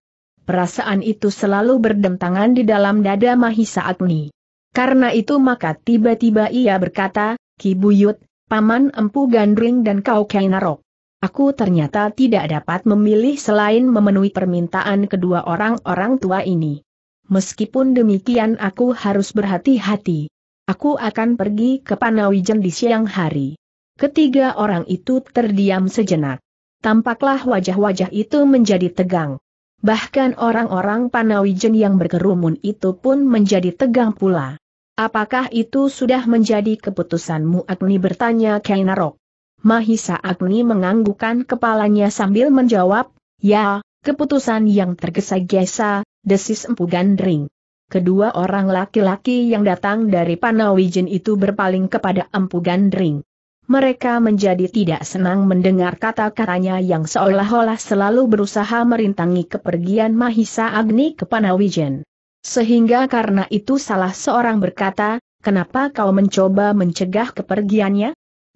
Perasaan itu selalu berdentangan di dalam dada Mahisa Agni. Karena itu maka tiba-tiba ia berkata, Ki Buyut, Paman Empu Gandring dan Kau Kainarok. Aku ternyata tidak dapat memilih selain memenuhi permintaan kedua orang-orang tua ini. Meskipun demikian aku harus berhati-hati. Aku akan pergi ke Panawijen di siang hari. Ketiga orang itu terdiam sejenak. Tampaklah wajah-wajah itu menjadi tegang. Bahkan orang-orang Panawijen yang berkerumun itu pun menjadi tegang pula. Apakah itu sudah menjadi keputusanmu Agni bertanya Kainarok. Mahisa Agni menganggukkan kepalanya sambil menjawab, ya, keputusan yang tergesa-gesa, desis Empu Gandring. Kedua orang laki-laki yang datang dari Panawijen itu berpaling kepada Empu Gandring. Mereka menjadi tidak senang mendengar kata-katanya yang seolah-olah selalu berusaha merintangi kepergian Mahisa Agni ke Panawijen. Sehingga karena itu salah seorang berkata, kenapa kau mencoba mencegah kepergiannya?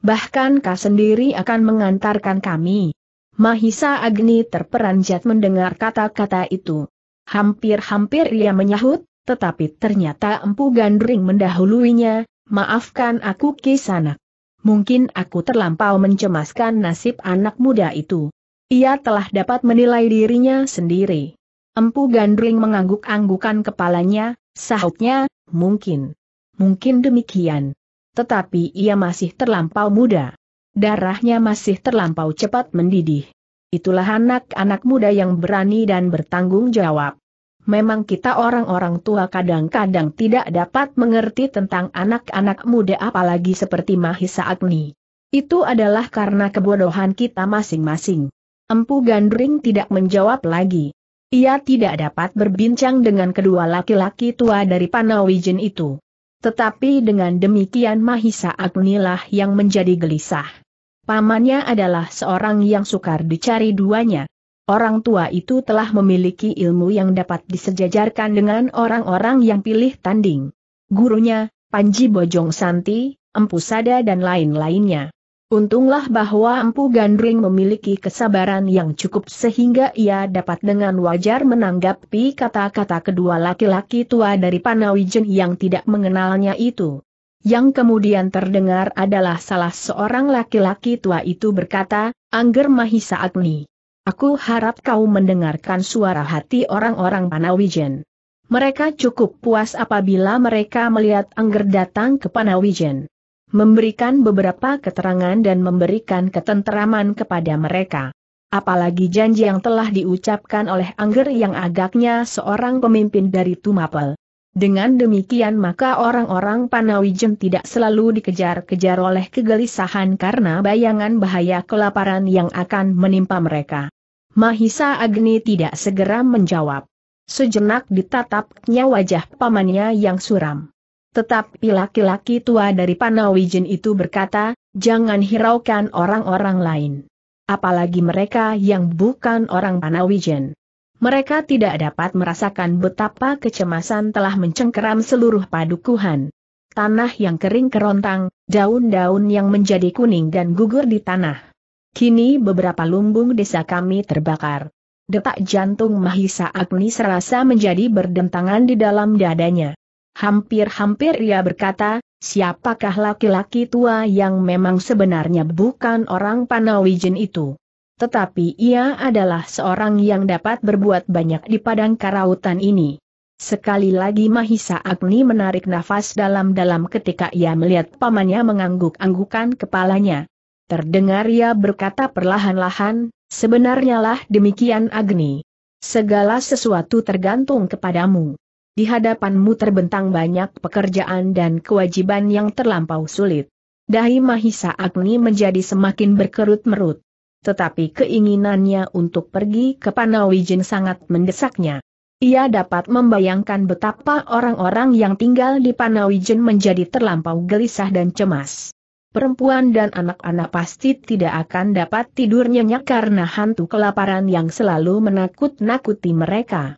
Bahkan kau sendiri akan mengantarkan kami. Mahisa Agni terperanjat mendengar kata-kata itu. Hampir-hampir ia menyahut, tetapi ternyata Empu Gandring mendahuluinya, maafkan aku kisanak. Mungkin aku terlampau mencemaskan nasib anak muda itu. Ia telah dapat menilai dirinya sendiri. Empu Gandring mengangguk-anggukan kepalanya, sahutnya, mungkin. Mungkin demikian. Tetapi ia masih terlampau muda. Darahnya masih terlampau cepat mendidih. Itulah anak-anak muda yang berani dan bertanggung jawab. Memang kita orang-orang tua kadang-kadang tidak dapat mengerti tentang anak-anak muda apalagi seperti Mahisa Agni. Itu adalah karena kebodohan kita masing-masing. Empu Gandring tidak menjawab lagi. Ia tidak dapat berbincang dengan kedua laki-laki tua dari Panawijen itu. Tetapi dengan demikian Mahisa Agnilah yang menjadi gelisah. Pamannya adalah seorang yang sukar dicari duanya. Orang tua itu telah memiliki ilmu yang dapat disejajarkan dengan orang-orang yang pilih tanding. Gurunya, Panji Bojong Santi, Empu Sada dan lain-lainnya. Untunglah bahwa Empu Gandring memiliki kesabaran yang cukup sehingga ia dapat dengan wajar menanggapi kata-kata kedua laki-laki tua dari Panawijen yang tidak mengenalnya itu. Yang kemudian terdengar adalah salah seorang laki-laki tua itu berkata, Angger Mahisa Agni. Aku harap kau mendengarkan suara hati orang-orang Panawijen. Mereka cukup puas apabila mereka melihat Angger datang ke Panawijen. Memberikan beberapa keterangan dan memberikan ketenteraman kepada mereka. Apalagi janji yang telah diucapkan oleh Angger yang agaknya seorang pemimpin dari Tumapel. Dengan demikian maka orang-orang Panawijen tidak selalu dikejar-kejar oleh kegelisahan karena bayangan bahaya kelaparan yang akan menimpa mereka. Mahisa Agni tidak segera menjawab. Sejenak ditatapnya wajah pamannya yang suram. Tetapi laki-laki tua dari Panawijen itu berkata, jangan hiraukan orang-orang lain. Apalagi mereka yang bukan orang Panawijen mereka tidak dapat merasakan betapa kecemasan telah mencengkeram seluruh padukuhan. Tanah yang kering kerontang, daun-daun yang menjadi kuning dan gugur di tanah. Kini beberapa lumbung desa kami terbakar. Detak jantung Mahisa Agni serasa menjadi berdentangan di dalam dadanya. Hampir-hampir ia berkata, siapakah laki-laki tua yang memang sebenarnya bukan orang Panawijen itu? tetapi ia adalah seorang yang dapat berbuat banyak di padang karautan ini. Sekali lagi Mahisa Agni menarik nafas dalam-dalam ketika ia melihat pamannya mengangguk-anggukan kepalanya. Terdengar ia berkata perlahan-lahan, sebenarnya lah demikian Agni. Segala sesuatu tergantung kepadamu. Di hadapanmu terbentang banyak pekerjaan dan kewajiban yang terlampau sulit. Dahi Mahisa Agni menjadi semakin berkerut-merut tetapi keinginannya untuk pergi ke Panawijin sangat mendesaknya. Ia dapat membayangkan betapa orang-orang yang tinggal di Panawijin menjadi terlampau gelisah dan cemas. Perempuan dan anak-anak pasti tidak akan dapat tidur nyenyak karena hantu kelaparan yang selalu menakut-nakuti mereka.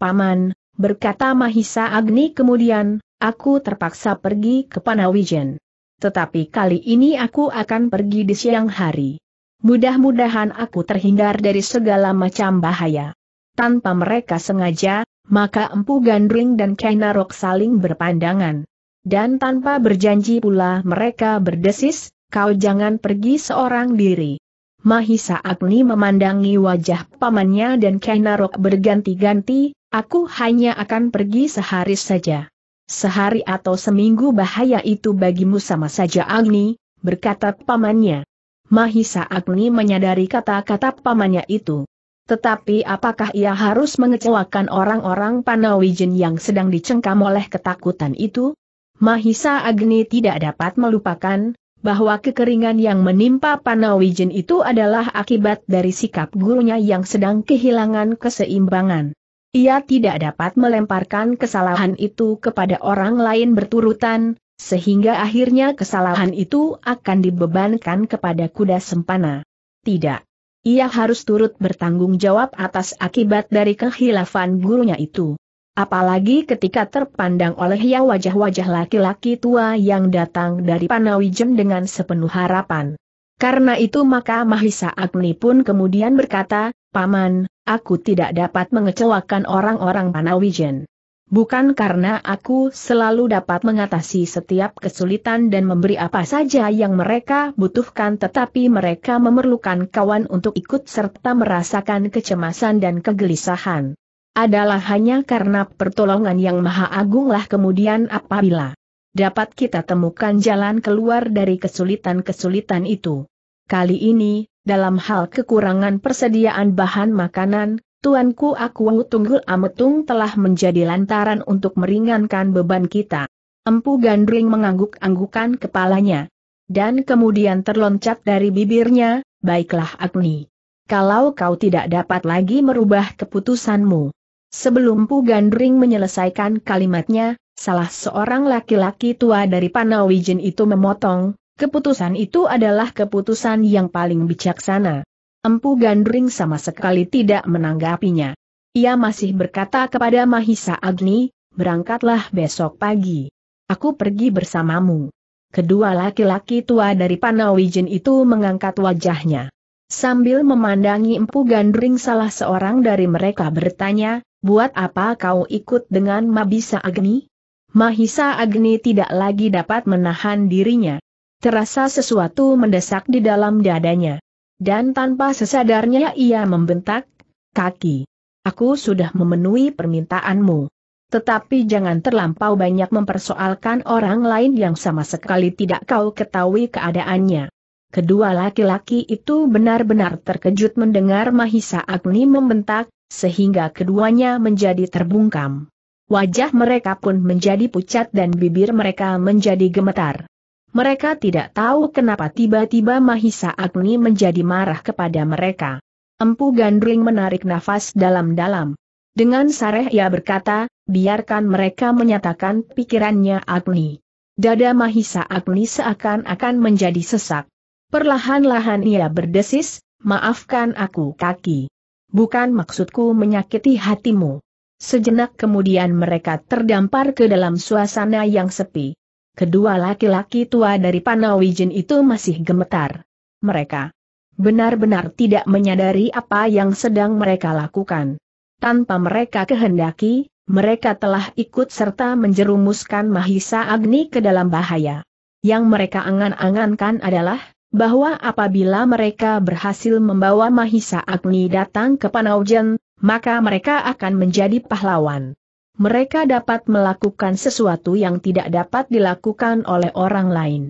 Paman, berkata Mahisa Agni kemudian, aku terpaksa pergi ke Panawijen. Tetapi kali ini aku akan pergi di siang hari. Mudah-mudahan aku terhindar dari segala macam bahaya. Tanpa mereka sengaja, maka Empu Gandring dan Kainarok saling berpandangan. Dan tanpa berjanji pula mereka berdesis, kau jangan pergi seorang diri. Mahisa Agni memandangi wajah pamannya dan Kainarok berganti-ganti, aku hanya akan pergi sehari saja. Sehari atau seminggu bahaya itu bagimu sama saja Agni, berkata pamannya. Mahisa Agni menyadari kata-kata pamannya itu. Tetapi apakah ia harus mengecewakan orang-orang Panawijen yang sedang dicengkam oleh ketakutan itu? Mahisa Agni tidak dapat melupakan, bahwa kekeringan yang menimpa Panawijen itu adalah akibat dari sikap gurunya yang sedang kehilangan keseimbangan. Ia tidak dapat melemparkan kesalahan itu kepada orang lain berturutan, sehingga akhirnya kesalahan itu akan dibebankan kepada kuda sempana. Tidak. Ia harus turut bertanggung jawab atas akibat dari kehilafan gurunya itu. Apalagi ketika terpandang oleh ya wajah-wajah laki-laki tua yang datang dari Panawijem dengan sepenuh harapan. Karena itu maka Mahisa Agni pun kemudian berkata, Paman, aku tidak dapat mengecewakan orang-orang Panawijen. Bukan karena aku selalu dapat mengatasi setiap kesulitan dan memberi apa saja yang mereka butuhkan tetapi mereka memerlukan kawan untuk ikut serta merasakan kecemasan dan kegelisahan. Adalah hanya karena pertolongan yang maha agunglah kemudian apabila dapat kita temukan jalan keluar dari kesulitan-kesulitan itu. Kali ini, dalam hal kekurangan persediaan bahan makanan, Tuanku aku Tunggul Ametung telah menjadi lantaran untuk meringankan beban kita. Empu Gandring mengangguk-anggukan kepalanya. Dan kemudian terloncat dari bibirnya, baiklah Agni. Kalau kau tidak dapat lagi merubah keputusanmu. Sebelum Pu Gandring menyelesaikan kalimatnya, salah seorang laki-laki tua dari Panawijen itu memotong, keputusan itu adalah keputusan yang paling bijaksana. Empu Gandring sama sekali tidak menanggapinya. Ia masih berkata kepada Mahisa Agni, berangkatlah besok pagi. Aku pergi bersamamu. Kedua laki-laki tua dari Panawijen itu mengangkat wajahnya. Sambil memandangi Empu Gandring salah seorang dari mereka bertanya, buat apa kau ikut dengan Mabisa Agni? Mahisa Agni tidak lagi dapat menahan dirinya. Terasa sesuatu mendesak di dalam dadanya. Dan tanpa sesadarnya ia membentak, kaki. Aku sudah memenuhi permintaanmu. Tetapi jangan terlampau banyak mempersoalkan orang lain yang sama sekali tidak kau ketahui keadaannya. Kedua laki-laki itu benar-benar terkejut mendengar Mahisa Agni membentak, sehingga keduanya menjadi terbungkam. Wajah mereka pun menjadi pucat dan bibir mereka menjadi gemetar. Mereka tidak tahu kenapa tiba-tiba Mahisa Agni menjadi marah kepada mereka. Empu Gandring menarik nafas dalam-dalam. Dengan sareh ia berkata, biarkan mereka menyatakan pikirannya Agni. Dada Mahisa Agni seakan-akan menjadi sesak. Perlahan-lahan ia berdesis, maafkan aku kaki. Bukan maksudku menyakiti hatimu. Sejenak kemudian mereka terdampar ke dalam suasana yang sepi kedua laki-laki tua dari Panawijen itu masih gemetar. Mereka benar-benar tidak menyadari apa yang sedang mereka lakukan. Tanpa mereka kehendaki, mereka telah ikut serta menjerumuskan Mahisa Agni ke dalam bahaya. Yang mereka angan-angankan adalah, bahwa apabila mereka berhasil membawa Mahisa Agni datang ke Panaujen, maka mereka akan menjadi pahlawan mereka dapat melakukan sesuatu yang tidak dapat dilakukan oleh orang lain.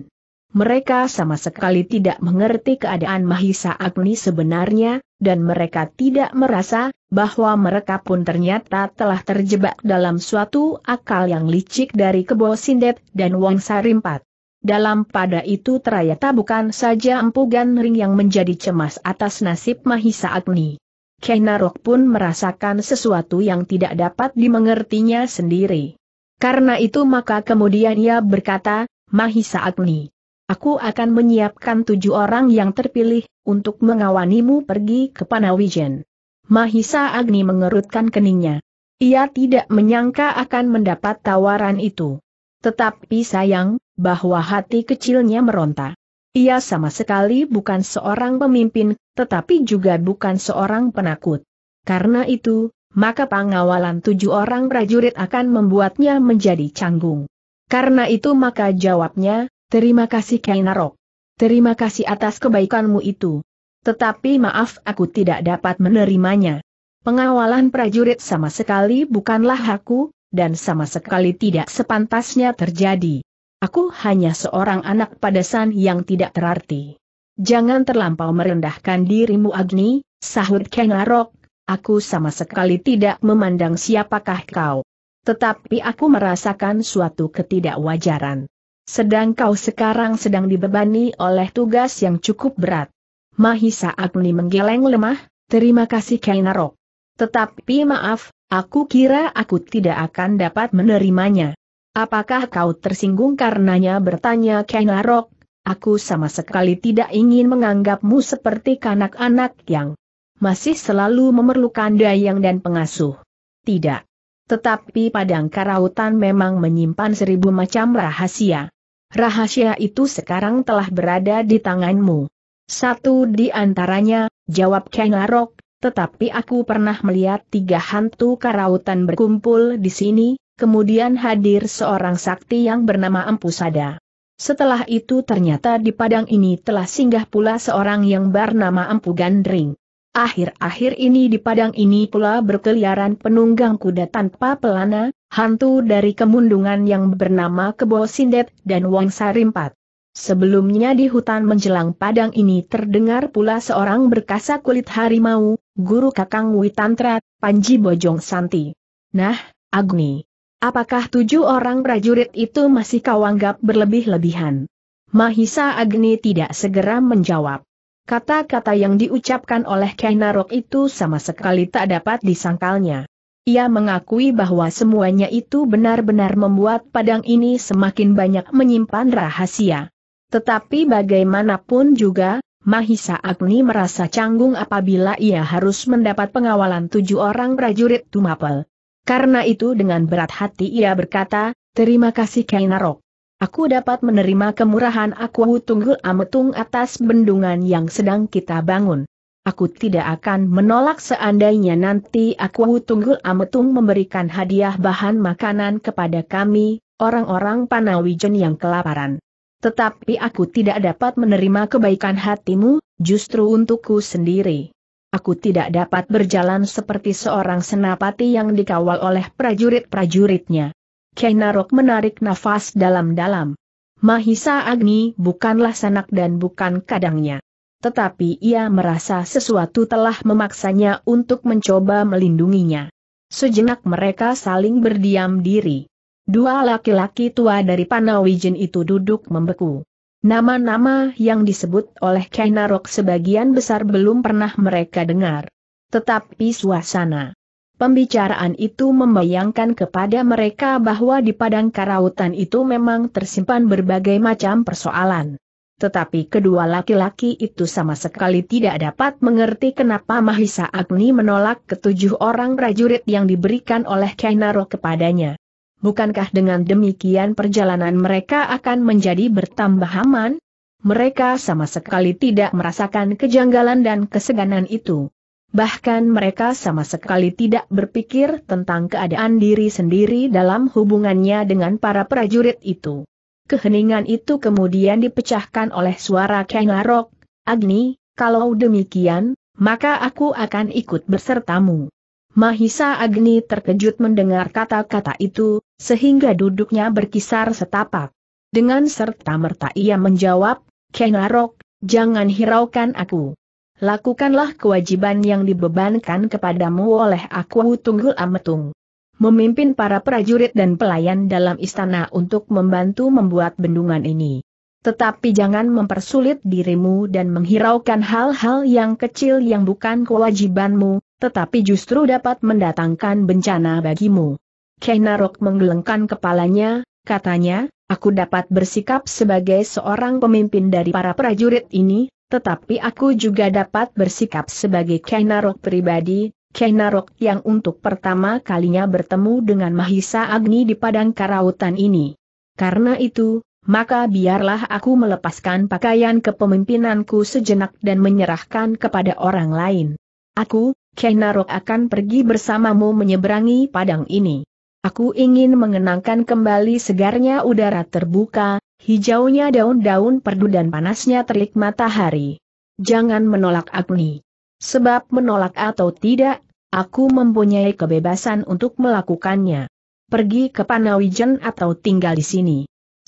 Mereka sama sekali tidak mengerti keadaan Mahisa Agni sebenarnya, dan mereka tidak merasa bahwa mereka pun ternyata telah terjebak dalam suatu akal yang licik dari Kebo Sindet dan Wong Sarimpat. Dalam pada itu ternyata bukan saja empugan ring yang menjadi cemas atas nasib Mahisa Agni. Kenarok pun merasakan sesuatu yang tidak dapat dimengertinya sendiri. Karena itu maka kemudian ia berkata, Mahisa Agni, aku akan menyiapkan tujuh orang yang terpilih untuk mengawanimu pergi ke Panawijen. Mahisa Agni mengerutkan keningnya. Ia tidak menyangka akan mendapat tawaran itu. Tetapi sayang, bahwa hati kecilnya meronta. Ia sama sekali bukan seorang pemimpin, tetapi juga bukan seorang penakut. Karena itu, maka pengawalan tujuh orang prajurit akan membuatnya menjadi canggung. Karena itu maka jawabnya, terima kasih Kainarok. Terima kasih atas kebaikanmu itu. Tetapi maaf aku tidak dapat menerimanya. Pengawalan prajurit sama sekali bukanlah aku, dan sama sekali tidak sepantasnya terjadi. Aku hanya seorang anak padasan yang tidak terarti. Jangan terlampau merendahkan dirimu Agni, sahut Kenarok, aku sama sekali tidak memandang siapakah kau. Tetapi aku merasakan suatu ketidakwajaran. Sedang kau sekarang sedang dibebani oleh tugas yang cukup berat. Mahisa Agni menggeleng lemah, terima kasih Kenarok. Tetapi maaf, aku kira aku tidak akan dapat menerimanya. Apakah kau tersinggung karenanya bertanya Kenarok? Aku sama sekali tidak ingin menganggapmu seperti kanak-anak yang masih selalu memerlukan dayang dan pengasuh. Tidak. Tetapi padang karautan memang menyimpan seribu macam rahasia. Rahasia itu sekarang telah berada di tanganmu. Satu di antaranya, jawab Kenarok, tetapi aku pernah melihat tiga hantu karautan berkumpul di sini, kemudian hadir seorang sakti yang bernama Empu Sada. Setelah itu ternyata di padang ini telah singgah pula seorang yang bernama Empu Gandring. Akhir-akhir ini di padang ini pula berkeliaran penunggang kuda tanpa pelana, hantu dari kemundungan yang bernama Kebo Sindet dan Wong Sarimpat. Sebelumnya di hutan menjelang padang ini terdengar pula seorang berkasa kulit harimau, guru Kakang Witantra, Panji Bojong Santi. Nah, Agni, Apakah tujuh orang prajurit itu masih kau anggap berlebih-lebihan? Mahisa Agni tidak segera menjawab. Kata-kata yang diucapkan oleh Kainarok itu sama sekali tak dapat disangkalnya. Ia mengakui bahwa semuanya itu benar-benar membuat padang ini semakin banyak menyimpan rahasia. Tetapi bagaimanapun juga, Mahisa Agni merasa canggung apabila ia harus mendapat pengawalan tujuh orang prajurit Tumapel. Karena itu dengan berat hati ia berkata, terima kasih Kainarok. Aku dapat menerima kemurahan aku tunggul ametung atas bendungan yang sedang kita bangun. Aku tidak akan menolak seandainya nanti aku tunggul ametung memberikan hadiah bahan makanan kepada kami, orang-orang Panawijen yang kelaparan. Tetapi aku tidak dapat menerima kebaikan hatimu, justru untukku sendiri aku tidak dapat berjalan seperti seorang senapati yang dikawal oleh prajurit-prajuritnya. Kenarok menarik nafas dalam-dalam. Mahisa Agni bukanlah sanak dan bukan kadangnya. Tetapi ia merasa sesuatu telah memaksanya untuk mencoba melindunginya. Sejenak mereka saling berdiam diri. Dua laki-laki tua dari Panawijen itu duduk membeku. Nama-nama yang disebut oleh Kainarok sebagian besar belum pernah mereka dengar. Tetapi suasana pembicaraan itu membayangkan kepada mereka bahwa di padang karautan itu memang tersimpan berbagai macam persoalan. Tetapi kedua laki-laki itu sama sekali tidak dapat mengerti kenapa Mahisa Agni menolak ketujuh orang prajurit yang diberikan oleh Kainarok kepadanya. Bukankah dengan demikian perjalanan mereka akan menjadi bertambah aman? Mereka sama sekali tidak merasakan kejanggalan dan keseganan itu. Bahkan mereka sama sekali tidak berpikir tentang keadaan diri sendiri dalam hubungannya dengan para prajurit itu. Keheningan itu kemudian dipecahkan oleh suara Kengarok, Agni, kalau demikian, maka aku akan ikut bersertamu. Mahisa Agni terkejut mendengar kata-kata itu, sehingga duduknya berkisar setapak. Dengan serta-merta ia menjawab, Kenarok, jangan hiraukan aku. Lakukanlah kewajiban yang dibebankan kepadamu oleh aku Tunggul Ametung. Memimpin para prajurit dan pelayan dalam istana untuk membantu membuat bendungan ini. Tetapi jangan mempersulit dirimu dan menghiraukan hal-hal yang kecil yang bukan kewajibanmu, tetapi justru dapat mendatangkan bencana bagimu. Kenarok menggelengkan kepalanya, katanya, aku dapat bersikap sebagai seorang pemimpin dari para prajurit ini, tetapi aku juga dapat bersikap sebagai Kenarok pribadi, Kenarok yang untuk pertama kalinya bertemu dengan Mahisa Agni di Padang Karautan ini. Karena itu, maka biarlah aku melepaskan pakaian kepemimpinanku sejenak dan menyerahkan kepada orang lain. Aku, Narok akan pergi bersamamu menyeberangi padang ini. Aku ingin mengenangkan kembali segarnya udara terbuka, hijaunya daun-daun perdu dan panasnya terik matahari. Jangan menolak Agni. Sebab menolak atau tidak, aku mempunyai kebebasan untuk melakukannya. Pergi ke Panawijen atau tinggal di sini.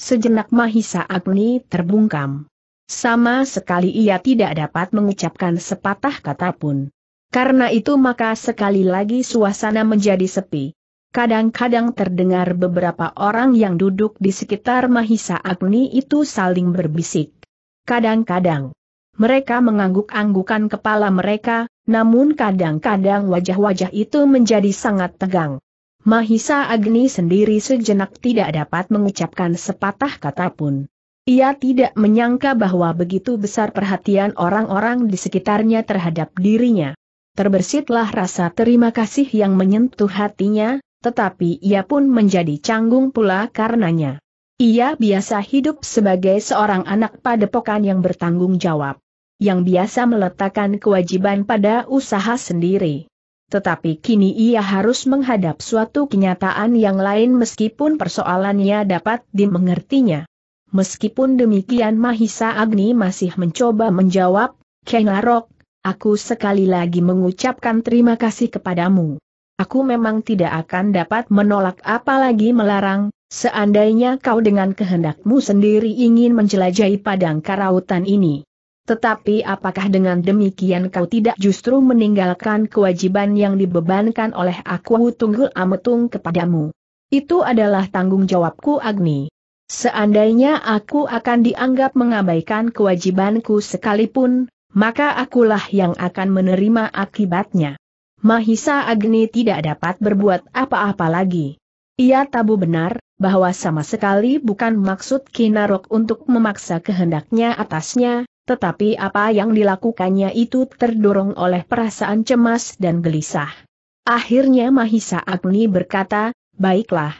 Sejenak Mahisa Agni terbungkam. Sama sekali ia tidak dapat mengucapkan sepatah kata pun. Karena itu maka sekali lagi suasana menjadi sepi. Kadang-kadang terdengar beberapa orang yang duduk di sekitar Mahisa Agni itu saling berbisik. Kadang-kadang mereka mengangguk-anggukan kepala mereka, namun kadang-kadang wajah-wajah itu menjadi sangat tegang. Mahisa Agni sendiri sejenak tidak dapat mengucapkan sepatah kata pun. Ia tidak menyangka bahwa begitu besar perhatian orang-orang di sekitarnya terhadap dirinya terbersitlah rasa terima kasih yang menyentuh hatinya, tetapi ia pun menjadi canggung pula karenanya. Ia biasa hidup sebagai seorang anak padepokan yang bertanggung jawab, yang biasa meletakkan kewajiban pada usaha sendiri. Tetapi kini ia harus menghadap suatu kenyataan yang lain meskipun persoalannya dapat dimengertinya. Meskipun demikian Mahisa Agni masih mencoba menjawab, Kengarok. Aku sekali lagi mengucapkan terima kasih kepadamu. Aku memang tidak akan dapat menolak apalagi melarang, seandainya kau dengan kehendakmu sendiri ingin menjelajahi padang karautan ini. Tetapi apakah dengan demikian kau tidak justru meninggalkan kewajiban yang dibebankan oleh aku tunggul ametung kepadamu? Itu adalah tanggung jawabku Agni. Seandainya aku akan dianggap mengabaikan kewajibanku sekalipun, maka akulah yang akan menerima akibatnya. Mahisa Agni tidak dapat berbuat apa-apa lagi. Ia tabu benar, bahwa sama sekali bukan maksud Kinarok untuk memaksa kehendaknya atasnya, tetapi apa yang dilakukannya itu terdorong oleh perasaan cemas dan gelisah. Akhirnya Mahisa Agni berkata, baiklah.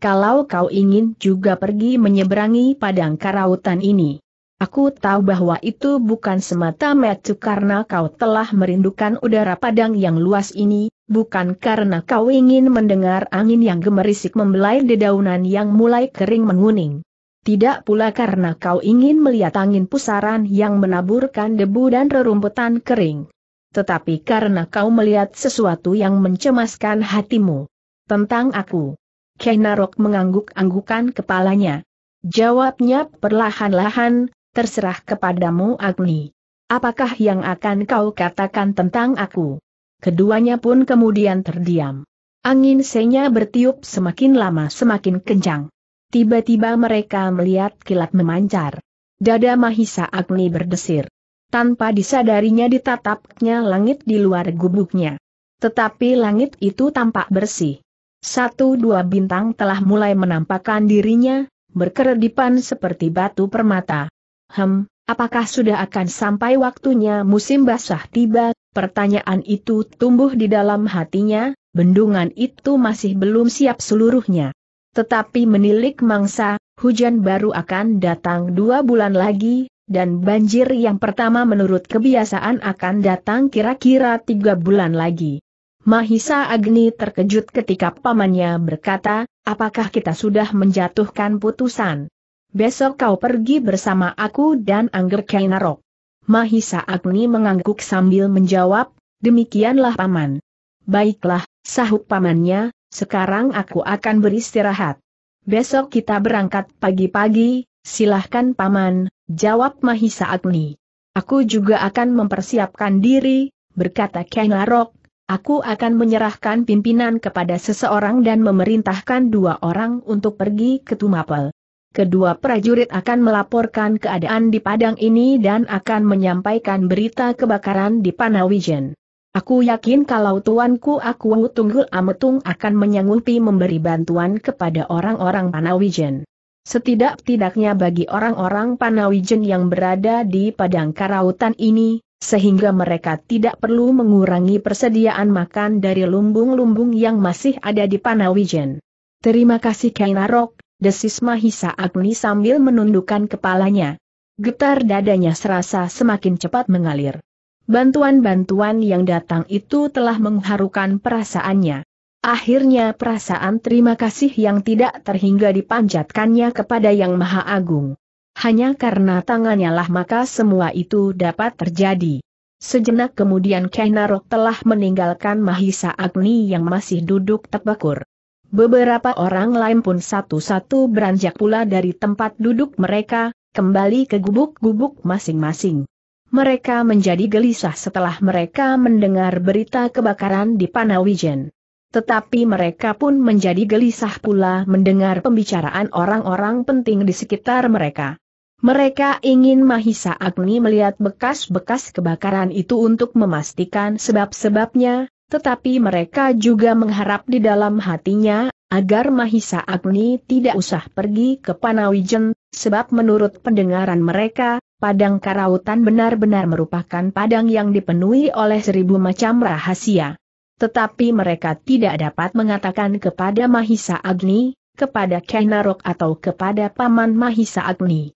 Kalau kau ingin juga pergi menyeberangi padang karautan ini. Aku tahu bahwa itu bukan semata-mata karena kau telah merindukan udara padang yang luas ini, bukan karena kau ingin mendengar angin yang gemerisik membelai dedaunan yang mulai kering menguning. Tidak pula karena kau ingin melihat angin pusaran yang menaburkan debu dan rerumputan kering. Tetapi karena kau melihat sesuatu yang mencemaskan hatimu. Tentang aku. Kenarok mengangguk-anggukan kepalanya. Jawabnya perlahan-lahan, terserah kepadamu Agni. Apakah yang akan kau katakan tentang aku? Keduanya pun kemudian terdiam. Angin senya bertiup semakin lama semakin kencang. Tiba-tiba mereka melihat kilat memancar. Dada Mahisa Agni berdesir. Tanpa disadarinya ditatapnya langit di luar gubuknya. Tetapi langit itu tampak bersih. Satu dua bintang telah mulai menampakkan dirinya, berkeredipan seperti batu permata. Hem, apakah sudah akan sampai waktunya musim basah tiba? Pertanyaan itu tumbuh di dalam hatinya, bendungan itu masih belum siap seluruhnya. Tetapi menilik mangsa, hujan baru akan datang dua bulan lagi, dan banjir yang pertama menurut kebiasaan akan datang kira-kira tiga bulan lagi. Mahisa Agni terkejut ketika pamannya berkata, apakah kita sudah menjatuhkan putusan? Besok kau pergi bersama aku dan Angger Kainarok. Mahisa Agni mengangguk sambil menjawab, demikianlah paman. Baiklah, sahut pamannya, sekarang aku akan beristirahat. Besok kita berangkat pagi-pagi, silahkan paman, jawab Mahisa Agni. Aku juga akan mempersiapkan diri, berkata Kainarok, aku akan menyerahkan pimpinan kepada seseorang dan memerintahkan dua orang untuk pergi ke Tumapel kedua prajurit akan melaporkan keadaan di padang ini dan akan menyampaikan berita kebakaran di Panawijen. Aku yakin kalau tuanku aku Tunggul Ametung akan menyanggupi memberi bantuan kepada orang-orang Panawijen. Setidak-tidaknya bagi orang-orang Panawijen yang berada di padang karautan ini, sehingga mereka tidak perlu mengurangi persediaan makan dari lumbung-lumbung yang masih ada di Panawijen. Terima kasih Kainarok, desis Mahisa Agni sambil menundukkan kepalanya. Getar dadanya serasa semakin cepat mengalir. Bantuan-bantuan yang datang itu telah mengharukan perasaannya. Akhirnya perasaan terima kasih yang tidak terhingga dipanjatkannya kepada Yang Maha Agung. Hanya karena tangannya lah maka semua itu dapat terjadi. Sejenak kemudian Kainarok telah meninggalkan Mahisa Agni yang masih duduk tebakur. Beberapa orang lain pun satu-satu beranjak pula dari tempat duduk mereka, kembali ke gubuk-gubuk masing-masing. Mereka menjadi gelisah setelah mereka mendengar berita kebakaran di Panawijen. Tetapi mereka pun menjadi gelisah pula mendengar pembicaraan orang-orang penting di sekitar mereka. Mereka ingin Mahisa Agni melihat bekas-bekas kebakaran itu untuk memastikan sebab-sebabnya, tetapi mereka juga mengharap di dalam hatinya, agar Mahisa Agni tidak usah pergi ke Panawijen, sebab menurut pendengaran mereka, Padang Karautan benar-benar merupakan padang yang dipenuhi oleh seribu macam rahasia. Tetapi mereka tidak dapat mengatakan kepada Mahisa Agni, kepada Kenarok atau kepada Paman Mahisa Agni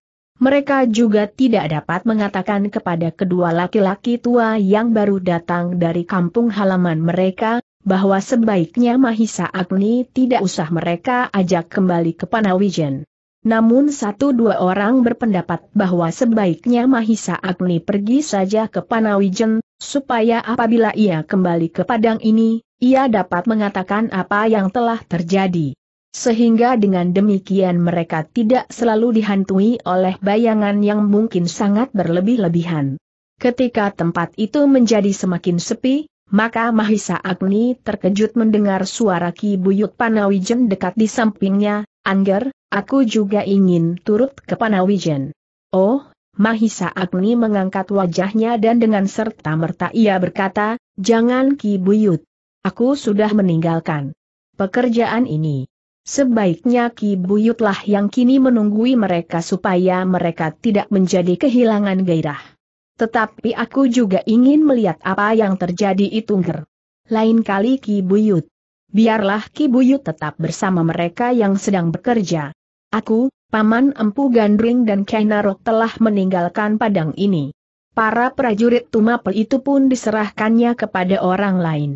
mereka juga tidak dapat mengatakan kepada kedua laki-laki tua yang baru datang dari kampung halaman mereka, bahwa sebaiknya Mahisa Agni tidak usah mereka ajak kembali ke Panawijen. Namun satu dua orang berpendapat bahwa sebaiknya Mahisa Agni pergi saja ke Panawijen, supaya apabila ia kembali ke Padang ini, ia dapat mengatakan apa yang telah terjadi. Sehingga dengan demikian mereka tidak selalu dihantui oleh bayangan yang mungkin sangat berlebih-lebihan. Ketika tempat itu menjadi semakin sepi, maka Mahisa Agni terkejut mendengar suara Ki Buyut Panawijen dekat di sampingnya, Angger, aku juga ingin turut ke Panawijen. Oh, Mahisa Agni mengangkat wajahnya dan dengan serta-merta ia berkata, jangan Ki Buyut. Aku sudah meninggalkan pekerjaan ini. Sebaiknya Ki Buyutlah yang kini menunggui mereka supaya mereka tidak menjadi kehilangan gairah. Tetapi aku juga ingin melihat apa yang terjadi itu Ger. Lain kali Ki Buyut. Biarlah Ki Buyut tetap bersama mereka yang sedang bekerja. Aku, Paman Empu Gandring dan Kainarok telah meninggalkan padang ini. Para prajurit Tumapel itu pun diserahkannya kepada orang lain.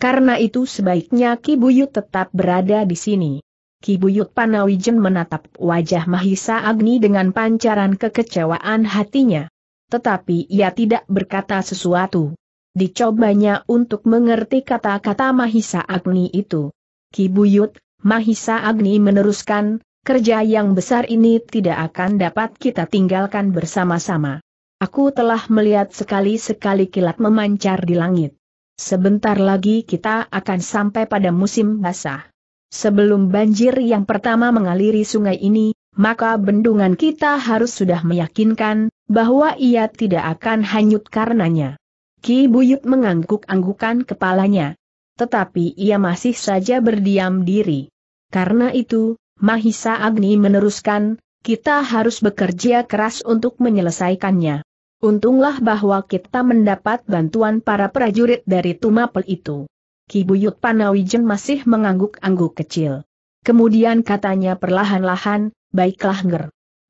Karena itu sebaiknya Ki Buyut tetap berada di sini. Ki Buyut Panawijen menatap wajah Mahisa Agni dengan pancaran kekecewaan hatinya. Tetapi ia tidak berkata sesuatu. Dicobanya untuk mengerti kata-kata Mahisa Agni itu. Ki Buyut, Mahisa Agni meneruskan, kerja yang besar ini tidak akan dapat kita tinggalkan bersama-sama. Aku telah melihat sekali-sekali kilat memancar di langit. Sebentar lagi kita akan sampai pada musim basah. Sebelum banjir yang pertama mengaliri sungai ini, maka bendungan kita harus sudah meyakinkan bahwa ia tidak akan hanyut karenanya. Ki Buyut mengangguk-anggukan kepalanya. Tetapi ia masih saja berdiam diri. Karena itu, Mahisa Agni meneruskan, kita harus bekerja keras untuk menyelesaikannya. Untunglah bahwa kita mendapat bantuan para prajurit dari Tumapel itu. Kibuyut Panawijen masih mengangguk-angguk kecil. Kemudian katanya perlahan-lahan, baiklah Nger.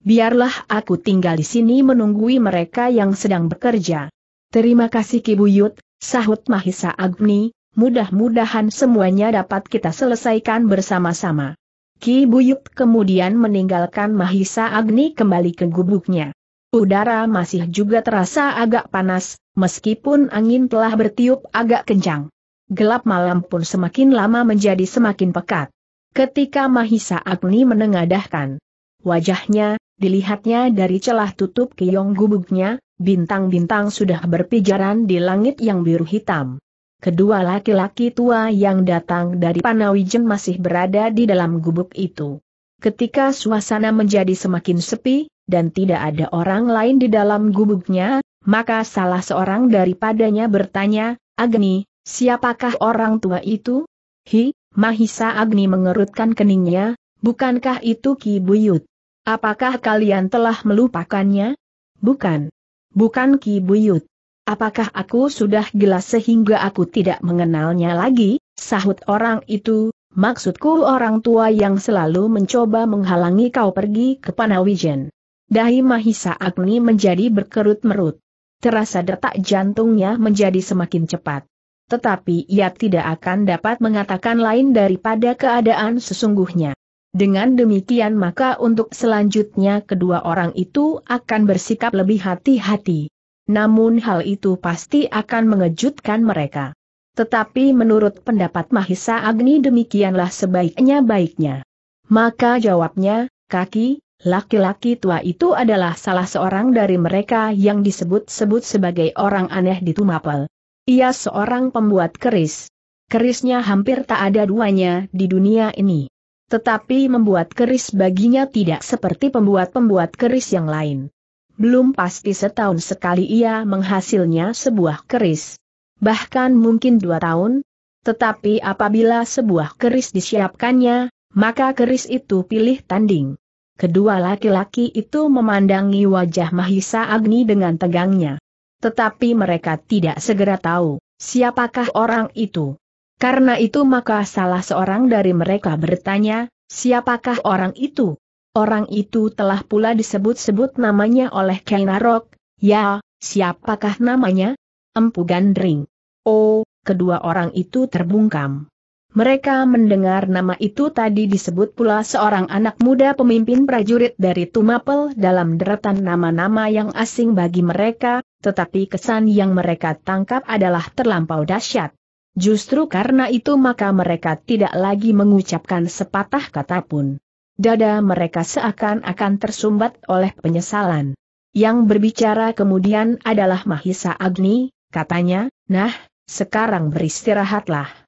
Biarlah aku tinggal di sini menunggui mereka yang sedang bekerja. Terima kasih Kibuyut, sahut Mahisa Agni, mudah-mudahan semuanya dapat kita selesaikan bersama-sama. Ki Buyut kemudian meninggalkan Mahisa Agni kembali ke gubuknya. Udara masih juga terasa agak panas, meskipun angin telah bertiup agak kencang. Gelap malam pun semakin lama menjadi semakin pekat. Ketika Mahisa Agni menengadahkan wajahnya, dilihatnya dari celah tutup keong gubuknya, bintang-bintang sudah berpijaran di langit yang biru hitam. Kedua laki-laki tua yang datang dari Panawijen masih berada di dalam gubuk itu. Ketika suasana menjadi semakin sepi, dan tidak ada orang lain di dalam gubuknya, maka salah seorang daripadanya bertanya, Agni, siapakah orang tua itu? Hi, Mahisa Agni mengerutkan keningnya, bukankah itu Ki Buyut? Apakah kalian telah melupakannya? Bukan. Bukan Ki Buyut. Apakah aku sudah gila sehingga aku tidak mengenalnya lagi? Sahut orang itu, maksudku orang tua yang selalu mencoba menghalangi kau pergi ke Panawijen dahi Mahisa Agni menjadi berkerut merut. Terasa detak jantungnya menjadi semakin cepat. Tetapi ia tidak akan dapat mengatakan lain daripada keadaan sesungguhnya. Dengan demikian maka untuk selanjutnya kedua orang itu akan bersikap lebih hati-hati. Namun hal itu pasti akan mengejutkan mereka. Tetapi menurut pendapat Mahisa Agni demikianlah sebaiknya-baiknya. Maka jawabnya, kaki, Laki-laki tua itu adalah salah seorang dari mereka yang disebut-sebut sebagai orang aneh di Tumapel. Ia seorang pembuat keris. Kerisnya hampir tak ada duanya di dunia ini. Tetapi membuat keris baginya tidak seperti pembuat-pembuat keris yang lain. Belum pasti setahun sekali ia menghasilnya sebuah keris. Bahkan mungkin dua tahun. Tetapi apabila sebuah keris disiapkannya, maka keris itu pilih tanding. Kedua laki-laki itu memandangi wajah Mahisa Agni dengan tegangnya. Tetapi mereka tidak segera tahu, siapakah orang itu. Karena itu maka salah seorang dari mereka bertanya, siapakah orang itu? Orang itu telah pula disebut-sebut namanya oleh Kainarok, ya, siapakah namanya? Empu Gandring. Oh, kedua orang itu terbungkam. Mereka mendengar nama itu tadi disebut pula seorang anak muda pemimpin prajurit dari Tumapel dalam deretan nama-nama yang asing bagi mereka, tetapi kesan yang mereka tangkap adalah terlampau dahsyat. Justru karena itu maka mereka tidak lagi mengucapkan sepatah kata pun. Dada mereka seakan-akan tersumbat oleh penyesalan. Yang berbicara kemudian adalah Mahisa Agni, katanya, nah, sekarang beristirahatlah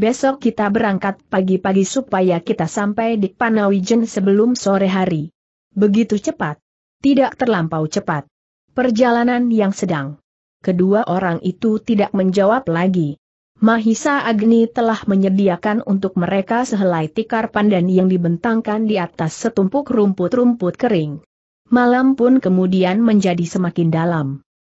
besok kita berangkat pagi-pagi supaya kita sampai di Panawijen sebelum sore hari. Begitu cepat. Tidak terlampau cepat. Perjalanan yang sedang. Kedua orang itu tidak menjawab lagi. Mahisa Agni telah menyediakan untuk mereka sehelai tikar pandan yang dibentangkan di atas setumpuk rumput-rumput kering. Malam pun kemudian menjadi semakin dalam.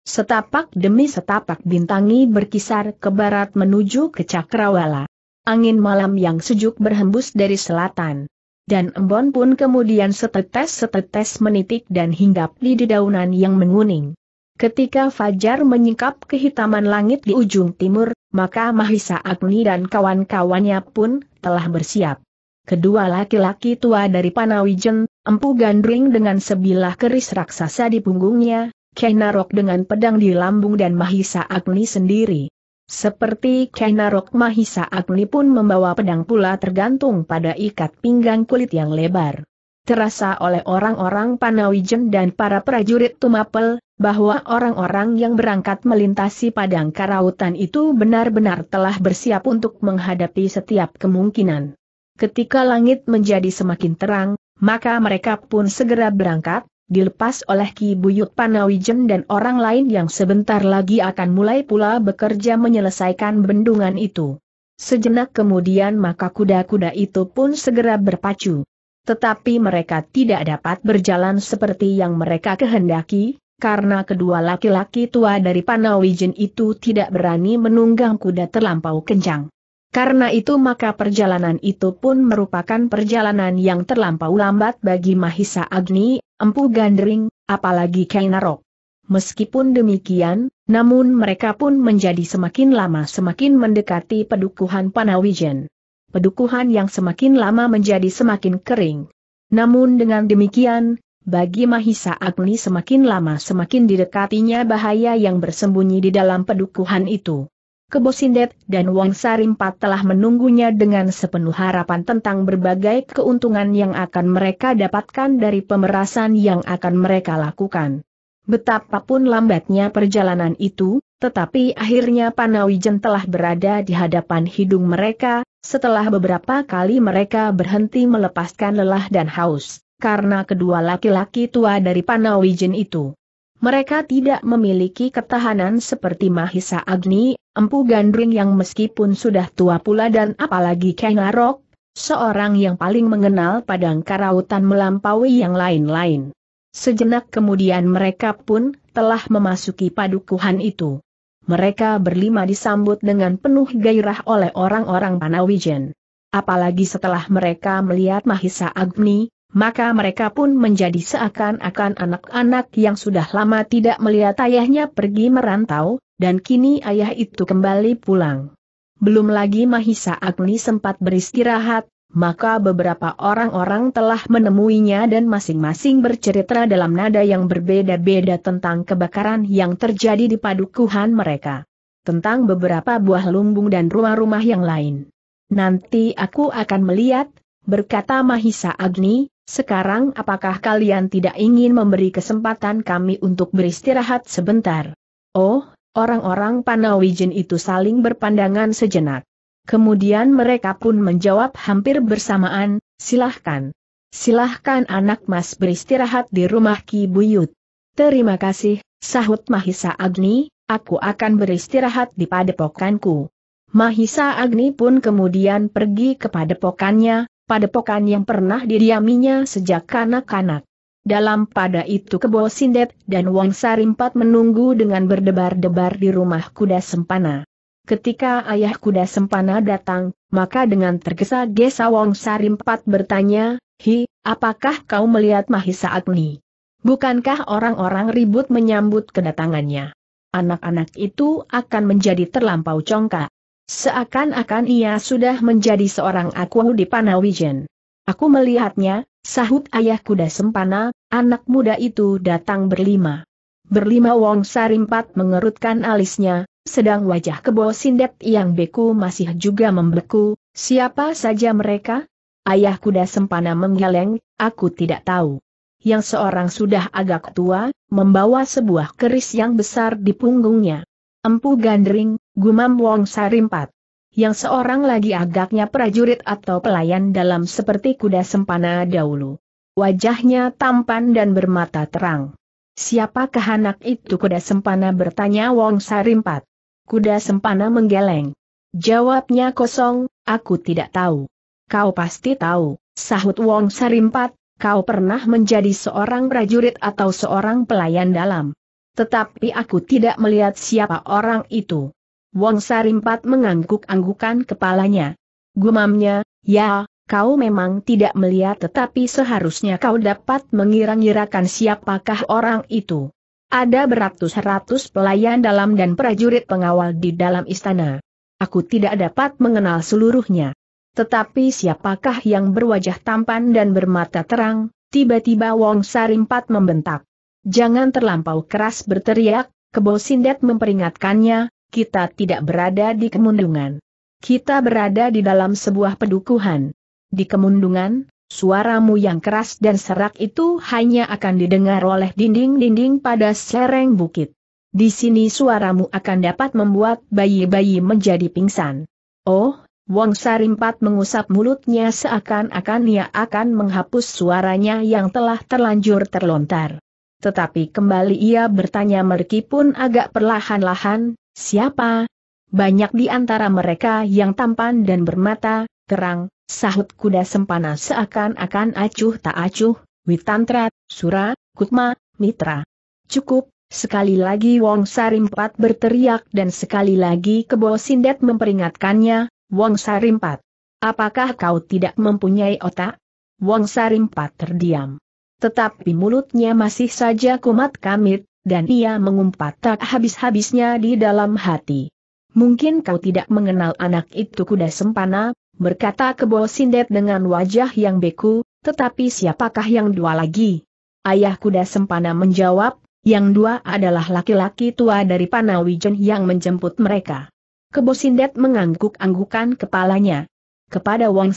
Setapak demi setapak bintangi berkisar ke barat menuju ke Cakrawala. Angin malam yang sejuk berhembus dari selatan. Dan embon pun kemudian setetes-setetes menitik dan hinggap di dedaunan yang menguning. Ketika Fajar menyingkap kehitaman langit di ujung timur, maka Mahisa Agni dan kawan-kawannya pun telah bersiap. Kedua laki-laki tua dari Panawijen, Empu Gandring dengan sebilah keris raksasa di punggungnya, Kenarok dengan pedang di lambung dan Mahisa Agni sendiri. Seperti Kainarok Mahisa Agni pun membawa pedang pula tergantung pada ikat pinggang kulit yang lebar. Terasa oleh orang-orang Panawijen dan para prajurit Tumapel, bahwa orang-orang yang berangkat melintasi padang karautan itu benar-benar telah bersiap untuk menghadapi setiap kemungkinan. Ketika langit menjadi semakin terang, maka mereka pun segera berangkat, dilepas oleh Ki Buyut Panawijen dan orang lain yang sebentar lagi akan mulai pula bekerja menyelesaikan bendungan itu. Sejenak kemudian maka kuda-kuda itu pun segera berpacu. Tetapi mereka tidak dapat berjalan seperti yang mereka kehendaki, karena kedua laki-laki tua dari Panawijen itu tidak berani menunggang kuda terlampau kencang. Karena itu maka perjalanan itu pun merupakan perjalanan yang terlampau lambat bagi Mahisa Agni, Empu Gandring, apalagi Kainarok. Meskipun demikian, namun mereka pun menjadi semakin lama semakin mendekati pedukuhan Panawijen. Pedukuhan yang semakin lama menjadi semakin kering. Namun dengan demikian, bagi Mahisa Agni semakin lama semakin didekatinya bahaya yang bersembunyi di dalam pedukuhan itu. Sindet dan Wong Sarimpat telah menunggunya dengan sepenuh harapan tentang berbagai keuntungan yang akan mereka dapatkan dari pemerasan yang akan mereka lakukan. Betapapun lambatnya perjalanan itu, tetapi akhirnya Panawijen telah berada di hadapan hidung mereka, setelah beberapa kali mereka berhenti melepaskan lelah dan haus, karena kedua laki-laki tua dari Panawijen itu. Mereka tidak memiliki ketahanan seperti Mahisa Agni Empu Gandring yang meskipun sudah tua pula dan apalagi Kengarok, seorang yang paling mengenal padang karautan melampaui yang lain-lain. Sejenak kemudian mereka pun telah memasuki padukuhan itu. Mereka berlima disambut dengan penuh gairah oleh orang-orang Panawijen. Apalagi setelah mereka melihat Mahisa Agni, maka mereka pun menjadi seakan-akan anak-anak yang sudah lama tidak melihat ayahnya pergi merantau, dan kini ayah itu kembali pulang. Belum lagi Mahisa Agni sempat beristirahat, maka beberapa orang-orang telah menemuinya dan masing-masing bercerita dalam nada yang berbeda-beda tentang kebakaran yang terjadi di padukuhan mereka. Tentang beberapa buah lumbung dan rumah-rumah yang lain. Nanti aku akan melihat, berkata Mahisa Agni, sekarang apakah kalian tidak ingin memberi kesempatan kami untuk beristirahat sebentar? Oh, orang-orang Panawijen itu saling berpandangan sejenak. Kemudian mereka pun menjawab hampir bersamaan, silahkan. Silahkan anak mas beristirahat di rumah Ki Buyut. Terima kasih, sahut Mahisa Agni, aku akan beristirahat di padepokanku. Mahisa Agni pun kemudian pergi ke padepokannya, pada padepokan yang pernah didiaminya sejak kanak-kanak. Dalam pada itu Kebo Sindet dan Wong Sarimpat menunggu dengan berdebar-debar di rumah kuda sempana. Ketika ayah kuda sempana datang, maka dengan tergesa-gesa Wong Sarimpat bertanya, Hi, apakah kau melihat Mahisa Agni? Bukankah orang-orang ribut menyambut kedatangannya? Anak-anak itu akan menjadi terlampau congkak. Seakan-akan ia sudah menjadi seorang aku di Panawijen. Aku melihatnya, sahut ayah kuda sempana, anak muda itu datang berlima. Berlima Wong Sarimpat mengerutkan alisnya, sedang wajah kebo sindet yang beku masih juga membeku, siapa saja mereka? Ayah kuda sempana menggeleng, aku tidak tahu. Yang seorang sudah agak tua, membawa sebuah keris yang besar di punggungnya. Empu Gandring, gumam Wong Sarimpat. Yang seorang lagi agaknya prajurit atau pelayan dalam seperti kuda sempana dahulu. Wajahnya tampan dan bermata terang. Siapakah anak itu kuda sempana bertanya Wong Sarimpat. Kuda sempana menggeleng. Jawabnya kosong, aku tidak tahu. Kau pasti tahu, sahut Wong Sarimpat, kau pernah menjadi seorang prajurit atau seorang pelayan dalam. Tetapi aku tidak melihat siapa orang itu. Wong Sarimpat mengangguk-anggukan kepalanya. Gumamnya, ya, kau memang tidak melihat tetapi seharusnya kau dapat mengira-ngirakan siapakah orang itu. Ada beratus-ratus pelayan dalam dan prajurit pengawal di dalam istana. Aku tidak dapat mengenal seluruhnya. Tetapi siapakah yang berwajah tampan dan bermata terang, tiba-tiba Wong Sarimpat membentak. Jangan terlampau keras berteriak, Kebo Sindet memperingatkannya, kita tidak berada di kemundungan. Kita berada di dalam sebuah pedukuhan. Di kemundungan, suaramu yang keras dan serak itu hanya akan didengar oleh dinding-dinding pada sereng bukit. Di sini suaramu akan dapat membuat bayi-bayi menjadi pingsan. Oh, Wong Sarimpat mengusap mulutnya seakan-akan ia akan menghapus suaranya yang telah terlanjur terlontar. Tetapi kembali ia bertanya pun agak perlahan-lahan, siapa? Banyak di antara mereka yang tampan dan bermata, terang sahut kuda sempana seakan-akan acuh tak acuh, Witantra, Sura, Kutma, Mitra. Cukup, sekali lagi Wong Sarimpat berteriak dan sekali lagi Kebo Sindet memperingatkannya, Wong Sarimpat. Apakah kau tidak mempunyai otak? Wong Sarimpat terdiam. Tetapi mulutnya masih saja kumat kamit, dan ia mengumpat tak habis-habisnya di dalam hati. Mungkin kau tidak mengenal anak itu kuda sempana, berkata kebo sindet dengan wajah yang beku, tetapi siapakah yang dua lagi? Ayah kuda sempana menjawab, yang dua adalah laki-laki tua dari Panawijen yang menjemput mereka. Kebo sindet mengangguk-anggukan kepalanya. Kepada Wang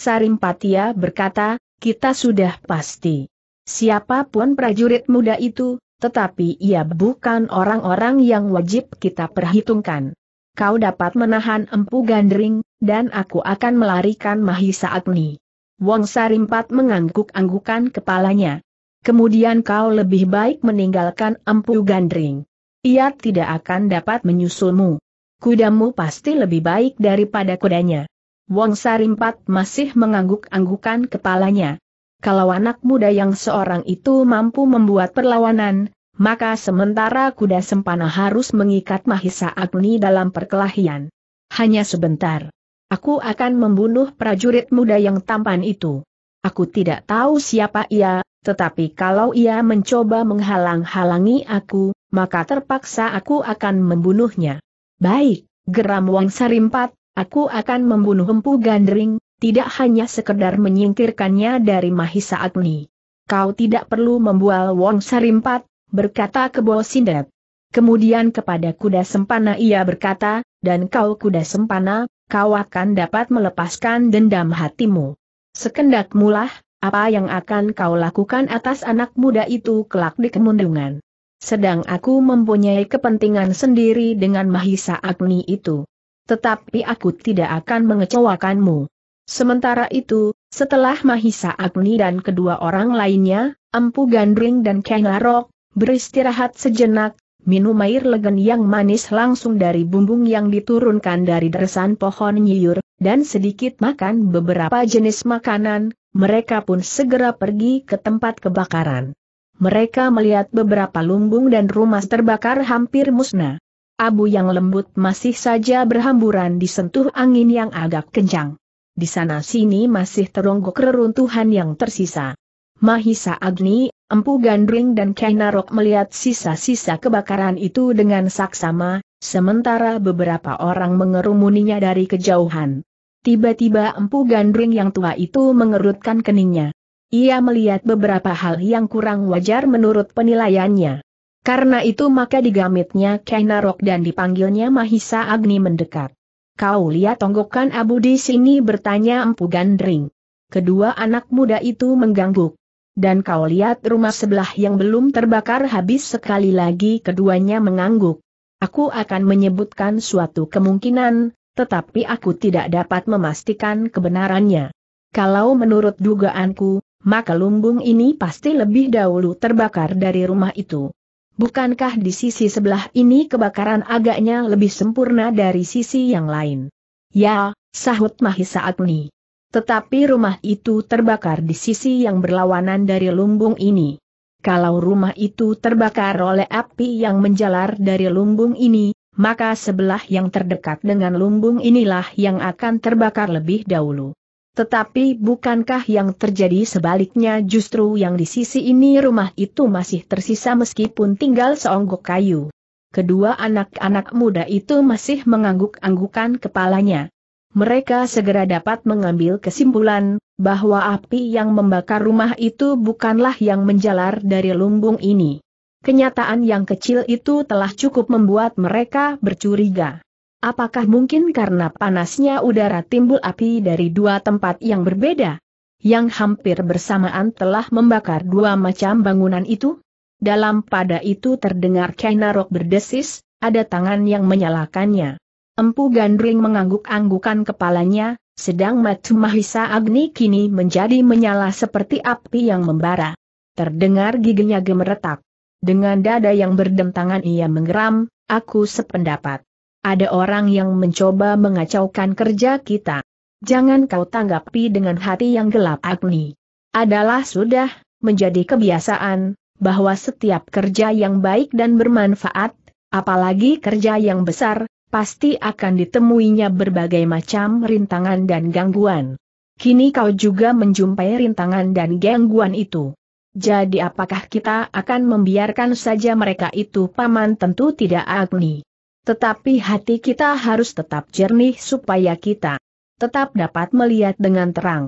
berkata, kita sudah pasti siapapun prajurit muda itu, tetapi ia bukan orang-orang yang wajib kita perhitungkan. Kau dapat menahan empu gandring, dan aku akan melarikan Mahisa Agni. Wong Sarimpat mengangguk-anggukan kepalanya. Kemudian kau lebih baik meninggalkan empu gandring. Ia tidak akan dapat menyusulmu. Kudamu pasti lebih baik daripada kudanya. Wong Sarimpat masih mengangguk-anggukan kepalanya kalau anak muda yang seorang itu mampu membuat perlawanan, maka sementara kuda sempana harus mengikat Mahisa Agni dalam perkelahian. Hanya sebentar. Aku akan membunuh prajurit muda yang tampan itu. Aku tidak tahu siapa ia, tetapi kalau ia mencoba menghalang-halangi aku, maka terpaksa aku akan membunuhnya. Baik, geram Wang Sarimpat, aku akan membunuh Empu Gandring, tidak hanya sekedar menyingkirkannya dari Mahisa Agni. Kau tidak perlu membual Wong Sarimpat, berkata Kebo Sindet. Kemudian kepada kuda sempana ia berkata, dan kau kuda sempana, kau akan dapat melepaskan dendam hatimu. Sekendak mulah, apa yang akan kau lakukan atas anak muda itu kelak di kemundungan. Sedang aku mempunyai kepentingan sendiri dengan Mahisa Agni itu. Tetapi aku tidak akan mengecewakanmu. Sementara itu, setelah Mahisa Agni dan kedua orang lainnya, Empu Gandring dan Kenarok, beristirahat sejenak, minum air legen yang manis langsung dari bumbung yang diturunkan dari deresan pohon nyiur, dan sedikit makan beberapa jenis makanan, mereka pun segera pergi ke tempat kebakaran. Mereka melihat beberapa lumbung dan rumah terbakar hampir musnah. Abu yang lembut masih saja berhamburan disentuh angin yang agak kencang di sana-sini masih teronggok reruntuhan yang tersisa. Mahisa Agni, Empu Gandring dan Kainarok melihat sisa-sisa kebakaran itu dengan saksama, sementara beberapa orang mengerumuninya dari kejauhan. Tiba-tiba Empu Gandring yang tua itu mengerutkan keningnya. Ia melihat beberapa hal yang kurang wajar menurut penilaiannya. Karena itu maka digamitnya Kainarok dan dipanggilnya Mahisa Agni mendekat. Kau lihat tonggokan abu di sini bertanya Empu Gandring. Kedua anak muda itu mengganggu. Dan kau lihat rumah sebelah yang belum terbakar habis sekali lagi keduanya mengangguk. Aku akan menyebutkan suatu kemungkinan, tetapi aku tidak dapat memastikan kebenarannya. Kalau menurut dugaanku, maka lumbung ini pasti lebih dahulu terbakar dari rumah itu. Bukankah di sisi sebelah ini kebakaran agaknya lebih sempurna dari sisi yang lain? Ya, sahut Mahisa Agni. Tetapi rumah itu terbakar di sisi yang berlawanan dari lumbung ini. Kalau rumah itu terbakar oleh api yang menjalar dari lumbung ini, maka sebelah yang terdekat dengan lumbung inilah yang akan terbakar lebih dahulu. Tetapi bukankah yang terjadi sebaliknya justru yang di sisi ini rumah itu masih tersisa meskipun tinggal seonggok kayu. Kedua anak-anak muda itu masih mengangguk-anggukan kepalanya. Mereka segera dapat mengambil kesimpulan, bahwa api yang membakar rumah itu bukanlah yang menjalar dari lumbung ini. Kenyataan yang kecil itu telah cukup membuat mereka bercuriga. Apakah mungkin karena panasnya udara timbul api dari dua tempat yang berbeda? Yang hampir bersamaan telah membakar dua macam bangunan itu? Dalam pada itu terdengar Kainarok berdesis, ada tangan yang menyalakannya. Empu Gandring mengangguk-anggukan kepalanya, sedang Matu Mahisa Agni kini menjadi menyala seperti api yang membara. Terdengar giginya gemeretak. Dengan dada yang berdentangan ia menggeram, aku sependapat. Ada orang yang mencoba mengacaukan kerja kita. Jangan kau tanggapi dengan hati yang gelap Agni. Adalah sudah, menjadi kebiasaan, bahwa setiap kerja yang baik dan bermanfaat, apalagi kerja yang besar, pasti akan ditemuinya berbagai macam rintangan dan gangguan. Kini kau juga menjumpai rintangan dan gangguan itu. Jadi apakah kita akan membiarkan saja mereka itu paman tentu tidak Agni? Tetapi hati kita harus tetap jernih supaya kita tetap dapat melihat dengan terang.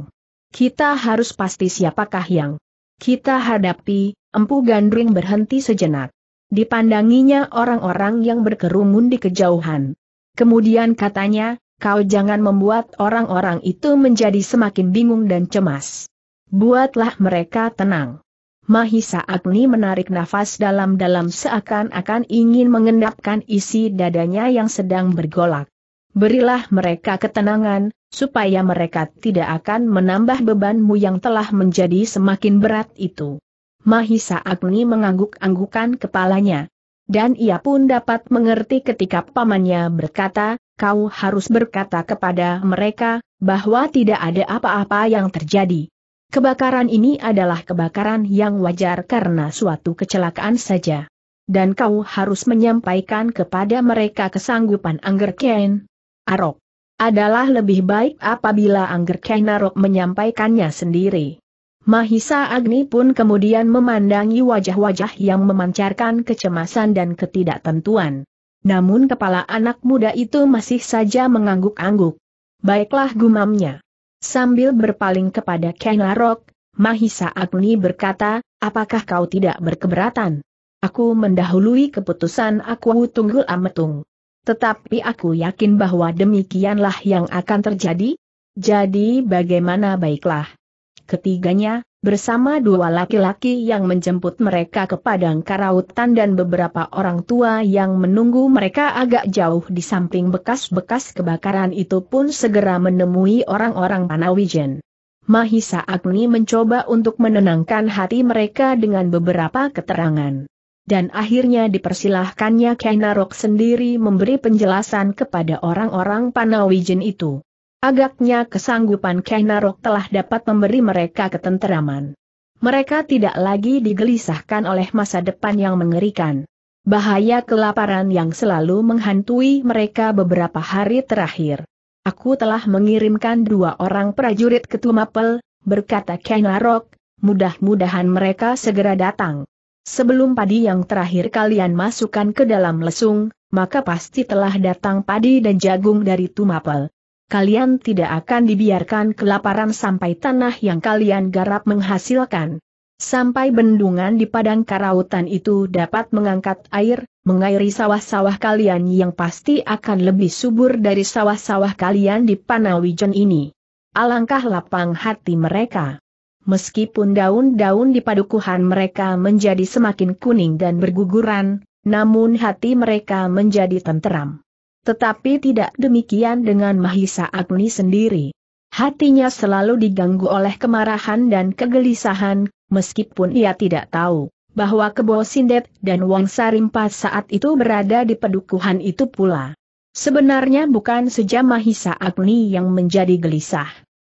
Kita harus pasti siapakah yang kita hadapi, empu gandring berhenti sejenak. Dipandanginya orang-orang yang berkerumun di kejauhan. Kemudian katanya, kau jangan membuat orang-orang itu menjadi semakin bingung dan cemas. Buatlah mereka tenang. Mahisa Agni menarik nafas dalam-dalam seakan-akan ingin mengendapkan isi dadanya yang sedang bergolak. Berilah mereka ketenangan, supaya mereka tidak akan menambah bebanmu yang telah menjadi semakin berat itu. Mahisa Agni mengangguk-anggukan kepalanya. Dan ia pun dapat mengerti ketika pamannya berkata, kau harus berkata kepada mereka, bahwa tidak ada apa-apa yang terjadi. Kebakaran ini adalah kebakaran yang wajar karena suatu kecelakaan saja. Dan kau harus menyampaikan kepada mereka kesanggupan Angger Ken. Arok. Adalah lebih baik apabila Angger Ken Arok menyampaikannya sendiri. Mahisa Agni pun kemudian memandangi wajah-wajah yang memancarkan kecemasan dan ketidaktentuan. Namun kepala anak muda itu masih saja mengangguk-angguk. Baiklah gumamnya. Sambil berpaling kepada Ken Larok, Mahisa Agni berkata, apakah kau tidak berkeberatan? Aku mendahului keputusan aku tunggul ametung. Tetapi aku yakin bahwa demikianlah yang akan terjadi. Jadi bagaimana baiklah. Ketiganya, bersama dua laki-laki yang menjemput mereka ke padang karautan dan beberapa orang tua yang menunggu mereka agak jauh di samping bekas-bekas kebakaran itu pun segera menemui orang-orang Panawijen. Mahisa Agni mencoba untuk menenangkan hati mereka dengan beberapa keterangan. Dan akhirnya dipersilahkannya Kainarok sendiri memberi penjelasan kepada orang-orang Panawijen itu. Agaknya kesanggupan Kainarok telah dapat memberi mereka ketenteraman. Mereka tidak lagi digelisahkan oleh masa depan yang mengerikan. Bahaya kelaparan yang selalu menghantui mereka beberapa hari terakhir. Aku telah mengirimkan dua orang prajurit ke Tumapel, berkata Kainarok, mudah-mudahan mereka segera datang. Sebelum padi yang terakhir kalian masukkan ke dalam lesung, maka pasti telah datang padi dan jagung dari Tumapel kalian tidak akan dibiarkan kelaparan sampai tanah yang kalian garap menghasilkan. Sampai bendungan di padang karautan itu dapat mengangkat air, mengairi sawah-sawah kalian yang pasti akan lebih subur dari sawah-sawah kalian di Panawijen ini. Alangkah lapang hati mereka. Meskipun daun-daun di padukuhan mereka menjadi semakin kuning dan berguguran, namun hati mereka menjadi tenteram. Tetapi tidak demikian dengan Mahisa Agni sendiri. Hatinya selalu diganggu oleh kemarahan dan kegelisahan, meskipun ia tidak tahu bahwa Kebo Sindet dan Wong Sarimpa saat itu berada di pedukuhan itu pula. Sebenarnya bukan saja Mahisa Agni yang menjadi gelisah.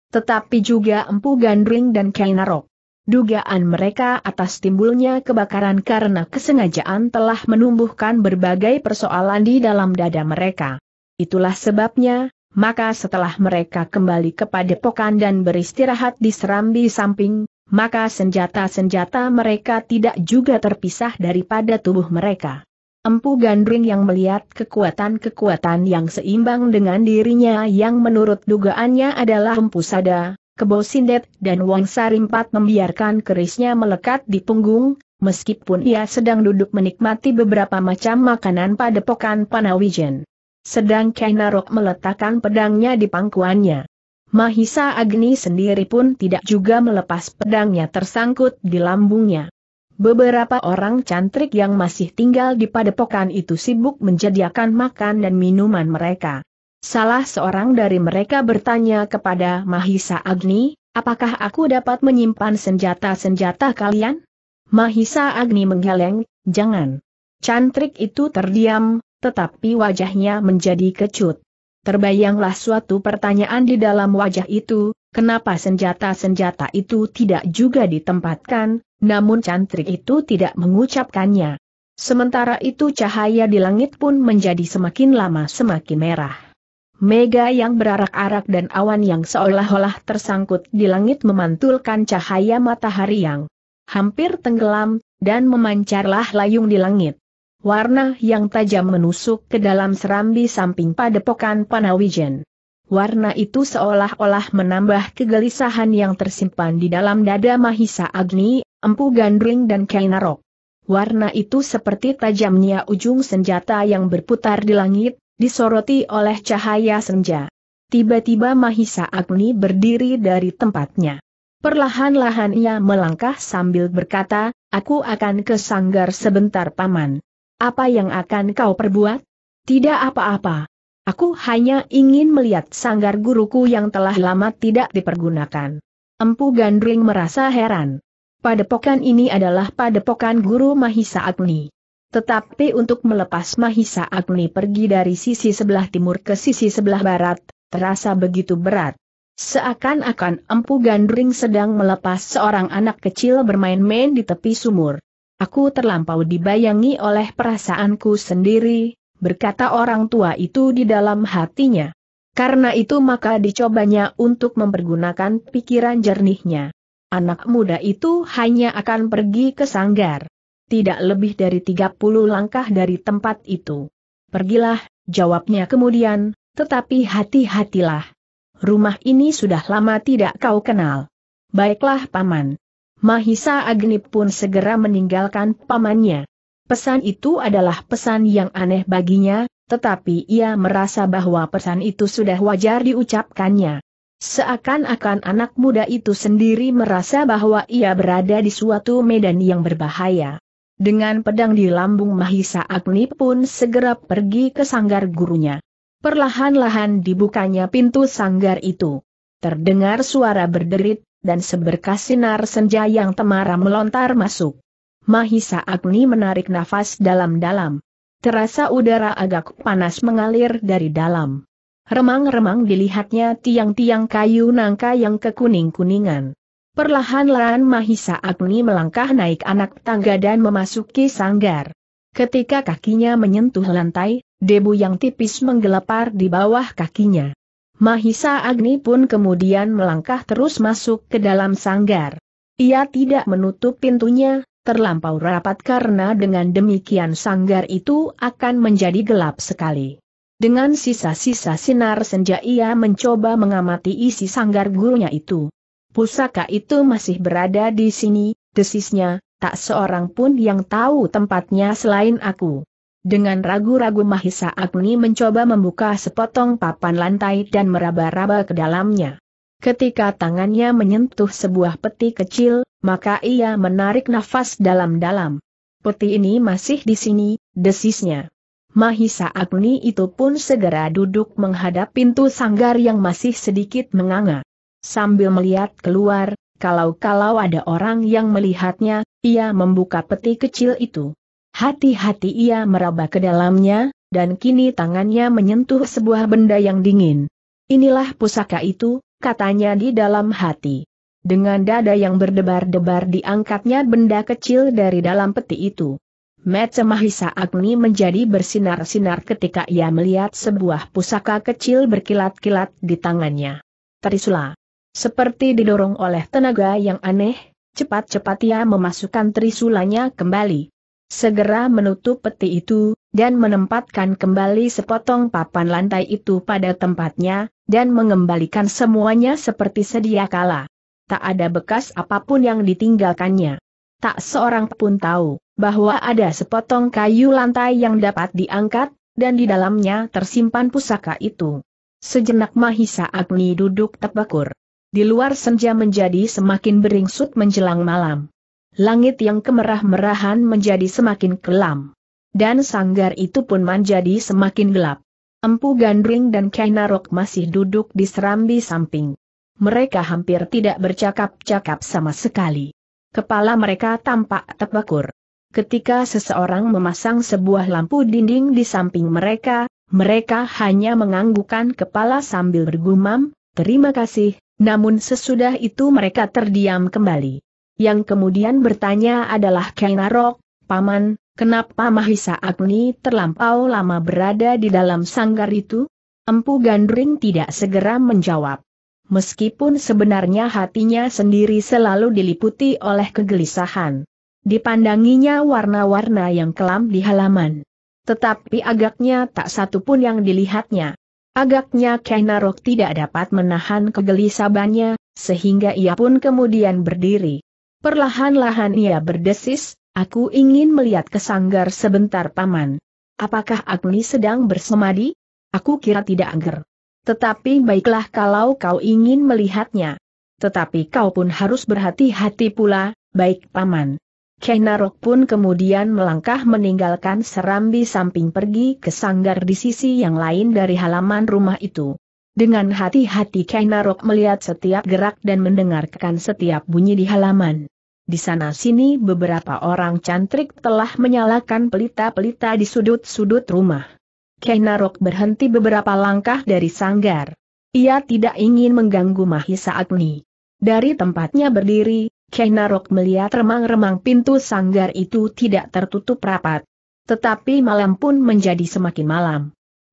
Tetapi juga Empu Gandring dan Kainarok. Dugaan mereka atas timbulnya kebakaran karena kesengajaan telah menumbuhkan berbagai persoalan di dalam dada mereka. Itulah sebabnya, maka setelah mereka kembali kepada pokan dan beristirahat di serambi samping, maka senjata-senjata mereka tidak juga terpisah daripada tubuh mereka. Empu Gandring yang melihat kekuatan-kekuatan yang seimbang dengan dirinya yang menurut dugaannya adalah empu sada, Kebo Sindet dan Wang Sarimpat membiarkan kerisnya melekat di punggung, meskipun ia sedang duduk menikmati beberapa macam makanan pada pokan Panawijen. Sedang Kainarok meletakkan pedangnya di pangkuannya. Mahisa Agni sendiri pun tidak juga melepas pedangnya tersangkut di lambungnya. Beberapa orang cantrik yang masih tinggal di padepokan itu sibuk menjadikan makan dan minuman mereka. Salah seorang dari mereka bertanya kepada Mahisa Agni, apakah aku dapat menyimpan senjata-senjata kalian? Mahisa Agni menggeleng, jangan. Cantrik itu terdiam, tetapi wajahnya menjadi kecut. Terbayanglah suatu pertanyaan di dalam wajah itu, kenapa senjata-senjata itu tidak juga ditempatkan, namun cantrik itu tidak mengucapkannya. Sementara itu cahaya di langit pun menjadi semakin lama semakin merah. Mega yang berarak-arak dan awan yang seolah-olah tersangkut di langit memantulkan cahaya matahari yang hampir tenggelam, dan memancarlah layung di langit. Warna yang tajam menusuk ke dalam serambi samping padepokan Panawijen. Warna itu seolah-olah menambah kegelisahan yang tersimpan di dalam dada Mahisa Agni, Empu Gandring dan Kainarok. Warna itu seperti tajamnya ujung senjata yang berputar di langit, disoroti oleh cahaya senja. Tiba-tiba Mahisa Agni berdiri dari tempatnya. Perlahan-lahan ia melangkah sambil berkata, aku akan ke sanggar sebentar paman. Apa yang akan kau perbuat? Tidak apa-apa. Aku hanya ingin melihat sanggar guruku yang telah lama tidak dipergunakan. Empu Gandring merasa heran. Padepokan ini adalah padepokan guru Mahisa Agni. Tetapi untuk melepas Mahisa Agni pergi dari sisi sebelah timur ke sisi sebelah barat, terasa begitu berat. Seakan-akan Empu Gandring sedang melepas seorang anak kecil bermain-main di tepi sumur. Aku terlampau dibayangi oleh perasaanku sendiri, berkata orang tua itu di dalam hatinya. Karena itu maka dicobanya untuk mempergunakan pikiran jernihnya. Anak muda itu hanya akan pergi ke sanggar tidak lebih dari 30 langkah dari tempat itu. Pergilah, jawabnya kemudian, tetapi hati-hatilah. Rumah ini sudah lama tidak kau kenal. Baiklah paman. Mahisa Agni pun segera meninggalkan pamannya. Pesan itu adalah pesan yang aneh baginya, tetapi ia merasa bahwa pesan itu sudah wajar diucapkannya. Seakan-akan anak muda itu sendiri merasa bahwa ia berada di suatu medan yang berbahaya. Dengan pedang di lambung Mahisa Agni pun segera pergi ke sanggar gurunya. Perlahan-lahan dibukanya pintu sanggar itu. Terdengar suara berderit, dan seberkas sinar senja yang temaram melontar masuk. Mahisa Agni menarik nafas dalam-dalam. Terasa udara agak panas mengalir dari dalam. Remang-remang dilihatnya tiang-tiang kayu nangka yang kekuning-kuningan. Perlahan-lahan Mahisa Agni melangkah naik anak tangga dan memasuki sanggar. Ketika kakinya menyentuh lantai, debu yang tipis menggelepar di bawah kakinya. Mahisa Agni pun kemudian melangkah terus masuk ke dalam sanggar. Ia tidak menutup pintunya, terlampau rapat karena dengan demikian sanggar itu akan menjadi gelap sekali. Dengan sisa-sisa sinar senja ia mencoba mengamati isi sanggar gurunya itu pusaka itu masih berada di sini, desisnya, tak seorang pun yang tahu tempatnya selain aku. Dengan ragu-ragu Mahisa Agni mencoba membuka sepotong papan lantai dan meraba-raba ke dalamnya. Ketika tangannya menyentuh sebuah peti kecil, maka ia menarik nafas dalam-dalam. Peti ini masih di sini, desisnya. Mahisa Agni itu pun segera duduk menghadap pintu sanggar yang masih sedikit menganga. Sambil melihat keluar, kalau-kalau ada orang yang melihatnya, ia membuka peti kecil itu. Hati-hati ia meraba ke dalamnya, dan kini tangannya menyentuh sebuah benda yang dingin. Inilah pusaka itu, katanya di dalam hati. Dengan dada yang berdebar-debar diangkatnya benda kecil dari dalam peti itu. Mata Mahisa Agni menjadi bersinar-sinar ketika ia melihat sebuah pusaka kecil berkilat-kilat di tangannya. Trisula. Seperti didorong oleh tenaga yang aneh, cepat-cepat ia memasukkan trisulanya kembali. Segera menutup peti itu, dan menempatkan kembali sepotong papan lantai itu pada tempatnya, dan mengembalikan semuanya seperti sedia kala. Tak ada bekas apapun yang ditinggalkannya. Tak seorang pun tahu bahwa ada sepotong kayu lantai yang dapat diangkat, dan di dalamnya tersimpan pusaka itu. Sejenak Mahisa Agni duduk tepakur. Di luar senja menjadi semakin beringsut menjelang malam. Langit yang kemerah-merahan menjadi semakin kelam. Dan sanggar itu pun menjadi semakin gelap. Empu Gandring dan Kainarok masih duduk di serambi samping. Mereka hampir tidak bercakap-cakap sama sekali. Kepala mereka tampak tebakur. Ketika seseorang memasang sebuah lampu dinding di samping mereka, mereka hanya menganggukkan kepala sambil bergumam, terima kasih, namun sesudah itu mereka terdiam kembali. Yang kemudian bertanya adalah Kainarok, Paman, kenapa Mahisa Agni terlampau lama berada di dalam sanggar itu? Empu Gandring tidak segera menjawab. Meskipun sebenarnya hatinya sendiri selalu diliputi oleh kegelisahan. Dipandanginya warna-warna yang kelam di halaman. Tetapi agaknya tak satu pun yang dilihatnya. Agaknya Kainarok tidak dapat menahan kegelisabannya, sehingga ia pun kemudian berdiri. Perlahan-lahan ia berdesis, aku ingin melihat kesanggar sebentar paman. Apakah Agni sedang bersemadi? Aku kira tidak angger. Tetapi baiklah kalau kau ingin melihatnya. Tetapi kau pun harus berhati-hati pula, baik paman. Kenarok pun kemudian melangkah meninggalkan serambi samping pergi ke sanggar di sisi yang lain dari halaman rumah itu. Dengan hati-hati Kenarok melihat setiap gerak dan mendengarkan setiap bunyi di halaman. Di sana-sini beberapa orang cantrik telah menyalakan pelita-pelita di sudut-sudut rumah. Kenarok berhenti beberapa langkah dari sanggar. Ia tidak ingin mengganggu Mahisa Agni. Dari tempatnya berdiri, Kenarok melihat remang-remang pintu sanggar itu tidak tertutup rapat. Tetapi malam pun menjadi semakin malam.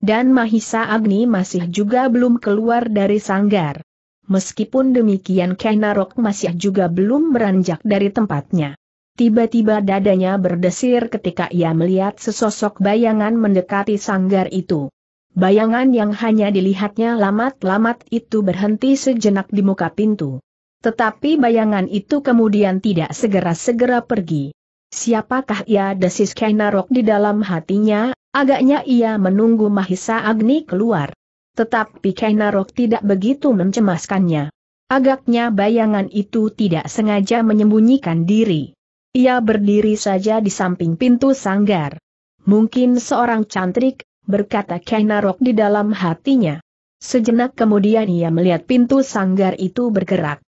Dan Mahisa Agni masih juga belum keluar dari sanggar. Meskipun demikian Kenarok masih juga belum beranjak dari tempatnya. Tiba-tiba dadanya berdesir ketika ia melihat sesosok bayangan mendekati sanggar itu. Bayangan yang hanya dilihatnya lamat-lamat itu berhenti sejenak di muka pintu. Tetapi bayangan itu kemudian tidak segera-segera pergi. Siapakah ia desis Kainarok di dalam hatinya, agaknya ia menunggu Mahisa Agni keluar. Tetapi Kainarok tidak begitu mencemaskannya. Agaknya bayangan itu tidak sengaja menyembunyikan diri. Ia berdiri saja di samping pintu sanggar. Mungkin seorang cantrik, berkata Kainarok di dalam hatinya. Sejenak kemudian ia melihat pintu sanggar itu bergerak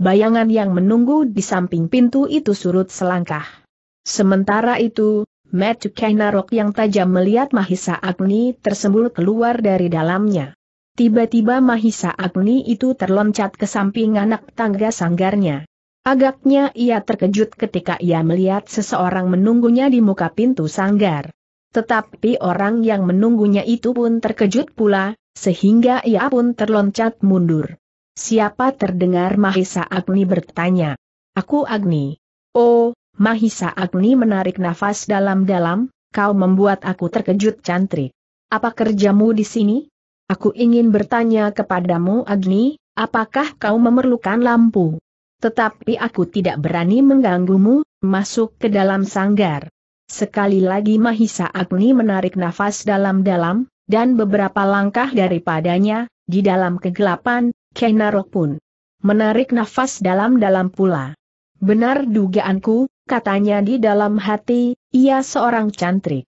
bayangan yang menunggu di samping pintu itu surut selangkah. Sementara itu, Matthew Kainarok yang tajam melihat Mahisa Agni tersembul keluar dari dalamnya. Tiba-tiba Mahisa Agni itu terloncat ke samping anak tangga sanggarnya. Agaknya ia terkejut ketika ia melihat seseorang menunggunya di muka pintu sanggar. Tetapi orang yang menunggunya itu pun terkejut pula, sehingga ia pun terloncat mundur. Siapa terdengar Mahisa Agni bertanya. Aku Agni. Oh, Mahisa Agni menarik nafas dalam-dalam, kau membuat aku terkejut cantrik. Apa kerjamu di sini? Aku ingin bertanya kepadamu Agni, apakah kau memerlukan lampu? Tetapi aku tidak berani mengganggumu, masuk ke dalam sanggar. Sekali lagi Mahisa Agni menarik nafas dalam-dalam, dan beberapa langkah daripadanya, di dalam kegelapan, Kenarok pun menarik nafas dalam-dalam pula. Benar dugaanku, katanya di dalam hati, ia seorang cantrik.